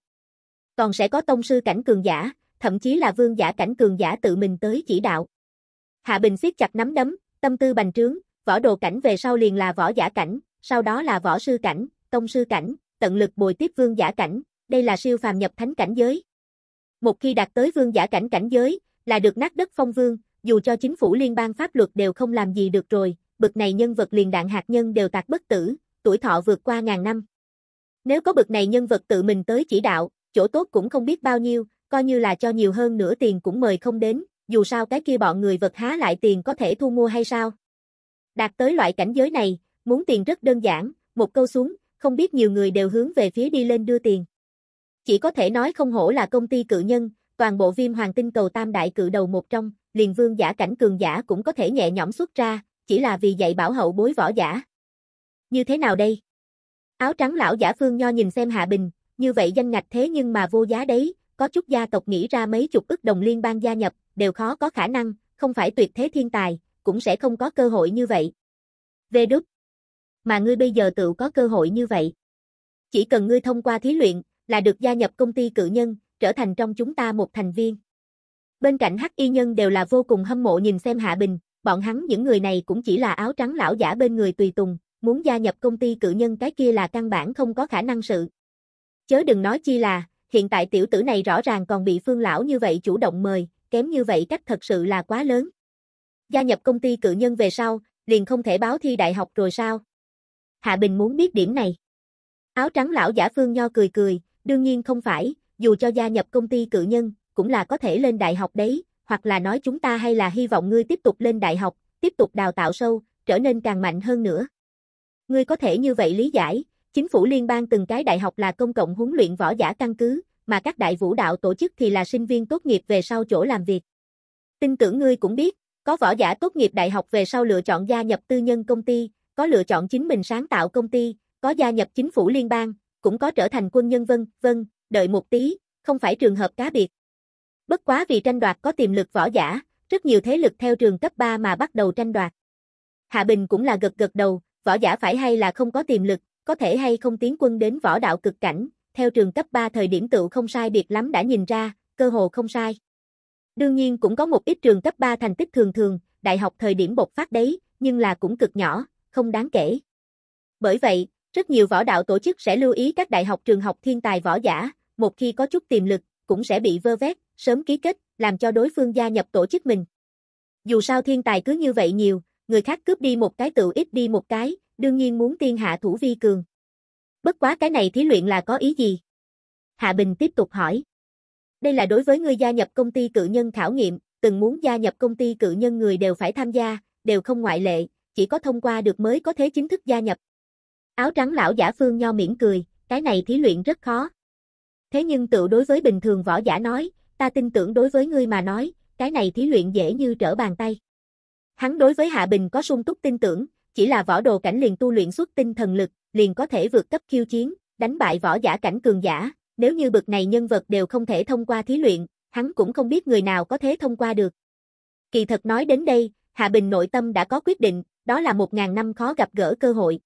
Còn sẽ có tông sư cảnh cường giả, thậm chí là vương giả cảnh cường giả tự mình tới chỉ đạo. Hạ Bình siết chặt nắm đấm, tâm tư bành trướng, võ đồ cảnh về sau liền là võ giả cảnh, sau đó là võ sư cảnh, tông sư cảnh, tận lực bồi tiếp vương giả cảnh, đây là siêu phàm nhập thánh cảnh giới. Một khi đạt tới vương giả cảnh cảnh giới, là được nát đất phong vương, dù cho chính phủ liên bang pháp luật đều không làm gì được rồi, bực này nhân vật liền đạn hạt nhân đều tạc bất tử, tuổi thọ vượt qua ngàn năm. Nếu có bực này nhân vật tự mình tới chỉ đạo, chỗ tốt cũng không biết bao nhiêu, coi như là cho nhiều hơn nửa tiền cũng mời không đến, dù sao cái kia bọn người vật há lại tiền có thể thu mua hay sao. Đạt tới loại cảnh giới này, muốn tiền rất đơn giản, một câu xuống, không biết nhiều người đều hướng về phía đi lên đưa tiền. Chỉ có thể nói không hổ là công ty cự nhân, toàn bộ viêm hoàng tinh cầu tam đại cự đầu một trong, liền vương giả cảnh cường giả cũng có thể nhẹ nhõm xuất ra, chỉ là vì dạy bảo hậu bối võ giả, như thế nào đây? Áo trắng lão giả Phương Nho nhìn xem Hạ Bình, như vậy danh ngạch thế nhưng mà vô giá đấy, có chút gia tộc nghĩ ra mấy chục ức đồng liên bang gia nhập, đều khó có khả năng, không phải tuyệt thế thiên tài, cũng sẽ không có cơ hội như vậy. Về đúc, mà ngươi bây giờ tự có cơ hội như vậy. Chỉ cần ngươi thông qua thí luyện, là được gia nhập công ty cự nhân, trở thành trong chúng ta một thành viên. Bên cạnh hắc y nhân đều là vô cùng hâm mộ nhìn xem Hạ Bình, bọn hắn những người này cũng chỉ là áo trắng lão giả bên người tùy tùng, muốn gia nhập công ty cự nhân cái kia là căn bản không có khả năng sự. Chớ đừng nói chi là, hiện tại tiểu tử này rõ ràng còn bị phương lão như vậy chủ động mời, kém như vậy cách thật sự là quá lớn. Gia nhập công ty cự nhân về sau, liền không thể báo thi đại học rồi sao? Hạ Bình muốn biết điểm này. Áo trắng lão giả phương nho cười cười, đương nhiên không phải, dù cho gia nhập công ty cự nhân, cũng là có thể lên đại học đấy, hoặc là nói chúng ta hay là hy vọng ngươi tiếp tục lên đại học, tiếp tục đào tạo sâu, trở nên càng mạnh hơn nữa. Ngươi có thể như vậy lý giải, chính phủ liên bang từng cái đại học là công cộng huấn luyện võ giả căn cứ, mà các đại vũ đạo tổ chức thì là sinh viên tốt nghiệp về sau chỗ làm việc. Tin tưởng ngươi cũng biết, có võ giả tốt nghiệp đại học về sau lựa chọn gia nhập tư nhân công ty, có lựa chọn chính mình sáng tạo công ty, có gia nhập chính phủ liên bang, cũng có trở thành quân nhân vân, vân, đợi một tí, không phải trường hợp cá biệt. Bất quá vì tranh đoạt có tiềm lực võ giả, rất nhiều thế lực theo trường cấp 3 mà bắt đầu tranh đoạt. Hạ Bình cũng là gật gật đầu, võ giả phải hay là không có tiềm lực, có thể hay không tiến quân đến võ đạo cực cảnh, theo trường cấp 3 thời điểm tựu không sai biệt lắm đã nhìn ra, cơ hồ không sai. Đương nhiên cũng có một ít trường cấp 3 thành tích thường thường, đại học thời điểm bộc phát đấy, nhưng là cũng cực nhỏ, không đáng kể. Bởi vậy, rất nhiều võ đạo tổ chức sẽ lưu ý các đại học trường học thiên tài võ giả, một khi có chút tiềm lực, cũng sẽ bị vơ vét, sớm ký kết, làm cho đối phương gia nhập tổ chức mình. Dù sao thiên tài cứ như vậy nhiều, người khác cướp đi một cái tự ít đi một cái, đương nhiên muốn tiên hạ thủ vi cường. Bất quá cái này thí luyện là có ý gì? Hạ Bình tiếp tục hỏi. Đây là đối với người gia nhập công ty cự nhân khảo nghiệm, từng muốn gia nhập công ty cự nhân người đều phải tham gia, đều không ngoại lệ, chỉ có thông qua được mới có thể chính thức gia nhập. Áo trắng lão giả Phương Nho miễn cười, cái này thí luyện rất khó. Thế nhưng tự đối với bình thường võ giả nói, ta tin tưởng đối với ngươi mà nói, cái này thí luyện dễ như trở bàn tay. Hắn đối với Hạ Bình có sung túc tin tưởng, chỉ là võ đồ cảnh liền tu luyện xuất tinh thần lực, liền có thể vượt cấp khiêu chiến, đánh bại võ giả cảnh cường giả, nếu như bực này nhân vật đều không thể thông qua thí luyện, hắn cũng không biết người nào có thể thông qua được. Kỳ thật nói đến đây, Hạ Bình nội tâm đã có quyết định, đó là một ngàn năm khó gặp gỡ cơ hội.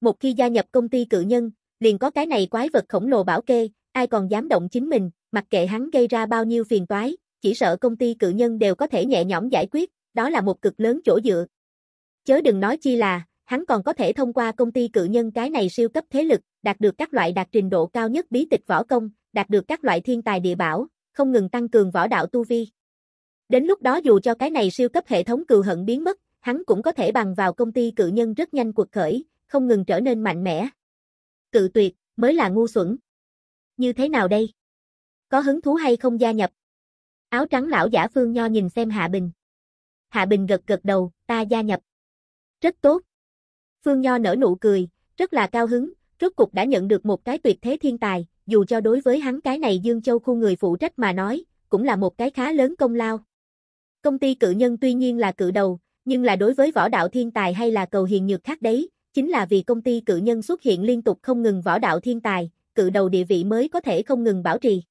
Một khi gia nhập công ty cự nhân, liền có cái này quái vật khổng lồ bảo kê, ai còn dám động chính mình, mặc kệ hắn gây ra bao nhiêu phiền toái, chỉ sợ công ty cự nhân đều có thể nhẹ nhõm giải quyết, đó là một cực lớn chỗ dựa. Chớ đừng nói chi là, hắn còn có thể thông qua công ty cự nhân cái này siêu cấp thế lực, đạt được các loại đạt trình độ cao nhất bí tịch võ công, đạt được các loại thiên tài địa bảo, không ngừng tăng cường võ đạo tu vi. Đến lúc đó dù cho cái này siêu cấp hệ thống cừu hận biến mất, hắn cũng có thể bằng vào công ty cự nhân rất nhanh cuộc khởi, không ngừng trở nên mạnh mẽ. Cự tuyệt, mới là ngu xuẩn. Như thế nào đây? Có hứng thú hay không gia nhập? Áo trắng lão giả Phương Nho nhìn xem Hạ Bình. Hạ Bình gật gật đầu, ta gia nhập. Rất tốt. Phương Nho nở nụ cười, rất là cao hứng, rốt cục đã nhận được một cái tuyệt thế thiên tài, dù cho đối với hắn cái này Dương Châu khu người phụ trách mà nói, cũng là một cái khá lớn công lao. Công ty cự nhân tuy nhiên là cự đầu, nhưng là đối với võ đạo thiên tài hay là cầu hiền nhược khác đấy, chính là vì công ty cự nhân xuất hiện liên tục không ngừng võ đạo thiên tài, cự đầu địa vị mới có thể không ngừng bảo trì.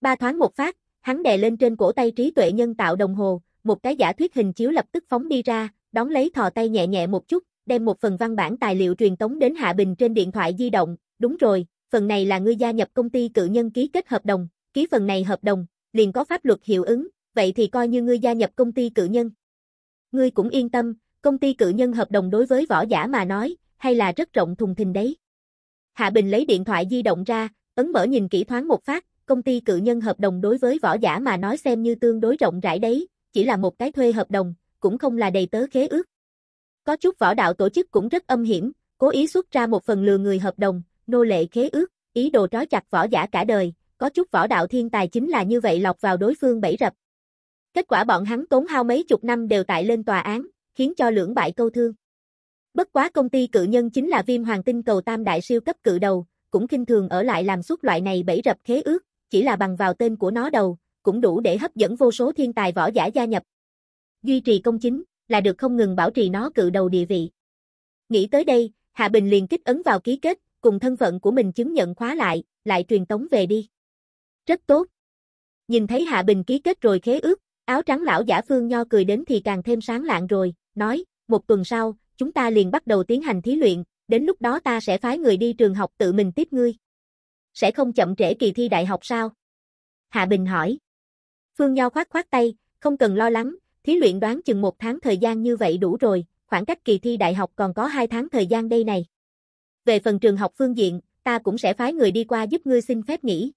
Ba thoáng một phát, hắn đè lên trên cổ tay trí tuệ nhân tạo đồng hồ, một cái giả thuyết hình chiếu lập tức phóng đi ra, đón lấy thò tay nhẹ nhẹ một chút, đem một phần văn bản tài liệu truyền tống đến Hạ Bình trên điện thoại di động, đúng rồi, phần này là ngươi gia nhập công ty cự nhân ký kết hợp đồng, ký phần này hợp đồng, liền có pháp luật hiệu ứng, vậy thì coi như ngươi gia nhập công ty cự nhân. Ngươi cũng yên tâm, công ty cự nhân hợp đồng đối với võ giả mà nói, hay là rất rộng thùng thình đấy. Hạ Bình lấy điện thoại di động ra, ấn mở nhìn kỹ thoáng một phát, công ty cự nhân hợp đồng đối với võ giả mà nói xem như tương đối rộng rãi đấy, chỉ là một cái thuê hợp đồng, cũng không là đầy tớ khế ước. Có chút võ đạo tổ chức cũng rất âm hiểm, cố ý xuất ra một phần lừa người hợp đồng, nô lệ khế ước, ý đồ trói chặt võ giả cả đời, có chút võ đạo thiên tài chính là như vậy lọc vào đối phương bẫy rập. Kết quả bọn hắn tốn hao mấy chục năm đều tại lên tòa án, khiến cho lưỡng bại câu thương. Bất quá công ty cự nhân chính là viêm hoàng tinh cầu tam đại siêu cấp cự đầu, cũng kinh thường ở lại làm suốt loại này bẫy rập khế ước, chỉ là bằng vào tên của nó đầu, cũng đủ để hấp dẫn vô số thiên tài võ giả gia nhập. Duy trì công chính, là được không ngừng bảo trì nó cự đầu địa vị. Nghĩ tới đây, Hạ Bình liền kích ấn vào ký kết, cùng thân phận của mình chứng nhận khóa lại, lại truyền tống về đi. Rất tốt. Nhìn thấy Hạ Bình ký kết rồi khế ước, áo trắng lão giả Phương Nho cười đến thì càng thêm sáng lạng rồi, nói, một tuần sau, chúng ta liền bắt đầu tiến hành thí luyện, đến lúc đó ta sẽ phái người đi trường học tự mình tiếp ngươi. Sẽ không chậm trễ kỳ thi đại học sao? Hạ Bình hỏi. Phương Nho khoát khoát tay, không cần lo lắng, thí luyện đoán chừng một tháng thời gian như vậy đủ rồi, khoảng cách kỳ thi đại học còn có hai tháng thời gian đây này. Về phần trường học phương diện, ta cũng sẽ phái người đi qua giúp ngươi xin phép nghỉ.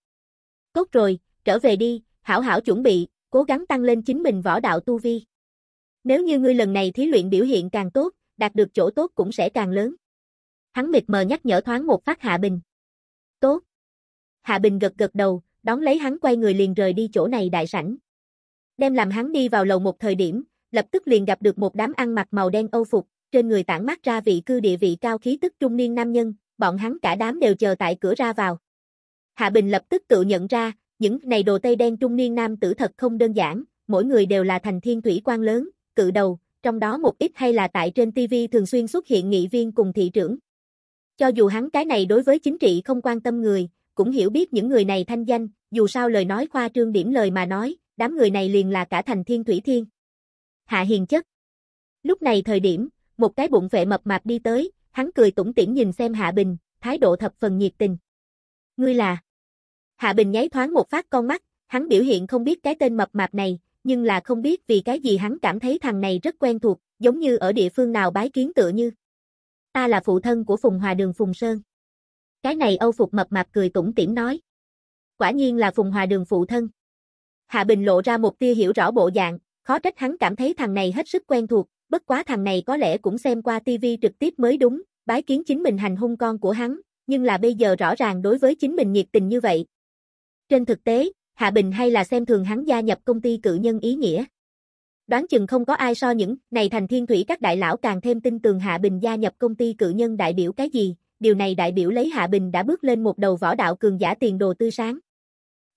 Tốt rồi, trở về đi, hảo hảo chuẩn bị, cố gắng tăng lên chính mình võ đạo tu vi. Nếu như ngươi lần này thí luyện biểu hiện càng tốt, đạt được chỗ tốt cũng sẽ càng lớn. Hắn mịt mờ nhắc nhở thoáng một phát Hạ Bình. Tốt. Hạ Bình gật gật đầu, đón lấy hắn quay người liền rời đi chỗ này đại sảnh. Đem làm hắn đi vào lầu một thời điểm, lập tức liền gặp được một đám ăn mặc màu đen âu phục, trên người tản mát ra vị cư địa vị cao khí tức trung niên nam nhân, bọn hắn cả đám đều chờ tại cửa ra vào. Hạ Bình lập tức tự nhận ra, những này đồ tây đen trung niên nam tử thật không đơn giản, mỗi người đều là thành thiên thủy quan lớn, cự đầu, trong đó một ít hay là tại trên TV thường xuyên xuất hiện nghị viên cùng thị trưởng. Cho dù hắn cái này đối với chính trị không quan tâm người, cũng hiểu biết những người này thanh danh, dù sao lời nói khoa trương điểm lời mà nói, đám người này liền là cả thành thiên thủy thiên. Hạ hiền chất. Lúc này thời điểm, một cái bụng vệ mập mạp đi tới, hắn cười tủm tỉm nhìn xem Hạ Bình, thái độ thập phần nhiệt tình. Ngươi là? Hạ Bình nháy thoáng một phát con mắt, hắn biểu hiện không biết cái tên mập mạp này, nhưng là không biết vì cái gì hắn cảm thấy thằng này rất quen thuộc, giống như ở địa phương nào bái kiến tựa như. Ta là phụ thân của Phùng Hòa Đường Phùng Sơn. Cái này Âu Phục mập mạp cười tủm tỉm nói. Quả nhiên là Phùng Hòa Đường phụ thân. Hạ Bình lộ ra một tia hiểu rõ bộ dạng, khó trách hắn cảm thấy thằng này hết sức quen thuộc, bất quá thằng này có lẽ cũng xem qua TV trực tiếp mới đúng, bái kiến chính mình hành hung con của hắn, nhưng là bây giờ rõ ràng đối với chính mình nhiệt tình như vậy. Trên thực tế, Hạ Bình hay là xem thường hắn gia nhập công ty cự nhân ý nghĩa. Đoán chừng không có ai so những này thành thiên thủy các đại lão càng thêm tin tường Hạ Bình gia nhập công ty cự nhân đại biểu cái gì, điều này đại biểu lấy Hạ Bình đã bước lên một đầu võ đạo cường giả tiền đồ tư sáng.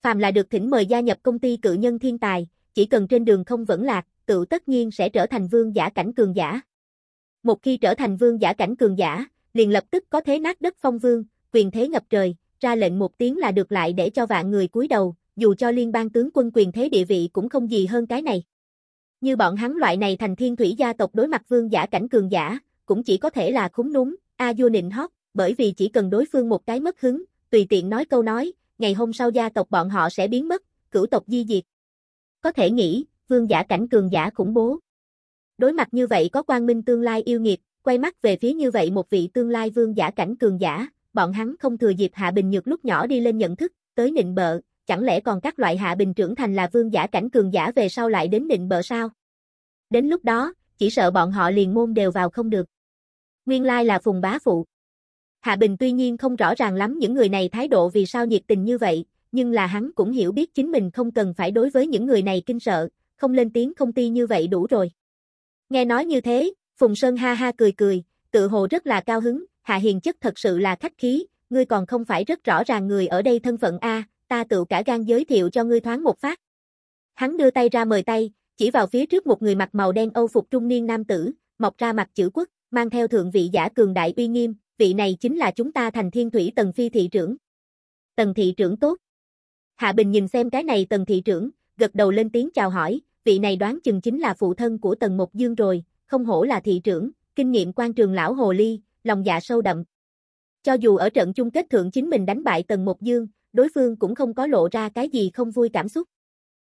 Phàm là được thỉnh mời gia nhập công ty cự nhân thiên tài, chỉ cần trên đường không vẫn lạc, tự tất nhiên sẽ trở thành vương giả cảnh cường giả. Một khi trở thành vương giả cảnh cường giả, liền lập tức có thế nát đất phong vương, quyền thế ngập trời, ra lệnh một tiếng là được lại để cho vạn người cúi đầu, dù cho liên bang tướng quân quyền thế địa vị cũng không gì hơn cái này. Như bọn hắn loại này thành thiên thủy gia tộc đối mặt vương giả cảnh cường giả, cũng chỉ có thể là khúng núm, a à nịnh hót, bởi vì chỉ cần đối phương một cái mất hứng, tùy tiện nói câu nói, ngày hôm sau gia tộc bọn họ sẽ biến mất, cửu tộc di diệt. Có thể nghĩ, vương giả cảnh cường giả khủng bố. Đối mặt như vậy có quan minh tương lai yêu nghiệt, quay mắt về phía như vậy một vị tương lai vương giả cảnh cường giả, bọn hắn không thừa dịp Hạ Bình Nhược lúc nhỏ đi lên nhận thức, tới nịnh bợ, chẳng lẽ còn các loại Hạ Bình trưởng thành là vương giả cảnh cường giả về sau lại đến nịnh bợ sao? Đến lúc đó, chỉ sợ bọn họ liền môn đều vào không được. Nguyên lai là phùng bá phụ. Hạ Bình tuy nhiên không rõ ràng lắm những người này thái độ vì sao nhiệt tình như vậy, nhưng là hắn cũng hiểu biết chính mình không cần phải đối với những người này kinh sợ, không lên tiếng công ty như vậy đủ rồi. Nghe nói như thế, Phùng Sơn ha ha cười cười, tự hồ rất là cao hứng, Hạ Hiền chất thật sự là khách khí, ngươi còn không phải rất rõ ràng người ở đây thân phận A, ta tự cả gan giới thiệu cho ngươi thoáng một phát. Hắn đưa tay ra mời tay, chỉ vào phía trước một người mặc màu đen Âu phục trung niên nam tử, mọc ra mặt chữ quốc, mang theo thượng vị giả cường đại uy nghiêm, vị này chính là chúng ta thành thiên thủy tần phi thị trưởng. Tần thị trưởng tốt. Hạ Bình nhìn xem cái này tần thị trưởng, gật đầu lên tiếng chào hỏi, vị này đoán chừng chính là phụ thân của tần Mộc Dương rồi, không hổ là thị trưởng, kinh nghiệm quan trường lão Hồ Ly, lòng dạ sâu đậm. Cho dù ở trận chung kết thượng chính mình đánh bại tần Mộc Dương, đối phương cũng không có lộ ra cái gì không vui cảm xúc.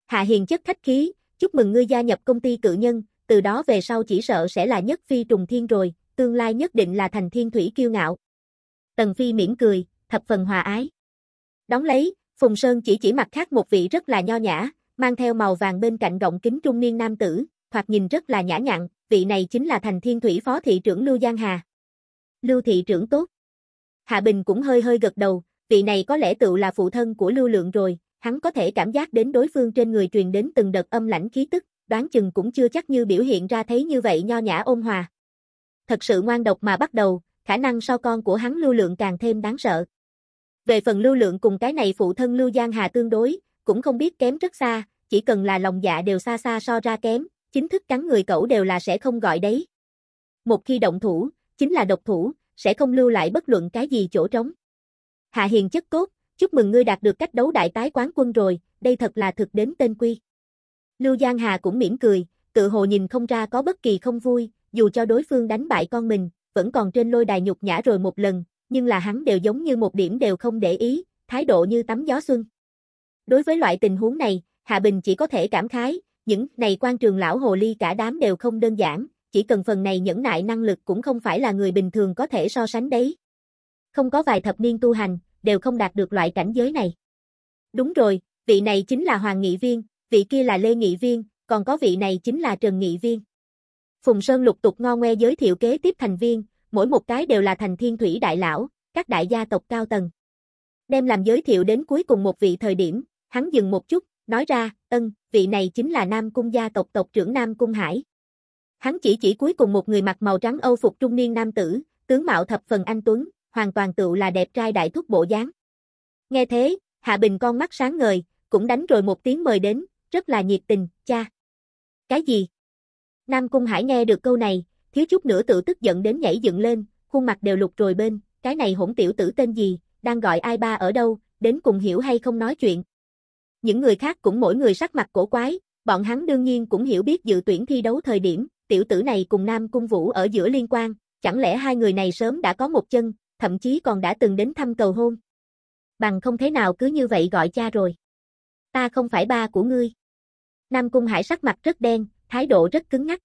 Hạ Hiền chất khách khí, chúc mừng ngươi gia nhập công ty cự nhân, từ đó về sau chỉ sợ sẽ là nhất phi trùng thiên rồi, tương lai nhất định là thành thiên thủy kiêu ngạo. Tần Phi mỉm cười, thập phần hòa ái. Đóng lấy, Phùng Sơn chỉ chỉ mặt khác một vị rất là nho nhã, mang theo màu vàng bên cạnh gọng kính trung niên nam tử, hoặc nhìn rất là nhã nhặn, vị này chính là thành thiên thủy phó thị trưởng Lưu Giang Hà. Lưu thị trưởng tốt. Hạ Bình cũng hơi hơi gật đầu, vị này có lẽ tự là phụ thân của Lưu Lượng rồi, hắn có thể cảm giác đến đối phương trên người truyền đến từng đợt âm lãnh khí tức, đoán chừng cũng chưa chắc như biểu hiện ra thấy như vậy nho nhã ôn hòa thật sự ngoan độc mà bắt đầu, khả năng sau con của hắn lưu lượng càng thêm đáng sợ. Về phần lưu lượng cùng cái này phụ thân Lưu Giang Hà tương đối, cũng không biết kém rất xa, chỉ cần là lòng dạ đều xa xa so ra kém, chính thức cắn người cẩu đều là sẽ không gọi đấy. Một khi động thủ, chính là độc thủ, sẽ không lưu lại bất luận cái gì chỗ trống. Hạ Hiền chất cốt, chúc mừng ngươi đạt được cách đấu đại tái quán quân rồi, đây thật là thực đến tên quy. Lưu Giang Hà cũng mỉm cười, tự hồ nhìn không ra có bất kỳ không vui, dù cho đối phương đánh bại con mình, vẫn còn trên lôi đài nhục nhã rồi một lần, nhưng là hắn đều giống như một điểm đều không để ý, thái độ như tắm gió xuân. Đối với loại tình huống này, Hạ Bình chỉ có thể cảm khái, những này quan trường lão hồ ly cả đám đều không đơn giản, chỉ cần phần này nhẫn nại năng lực cũng không phải là người bình thường có thể so sánh đấy. Không có vài thập niên tu hành, đều không đạt được loại cảnh giới này. Đúng rồi, vị này chính là Hoàng Nghị Viên, vị kia là Lê Nghị Viên, còn có vị này chính là Trần Nghị Viên. Phùng Sơn lục tục ngo ngoe giới thiệu kế tiếp thành viên, mỗi một cái đều là thành thiên thủy đại lão, các đại gia tộc cao tầng. Đem làm giới thiệu đến cuối cùng một vị thời điểm, hắn dừng một chút, nói ra, ân, vị này chính là Nam Cung gia tộc tộc trưởng Nam Cung Hải. Hắn chỉ chỉ cuối cùng một người mặc màu trắng Âu phục trung niên nam tử, tướng mạo thập phần anh Tuấn, hoàn toàn tựu là đẹp trai đại thúc bộ dáng. Nghe thế, Hạ Bình con mắt sáng ngời, cũng đánh rồi một tiếng mời đến, rất là nhiệt tình, cha. Cái gì? Nam Cung Hải nghe được câu này, thiếu chút nữa tự tức giận đến nhảy dựng lên, khuôn mặt đều lục rồi bên, cái này hỗn tiểu tử tên gì, đang gọi ai ba ở đâu, đến cùng hiểu hay không nói chuyện. Những người khác cũng mỗi người sắc mặt cổ quái, bọn hắn đương nhiên cũng hiểu biết dự tuyển thi đấu thời điểm, tiểu tử này cùng Nam Cung Vũ ở giữa liên quan, chẳng lẽ hai người này sớm đã có một chân, thậm chí còn đã từng đến thăm cầu hôn. Bằng không thế nào cứ như vậy gọi cha rồi. Ta không phải ba của ngươi. Nam Cung Hải sắc mặt rất đen, thái độ rất cứng ngắc.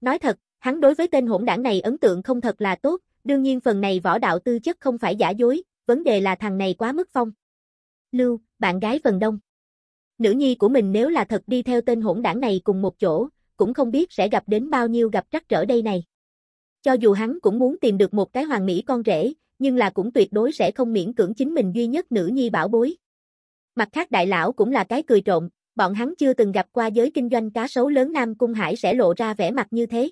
Nói thật, hắn đối với tên hỗn đảng này ấn tượng không thật là tốt, đương nhiên phần này võ đạo tư chất không phải giả dối, vấn đề là thằng này quá mức phong. Lưu, bạn gái phần đông. Nữ nhi của mình nếu là thật đi theo tên hỗn đảng này cùng một chỗ, cũng không biết sẽ gặp đến bao nhiêu gặp trắc trở đây này. Cho dù hắn cũng muốn tìm được một cái hoàng mỹ con rể, nhưng là cũng tuyệt đối sẽ không miễn cưỡng chính mình duy nhất nữ nhi bảo bối. Mặt khác đại lão cũng là cái cười trộm, bọn hắn chưa từng gặp qua giới kinh doanh cá sấu lớn Nam Cung Hải sẽ lộ ra vẻ mặt như thế.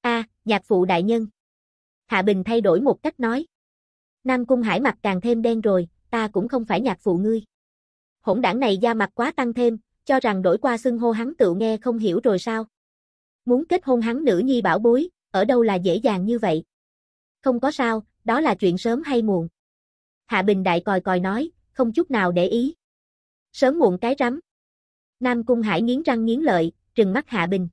A, nhạc phụ đại nhân. Hạ Bình thay đổi một cách nói. Nam Cung Hải mặt càng thêm đen rồi, ta cũng không phải nhạc phụ ngươi. Hỗn đảng này da mặt quá tăng thêm, cho rằng đổi qua xưng hô hắn tự nghe không hiểu rồi sao. Muốn kết hôn hắn nữ nhi bảo bối, ở đâu là dễ dàng như vậy. Không có sao, đó là chuyện sớm hay muộn. Hạ Bình đại còi còi nói, không chút nào để ý. Sớm muộn cái rắm, Nam Cung Hải nghiến răng nghiến lợi, trừng mắt Hạ Bình.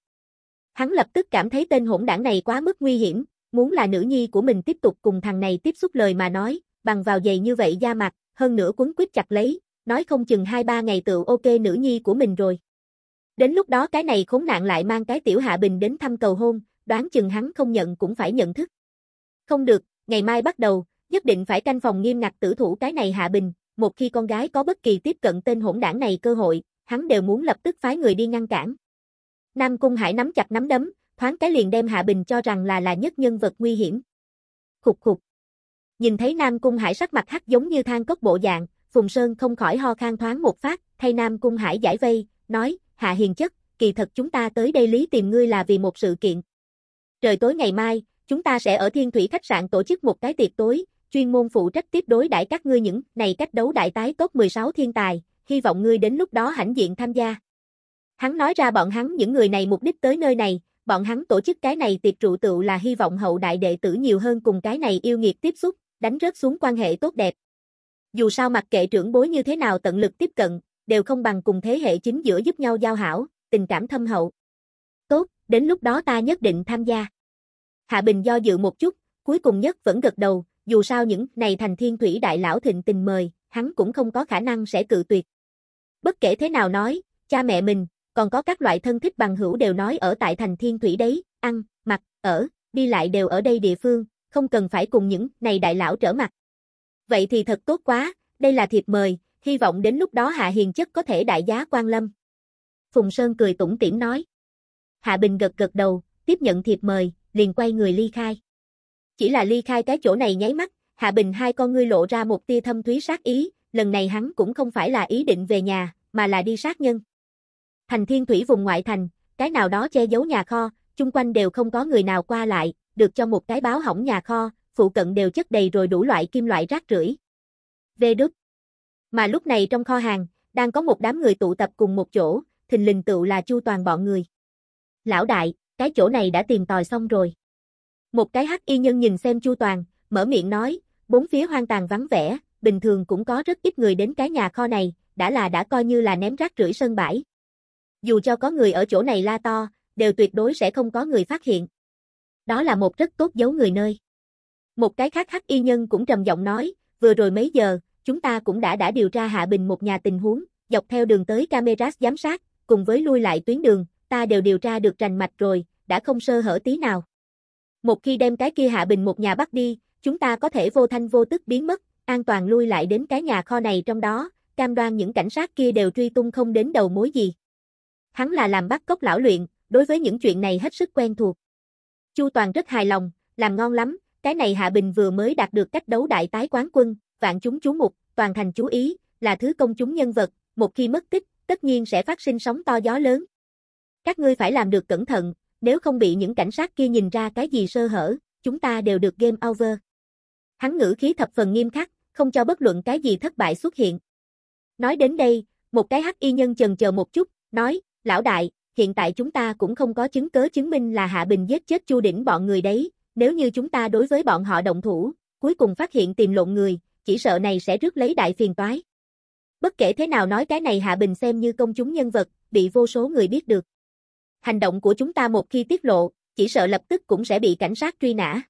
Hắn lập tức cảm thấy tên hỗn đảng này quá mức nguy hiểm, muốn là nữ nhi của mình tiếp tục cùng thằng này tiếp xúc lời mà nói, bằng vào giày như vậy da mặt, hơn nữa cuốn quýt chặt lấy, nói không chừng hai ba ngày tự ok nữ nhi của mình rồi. Đến lúc đó cái này khốn nạn lại mang cái tiểu Hạ Bình đến thăm cầu hôn, đoán chừng hắn không nhận cũng phải nhận thức. Không được, ngày mai bắt đầu, nhất định phải canh phòng nghiêm ngặt tử thủ cái này Hạ Bình, một khi con gái có bất kỳ tiếp cận tên hỗn đảng này cơ hội, hắn đều muốn lập tức phái người đi ngăn cản. Nam Cung Hải nắm chặt nắm đấm, thoáng cái liền đem Hạ Bình cho rằng là là nhất nhân vật nguy hiểm. Khục khục. Nhìn thấy Nam Cung Hải sắc mặt hắc giống như than cốc bộ dạng, Phùng Sơn không khỏi ho khan thoáng một phát, thay Nam Cung Hải giải vây, nói, Hạ Hiền Chất, kỳ thật chúng ta tới đây lý tìm ngươi là vì một sự kiện. Trời tối ngày mai, chúng ta sẽ ở Thiên Thủy khách sạn tổ chức một cái tiệc tối, chuyên môn phụ trách tiếp đối đại các ngươi những này cách đấu đại tái tốt 16 thiên tài, hy vọng ngươi đến lúc đó hãnh diện tham gia. Hắn nói ra bọn hắn những người này mục đích tới nơi này, bọn hắn tổ chức cái này tiệc trụ tựu là hy vọng hậu đại đệ tử nhiều hơn cùng cái này yêu nghiệt tiếp xúc, đánh rớt xuống quan hệ tốt đẹp. Dù sao mặc kệ trưởng bối như thế nào tận lực tiếp cận, đều không bằng cùng thế hệ chính giữa giúp nhau giao hảo, tình cảm thâm hậu. Tốt, đến lúc đó ta nhất định tham gia. Hạ Bình do dự một chút, cuối cùng nhất vẫn gật đầu, dù sao những này thành thiên thủy đại lão thịnh tình mời, hắn cũng không có khả năng sẽ cự tuyệt. Bất kể thế nào nói, cha mẹ mình, còn có các loại thân thích bằng hữu đều nói ở tại thành thiên thủy đấy, ăn, mặc, ở, đi lại đều ở đây địa phương, không cần phải cùng những này đại lão trở mặt. Vậy thì thật tốt quá, đây là thiệp mời, hy vọng đến lúc đó Hạ Hiền chất có thể đại giá quan lâm. Phùng Sơn cười tủm tỉm nói. Hạ Bình gật gật đầu, tiếp nhận thiệp mời, liền quay người ly khai. Chỉ là ly khai cái chỗ này nháy mắt, Hạ Bình hai con ngươi lộ ra một tia thâm thúy sát ý, lần này hắn cũng không phải là ý định về nhà, mà là đi sát nhân. Thành thiên thủy vùng ngoại thành, cái nào đó che giấu nhà kho, chung quanh đều không có người nào qua lại, được cho một cái báo hỏng nhà kho, phụ cận đều chất đầy rồi đủ loại kim loại rác rưởi. Vê Đức Mà lúc này trong kho hàng, đang có một đám người tụ tập cùng một chỗ, thình lình tự là chu toàn bọn người. Lão đại, cái chỗ này đã tìm tòi xong rồi. Một cái hắc y nhân nhìn xem chu toàn, mở miệng nói, bốn phía hoang tàn vắng vẻ, bình thường cũng có rất ít người đến cái nhà kho này, đã là đã coi như là ném rác rưởi sân bãi. Dù cho có người ở chỗ này la to, đều tuyệt đối sẽ không có người phát hiện. Đó là một rất tốt giấu người nơi. Một cái khác hắc y nhân cũng trầm giọng nói, vừa rồi mấy giờ, chúng ta cũng đã đã điều tra hạ bình một nhà tình huống, dọc theo đường tới camera giám sát, cùng với lui lại tuyến đường, ta đều điều tra được rành mạch rồi, đã không sơ hở tí nào. Một khi đem cái kia hạ bình một nhà bắt đi, chúng ta có thể vô thanh vô tức biến mất, an toàn lui lại đến cái nhà kho này trong đó, cam đoan những cảnh sát kia đều truy tung không đến đầu mối gì. Hắn là làm bắt cốc lão luyện, đối với những chuyện này hết sức quen thuộc. Chu Toàn rất hài lòng, làm ngon lắm, cái này Hạ Bình vừa mới đạt được cách đấu đại tái quán quân, vạn chúng chú mục, toàn thành chú ý, là thứ công chúng nhân vật, một khi mất tích, tất nhiên sẽ phát sinh sóng to gió lớn. Các ngươi phải làm được cẩn thận, nếu không bị những cảnh sát kia nhìn ra cái gì sơ hở, chúng ta đều được game over. Hắn ngữ khí thập phần nghiêm khắc, không cho bất luận cái gì thất bại xuất hiện. Nói đến đây, một cái hắc y nhân chần chờ một chút, nói, lão đại, hiện tại chúng ta cũng không có chứng cớ chứng minh là Hạ Bình giết chết Chu Đỉnh bọn người đấy, nếu như chúng ta đối với bọn họ động thủ, cuối cùng phát hiện tìm lộn người, chỉ sợ này sẽ rước lấy đại phiền toái. Bất kể thế nào nói cái này Hạ Bình xem như công chúng nhân vật, bị vô số người biết được. Hành động của chúng ta một khi tiết lộ, chỉ sợ lập tức cũng sẽ bị cảnh sát truy nã.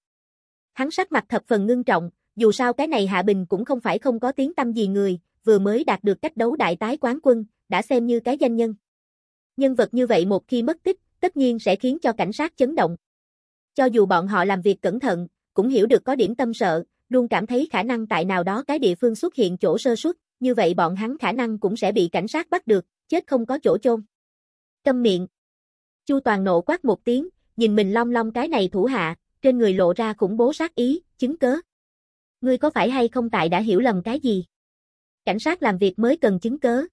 Hắn sắc mặt thập phần ngưng trọng, dù sao cái này Hạ Bình cũng không phải không có tiếng tâm gì người, vừa mới đạt được cách đấu đại tái quán quân, đã xem như cái danh nhân. Nhân vật như vậy một khi mất tích, tất nhiên sẽ khiến cho cảnh sát chấn động. Cho dù bọn họ làm việc cẩn thận, cũng hiểu được có điểm tâm sợ, luôn cảm thấy khả năng tại nào đó cái địa phương xuất hiện chỗ sơ suất, như vậy bọn hắn khả năng cũng sẽ bị cảnh sát bắt được, chết không có chỗ chôn. Câm miệng. Chu Toàn nộ quát một tiếng, nhìn mình long long cái này thủ hạ, trên người lộ ra khủng bố sát ý, chứng cớ. Ngươi có phải hay không tại đã hiểu lầm cái gì? Cảnh sát làm việc mới cần chứng cớ.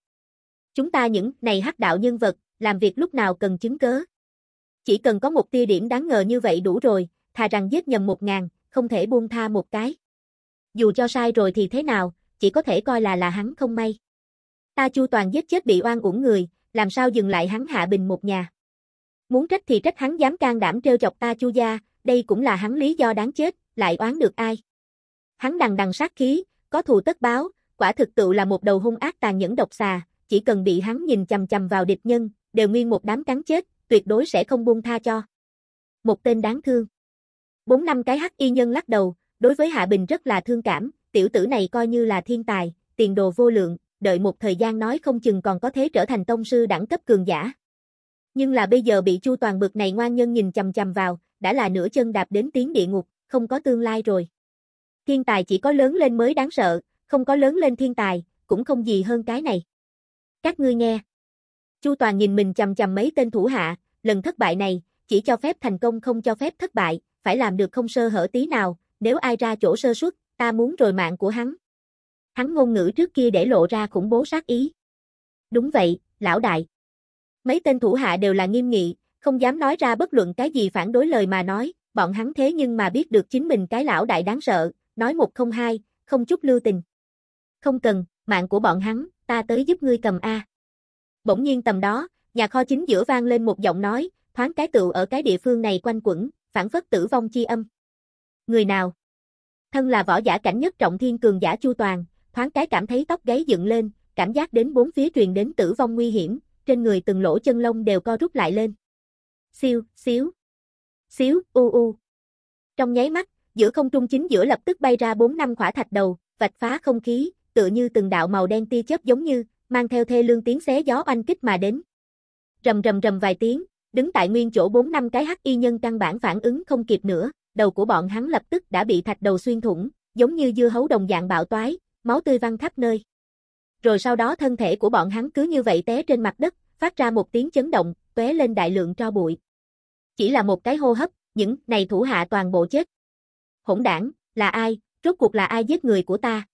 Chúng ta những này hắc đạo nhân vật, làm việc lúc nào cần chứng cớ. Chỉ cần có một tia điểm đáng ngờ như vậy đủ rồi, thà rằng giết nhầm một ngàn, không thể buông tha một cái. Dù cho sai rồi thì thế nào, chỉ có thể coi là là hắn không may. Ta chu toàn giết chết bị oan uổng người, làm sao dừng lại hắn hạ bình một nhà. Muốn trách thì trách hắn dám can đảm trêu chọc ta chu gia, đây cũng là hắn lý do đáng chết, lại oán được ai. Hắn đằng đằng sát khí, có thù tất báo, quả thực tự là một đầu hung ác tàn nhẫn độc xà, chỉ cần bị hắn nhìn chằm chằm vào địch nhân, đều nguyên một đám cắn chết, tuyệt đối sẽ không buông tha cho. Một tên đáng thương. Bốn năm cái hắc y nhân lắc đầu, đối với Hạ Bình rất là thương cảm, tiểu tử này coi như là thiên tài, tiền đồ vô lượng, đợi một thời gian nói không chừng còn có thể trở thành tông sư đẳng cấp cường giả. Nhưng là bây giờ bị Chu Toàn bực này ngoan nhân nhìn chằm chằm vào, đã là nửa chân đạp đến tiếng địa ngục, không có tương lai rồi. Thiên tài chỉ có lớn lên mới đáng sợ, không có lớn lên thiên tài, cũng không gì hơn cái này. Các ngươi nghe. Chu Toàn nhìn mình chầm chầm mấy tên thủ hạ, lần thất bại này, chỉ cho phép thành công không cho phép thất bại, phải làm được không sơ hở tí nào, nếu ai ra chỗ sơ suất, ta muốn rồi mạng của hắn. Hắn ngôn ngữ trước kia để lộ ra khủng bố sát ý. Đúng vậy, lão đại. Mấy tên thủ hạ đều là nghiêm nghị, không dám nói ra bất luận cái gì phản đối lời mà nói, bọn hắn thế nhưng mà biết được chính mình cái lão đại đáng sợ, nói một không hai, không chút lưu tình. Không cần, mạng của bọn hắn, ta tới giúp ngươi cầm A. Bỗng nhiên tầm đó, nhà kho chính giữa vang lên một giọng nói, thoáng cái tựu ở cái địa phương này quanh quẩn, phản phất tử vong chi âm. Người nào? Thân là võ giả cảnh nhất trọng thiên cường giả chu toàn, thoáng cái cảm thấy tóc gáy dựng lên, cảm giác đến bốn phía truyền đến tử vong nguy hiểm, trên người từng lỗ chân lông đều co rút lại lên siêu, xíu, xíu, u u. Trong nháy mắt, giữa không trung chính giữa lập tức bay ra bốn năm khỏa thạch đầu, vạch phá không khí, tựa như từng đạo màu đen tia chớp giống như, mang theo thê lương tiếng xé gió oanh kích mà đến. Rầm rầm rầm vài tiếng, đứng tại nguyên chỗ bốn năm cái hắc y nhân căn bản phản ứng không kịp nữa, đầu của bọn hắn lập tức đã bị thạch đầu xuyên thủng, giống như dưa hấu đồng dạng bạo toái, máu tươi văng khắp nơi. Rồi sau đó thân thể của bọn hắn cứ như vậy té trên mặt đất, phát ra một tiếng chấn động, tóe lên đại lượng tro bụi. Chỉ là một cái hô hấp, những này thủ hạ toàn bộ chết. Hỗn đảng, là ai, rốt cuộc là ai giết người của ta?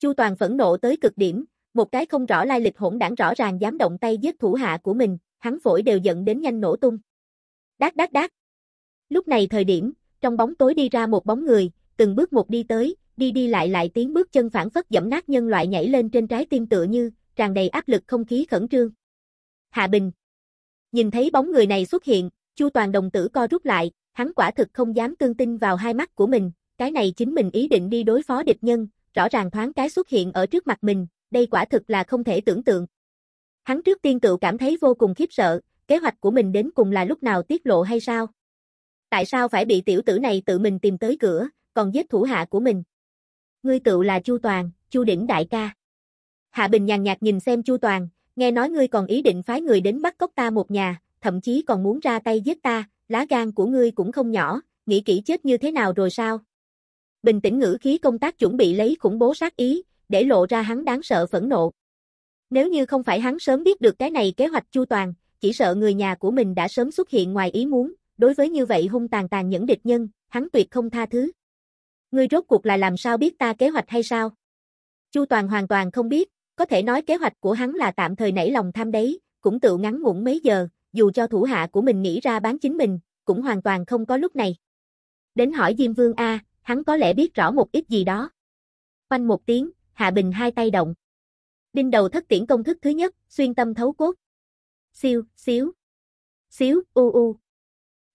Chu Toàn phẫn nộ tới cực điểm, một cái không rõ lai lịch hỗn đảng rõ ràng dám động tay giết thủ hạ của mình, hắn phổi đều giận đến nhanh nổ tung. Đát đát đát. Lúc này thời điểm, trong bóng tối đi ra một bóng người, từng bước một đi tới, đi đi lại lại tiếng bước chân phản phất dẫm nát nhân loại nhảy lên trên trái tim tựa như, tràn đầy áp lực không khí khẩn trương. Hạ Bình Nhìn thấy bóng người này xuất hiện, Chu Toàn đồng tử co rút lại, hắn quả thực không dám tương tin vào hai mắt của mình, cái này chính mình ý định đi đối phó địch nhân, rõ ràng thoáng cái xuất hiện ở trước mặt mình, đây quả thực là không thể tưởng tượng. Hắn trước tiên tự cảm thấy vô cùng khiếp sợ, kế hoạch của mình đến cùng là lúc nào tiết lộ hay sao? Tại sao phải bị tiểu tử này tự mình tìm tới cửa, còn giết thủ hạ của mình? Ngươi tự là Chu Toàn, Chu Đỉnh đại ca. Hạ Bình nhàn nhạt nhìn xem Chu Toàn, Nghe nói ngươi còn ý định phái người đến bắt cóc ta một nhà, thậm chí còn muốn ra tay giết ta, lá gan của ngươi cũng không nhỏ, nghĩ kỹ chết như thế nào rồi sao? Bình tĩnh ngữ khí công tác chuẩn bị lấy khủng bố sát ý, để lộ ra hắn đáng sợ phẫn nộ. Nếu như không phải hắn sớm biết được cái này kế hoạch chu toàn, chỉ sợ người nhà của mình đã sớm xuất hiện ngoài ý muốn, đối với như vậy hung tàn tàn những địch nhân, hắn tuyệt không tha thứ. Ngươi rốt cuộc là làm sao biết ta kế hoạch hay sao? Chu Toàn hoàn toàn không biết, có thể nói kế hoạch của hắn là tạm thời nảy lòng tham đấy, cũng tự ngắn ngủn mấy giờ, dù cho thủ hạ của mình nghĩ ra bán chính mình, cũng hoàn toàn không có lúc này. Đến hỏi Diêm Vương A, hắn có lẽ biết rõ một ít gì đó. Quanh một tiếng, Hạ Bình hai tay động. Đinh đầu thất tiễn công thức thứ nhất, xuyên tâm thấu cốt. Siêu, xíu. Xíu, u u.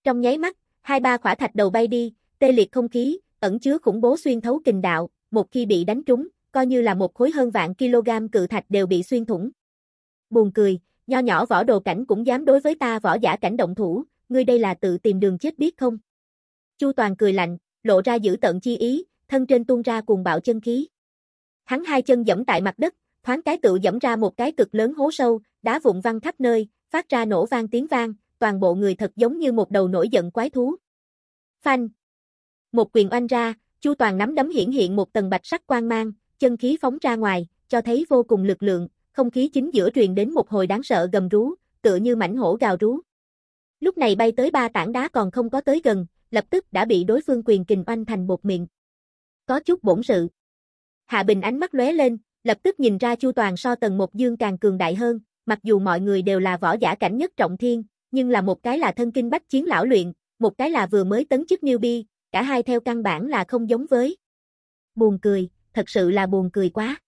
Trong nháy mắt, hai ba khỏa thạch đầu bay đi, tê liệt không khí, ẩn chứa khủng bố xuyên thấu kình đạo, một khi bị đánh trúng, coi như là một khối hơn vạn kg cự thạch đều bị xuyên thủng. Buồn cười, nho nhỏ võ đồ cảnh cũng dám đối với ta võ giả cảnh động thủ, ngươi đây là tự tìm đường chết biết không? Chu Toàn cười lạnh, lộ ra giữ tận chi ý, thân trên tuôn ra cuồng bạo chân khí. Hắn hai chân dẫm tại mặt đất, thoáng cái tự dẫm ra một cái cực lớn hố sâu, đá vụn văng khắp nơi, phát ra nổ vang tiếng vang, toàn bộ người thật giống như một đầu nổi giận quái thú. Phanh! Một quyền oanh ra, Chu Toàn nắm đấm hiển hiện một tầng bạch sắc quang mang, chân khí phóng ra ngoài, cho thấy vô cùng lực lượng, không khí chính giữa truyền đến một hồi đáng sợ gầm rú, tựa như mảnh hổ gào rú. Lúc này bay tới ba tảng đá còn không có tới gần, lập tức đã bị đối phương quyền kình oanh thành một miệng. Có chút bổn sự. Hạ Bình ánh mắt lóe lên, lập tức nhìn ra Chu Toàn so tầng một dương càng cường đại hơn, mặc dù mọi người đều là võ giả cảnh nhất trọng thiên, nhưng là một cái là thân kinh bách chiến lão luyện, một cái là vừa mới tấn chức newbie, cả hai theo căn bản là không giống với. Buồn cười, thật sự là buồn cười quá.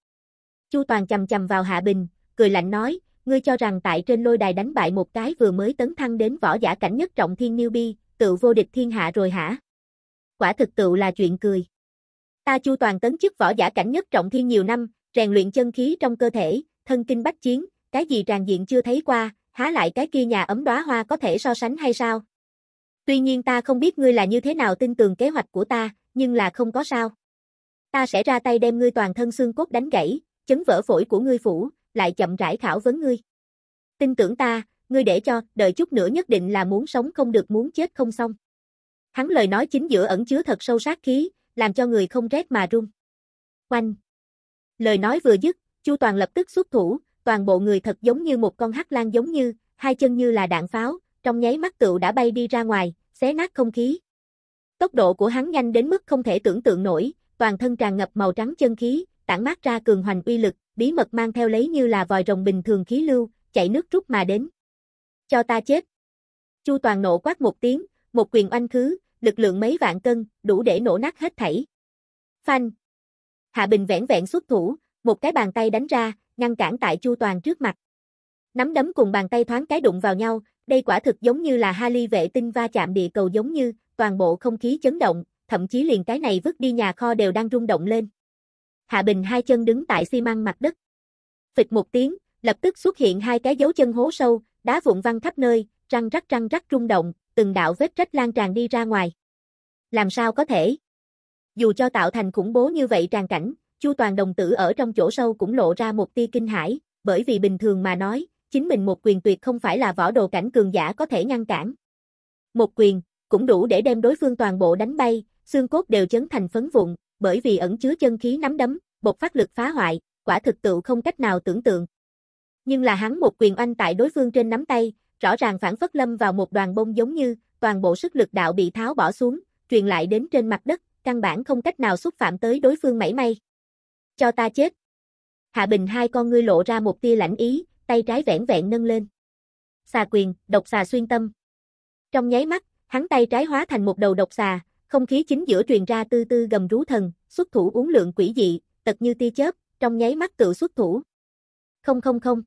Chu Toàn chầm chầm vào Hạ Bình, cười lạnh nói, ngươi cho rằng tại trên lôi đài đánh bại một cái vừa mới tấn thăng đến võ giả cảnh nhất trọng thiên Niêu Bi, tự vô địch thiên hạ rồi hả? Quả thực tự là chuyện cười. Ta Chu Toàn tấn chức võ giả cảnh nhất trọng thiên nhiều năm, rèn luyện chân khí trong cơ thể, thân kinh bách chiến, cái gì tràn diện chưa thấy qua, há lại cái kia nhà ấm đóa hoa có thể so sánh hay sao? Tuy nhiên ta không biết ngươi là như thế nào tin tưởng kế hoạch của ta, nhưng là không có sao ta sẽ ra tay đem ngươi toàn thân xương cốt đánh gãy, chấn vỡ phổi của ngươi phủ, lại chậm rãi khảo vấn ngươi. Tin tưởng ta, ngươi để cho, đợi chút nữa nhất định là muốn sống không được muốn chết không xong. Hắn lời nói chính giữa ẩn chứa thật sâu sát khí, làm cho người không rét mà run. Oanh! Lời nói vừa dứt, Chu Toàn lập tức xuất thủ, toàn bộ người thật giống như một con hắc lan giống như, hai chân như là đạn pháo, trong nháy mắt tựu đã bay đi ra ngoài, xé nát không khí. Tốc độ của hắn nhanh đến mức không thể tưởng tượng nổi, toàn thân tràn ngập màu trắng chân khí, tản mát ra cường hoành uy lực, bí mật mang theo lấy như là vòi rồng bình thường khí lưu, chảy nước rút mà đến. Cho ta chết. Chu Toàn nộ quát một tiếng, một quyền oanh khứ, lực lượng mấy vạn cân, đủ để nổ nát hết thảy. Phanh. Hạ Bình vẻn vẹn xuất thủ, một cái bàn tay đánh ra, ngăn cản tại Chu Toàn trước mặt. Nắm đấm cùng bàn tay thoáng cái đụng vào nhau, đây quả thực giống như là Hali vệ tinh va chạm địa cầu giống như, toàn bộ không khí chấn động, thậm chí liền cái này vứt đi nhà kho đều đang rung động lên. Hạ Bình hai chân đứng tại xi măng mặt đất. Phịch một tiếng, lập tức xuất hiện hai cái dấu chân hố sâu, đá vụn văng khắp nơi, răng rắc răng rắc rung động, từng đạo vết rách lan tràn đi ra ngoài. Làm sao có thể? Dù cho tạo thành khủng bố như vậy tràn cảnh, Chu Toàn đồng tử ở trong chỗ sâu cũng lộ ra một tia kinh hãi, bởi vì bình thường mà nói, chính mình một quyền tuyệt không phải là võ đồ cảnh cường giả có thể ngăn cản. Một quyền cũng đủ để đem đối phương toàn bộ đánh bay, xương cốt đều chấn thành phấn vụn, bởi vì ẩn chứa chân khí nắm đấm, bộc phát lực phá hoại, quả thực tựu không cách nào tưởng tượng. Nhưng là hắn một quyền oanh tại đối phương trên nắm tay, rõ ràng phản phất lâm vào một đoàn bông giống như, toàn bộ sức lực đạo bị tháo bỏ xuống, truyền lại đến trên mặt đất, căn bản không cách nào xúc phạm tới đối phương mảy may. Cho ta chết. Hạ Bình hai con ngươi lộ ra một tia lãnh ý, tay trái vẻn vẹn nâng lên. Xà quyền, độc xà xuyên tâm. Trong nháy mắt, hắn tay trái hóa thành một đầu độc xà, không khí chính giữa truyền ra tư tư gầm rú thần, xuất thủ uống lượng quỷ dị, tật như tia chớp, trong nháy mắt tự xuất thủ. Không không không.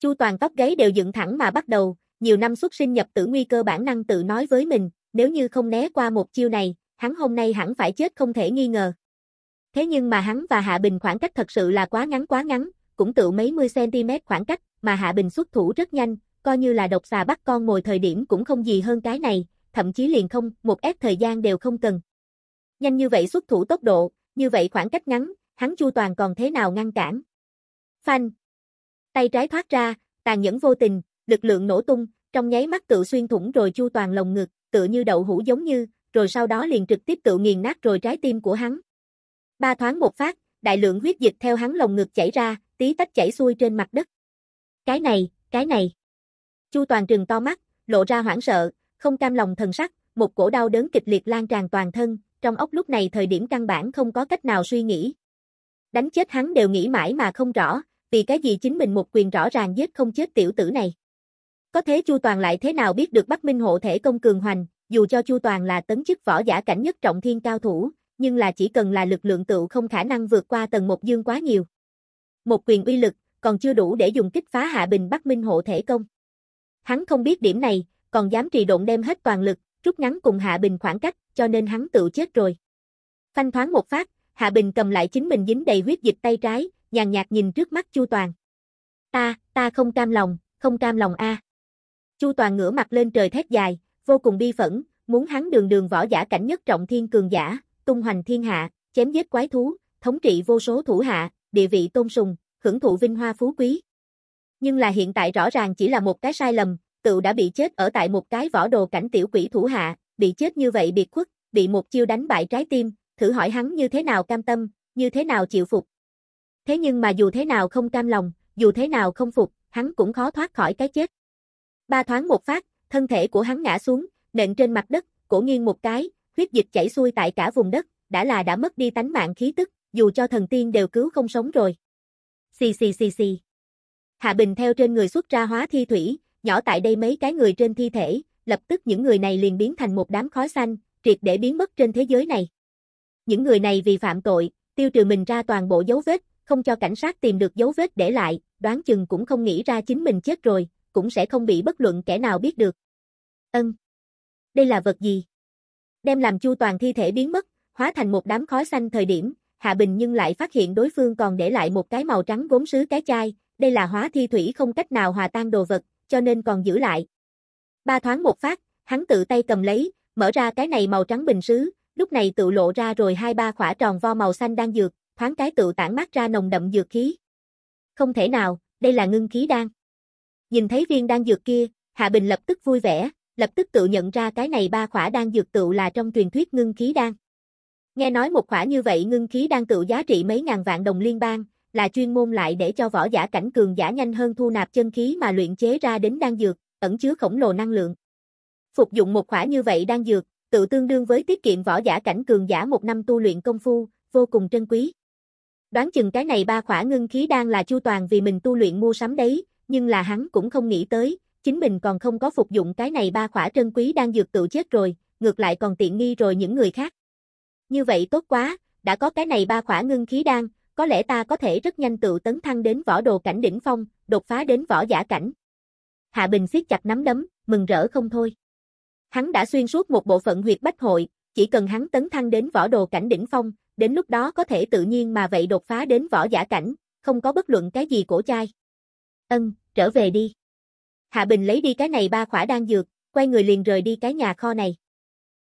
Chu Toàn tóc gáy đều dựng thẳng mà bắt đầu, nhiều năm xuất sinh nhập tử nguy cơ bản năng tự nói với mình, nếu như không né qua một chiêu này, hắn hôm nay hẳn phải chết không thể nghi ngờ. Thế nhưng mà hắn và Hạ Bình khoảng cách thật sự là quá ngắn quá ngắn, cũng tự mấy mươi cm khoảng cách, mà Hạ Bình xuất thủ rất nhanh, coi như là độc xà bắt con mồi thời điểm cũng không gì hơn cái này, thậm chí liền không, một ép thời gian đều không cần. Nhanh như vậy xuất thủ tốc độ, như vậy khoảng cách ngắn, hắn Chu Toàn còn thế nào ngăn cản. Phanh. Tay trái thoát ra, tàn nhẫn vô tình, lực lượng nổ tung, trong nháy mắt tự xuyên thủng rồi Chu Toàn lồng ngực, tựa như đậu hũ giống như, rồi sau đó liền trực tiếp tự nghiền nát rồi trái tim của hắn. Ba thoáng một phát, đại lượng huyết dịch theo hắn lồng ngực chảy ra, tí tách chảy xuôi trên mặt đất. Cái này, cái này. Chu Toàn trừng to mắt, lộ ra hoảng sợ, không cam lòng thần sắc, một cổ đau đớn kịch liệt lan tràn toàn thân, trong ốc lúc này thời điểm căn bản không có cách nào suy nghĩ. Đánh chết hắn đều nghĩ mãi mà không rõ, vì cái gì chính mình một quyền rõ ràng giết không chết tiểu tử này. Có thế Chu Toàn lại thế nào biết được Bắc Minh hộ thể công cường hoành, dù cho Chu Toàn là tấn chức võ giả cảnh nhất trọng thiên cao thủ, nhưng là chỉ cần là lực lượng tựu không khả năng vượt qua tầng một dương quá nhiều. Một quyền uy lực, còn chưa đủ để dùng kích phá hạ bình Bắc Minh hộ thể công. Hắn không biết điểm này, còn dám trì động đem hết toàn lực, rút ngắn cùng Hạ Bình khoảng cách, cho nên hắn tự chết rồi. Phanh thoáng một phát, Hạ Bình cầm lại chính mình dính đầy huyết dịch tay trái, nhàn nhạt nhìn trước mắt Chu Toàn. Ta, ta không cam lòng, không cam lòng a. Chu Toàn ngửa mặt lên trời thét dài, vô cùng bi phẫn, muốn hắn đường đường võ giả cảnh nhất trọng thiên cường giả, tung hoành thiên hạ, chém giết quái thú, thống trị vô số thủ hạ, địa vị tôn sùng, hưởng thụ vinh hoa phú quý. Nhưng là hiện tại rõ ràng chỉ là một cái sai lầm, Tựu đã bị chết ở tại một cái võ đồ cảnh tiểu quỷ thủ hạ, bị chết như vậy biệt khuất, bị một chiêu đánh bại trái tim, thử hỏi hắn như thế nào cam tâm, như thế nào chịu phục. Thế nhưng mà dù thế nào không cam lòng, dù thế nào không phục, hắn cũng khó thoát khỏi cái chết. Ba thoáng một phát, thân thể của hắn ngã xuống, nện trên mặt đất, cổ nghiêng một cái, huyết dịch chảy xuôi tại cả vùng đất, đã là đã mất đi tánh mạng khí tức, dù cho thần tiên đều cứu không sống rồi. Xì xì xì xì. Hạ Bình theo trên người xuất ra hóa thi thủy, nhỏ tại đây mấy cái người trên thi thể, lập tức những người này liền biến thành một đám khói xanh, triệt để biến mất trên thế giới này. Những người này vì phạm tội, tiêu trừ mình ra toàn bộ dấu vết, không cho cảnh sát tìm được dấu vết để lại, đoán chừng cũng không nghĩ ra chính mình chết rồi, cũng sẽ không bị bất luận kẻ nào biết được. Ân. Đây là vật gì? Đem làm chu toàn thi thể biến mất, hóa thành một đám khói xanh thời điểm, Hạ Bình nhưng lại phát hiện đối phương còn để lại một cái màu trắng gốm sứ cái chai, đây là hóa thi thủy không cách nào hòa tan đồ vật, cho nên còn giữ lại. Ba thoáng một phát, hắn tự tay cầm lấy, mở ra cái này màu trắng bình sứ, lúc này tự lộ ra rồi hai ba khỏa tròn vo màu xanh đang dược, thoáng cái tự tản mát ra nồng đậm dược khí. Không thể nào, đây là ngưng khí đan. Nhìn thấy viên đan dược kia, Hạ Bình lập tức vui vẻ, lập tức tự nhận ra cái này ba khỏa đan dược tự là trong truyền thuyết ngưng khí đan. Nghe nói một khỏa như vậy ngưng khí đan tự giá trị mấy ngàn vạn đồng liên bang, là chuyên môn lại để cho võ giả cảnh cường giả nhanh hơn thu nạp chân khí mà luyện chế ra đến đan dược, ẩn chứa khổng lồ năng lượng. Phục dụng một khỏa như vậy đan dược, tự tương đương với tiết kiệm võ giả cảnh cường giả một năm tu luyện công phu, vô cùng trân quý. Đoán chừng cái này ba khỏa ngưng khí đan là chu toàn vì mình tu luyện mua sắm đấy, nhưng là hắn cũng không nghĩ tới, chính mình còn không có phục dụng cái này ba khỏa trân quý đan dược tự chết rồi, ngược lại còn tiện nghi rồi những người khác. Như vậy tốt quá, đã có cái này ba khỏa ngưng khí đan, có lẽ ta có thể rất nhanh tự tấn thăng đến võ đồ cảnh đỉnh phong, đột phá đến võ giả cảnh. Hạ Bình siết chặt nắm đấm, mừng rỡ không thôi. Hắn đã xuyên suốt một bộ phận huyệt bách hội, chỉ cần hắn tấn thăng đến võ đồ cảnh đỉnh phong, đến lúc đó có thể tự nhiên mà vậy đột phá đến võ giả cảnh, không có bất luận cái gì cổ chai. Ân, trở về đi. Hạ Bình lấy đi cái này ba khỏa đan dược, quay người liền rời đi cái nhà kho này.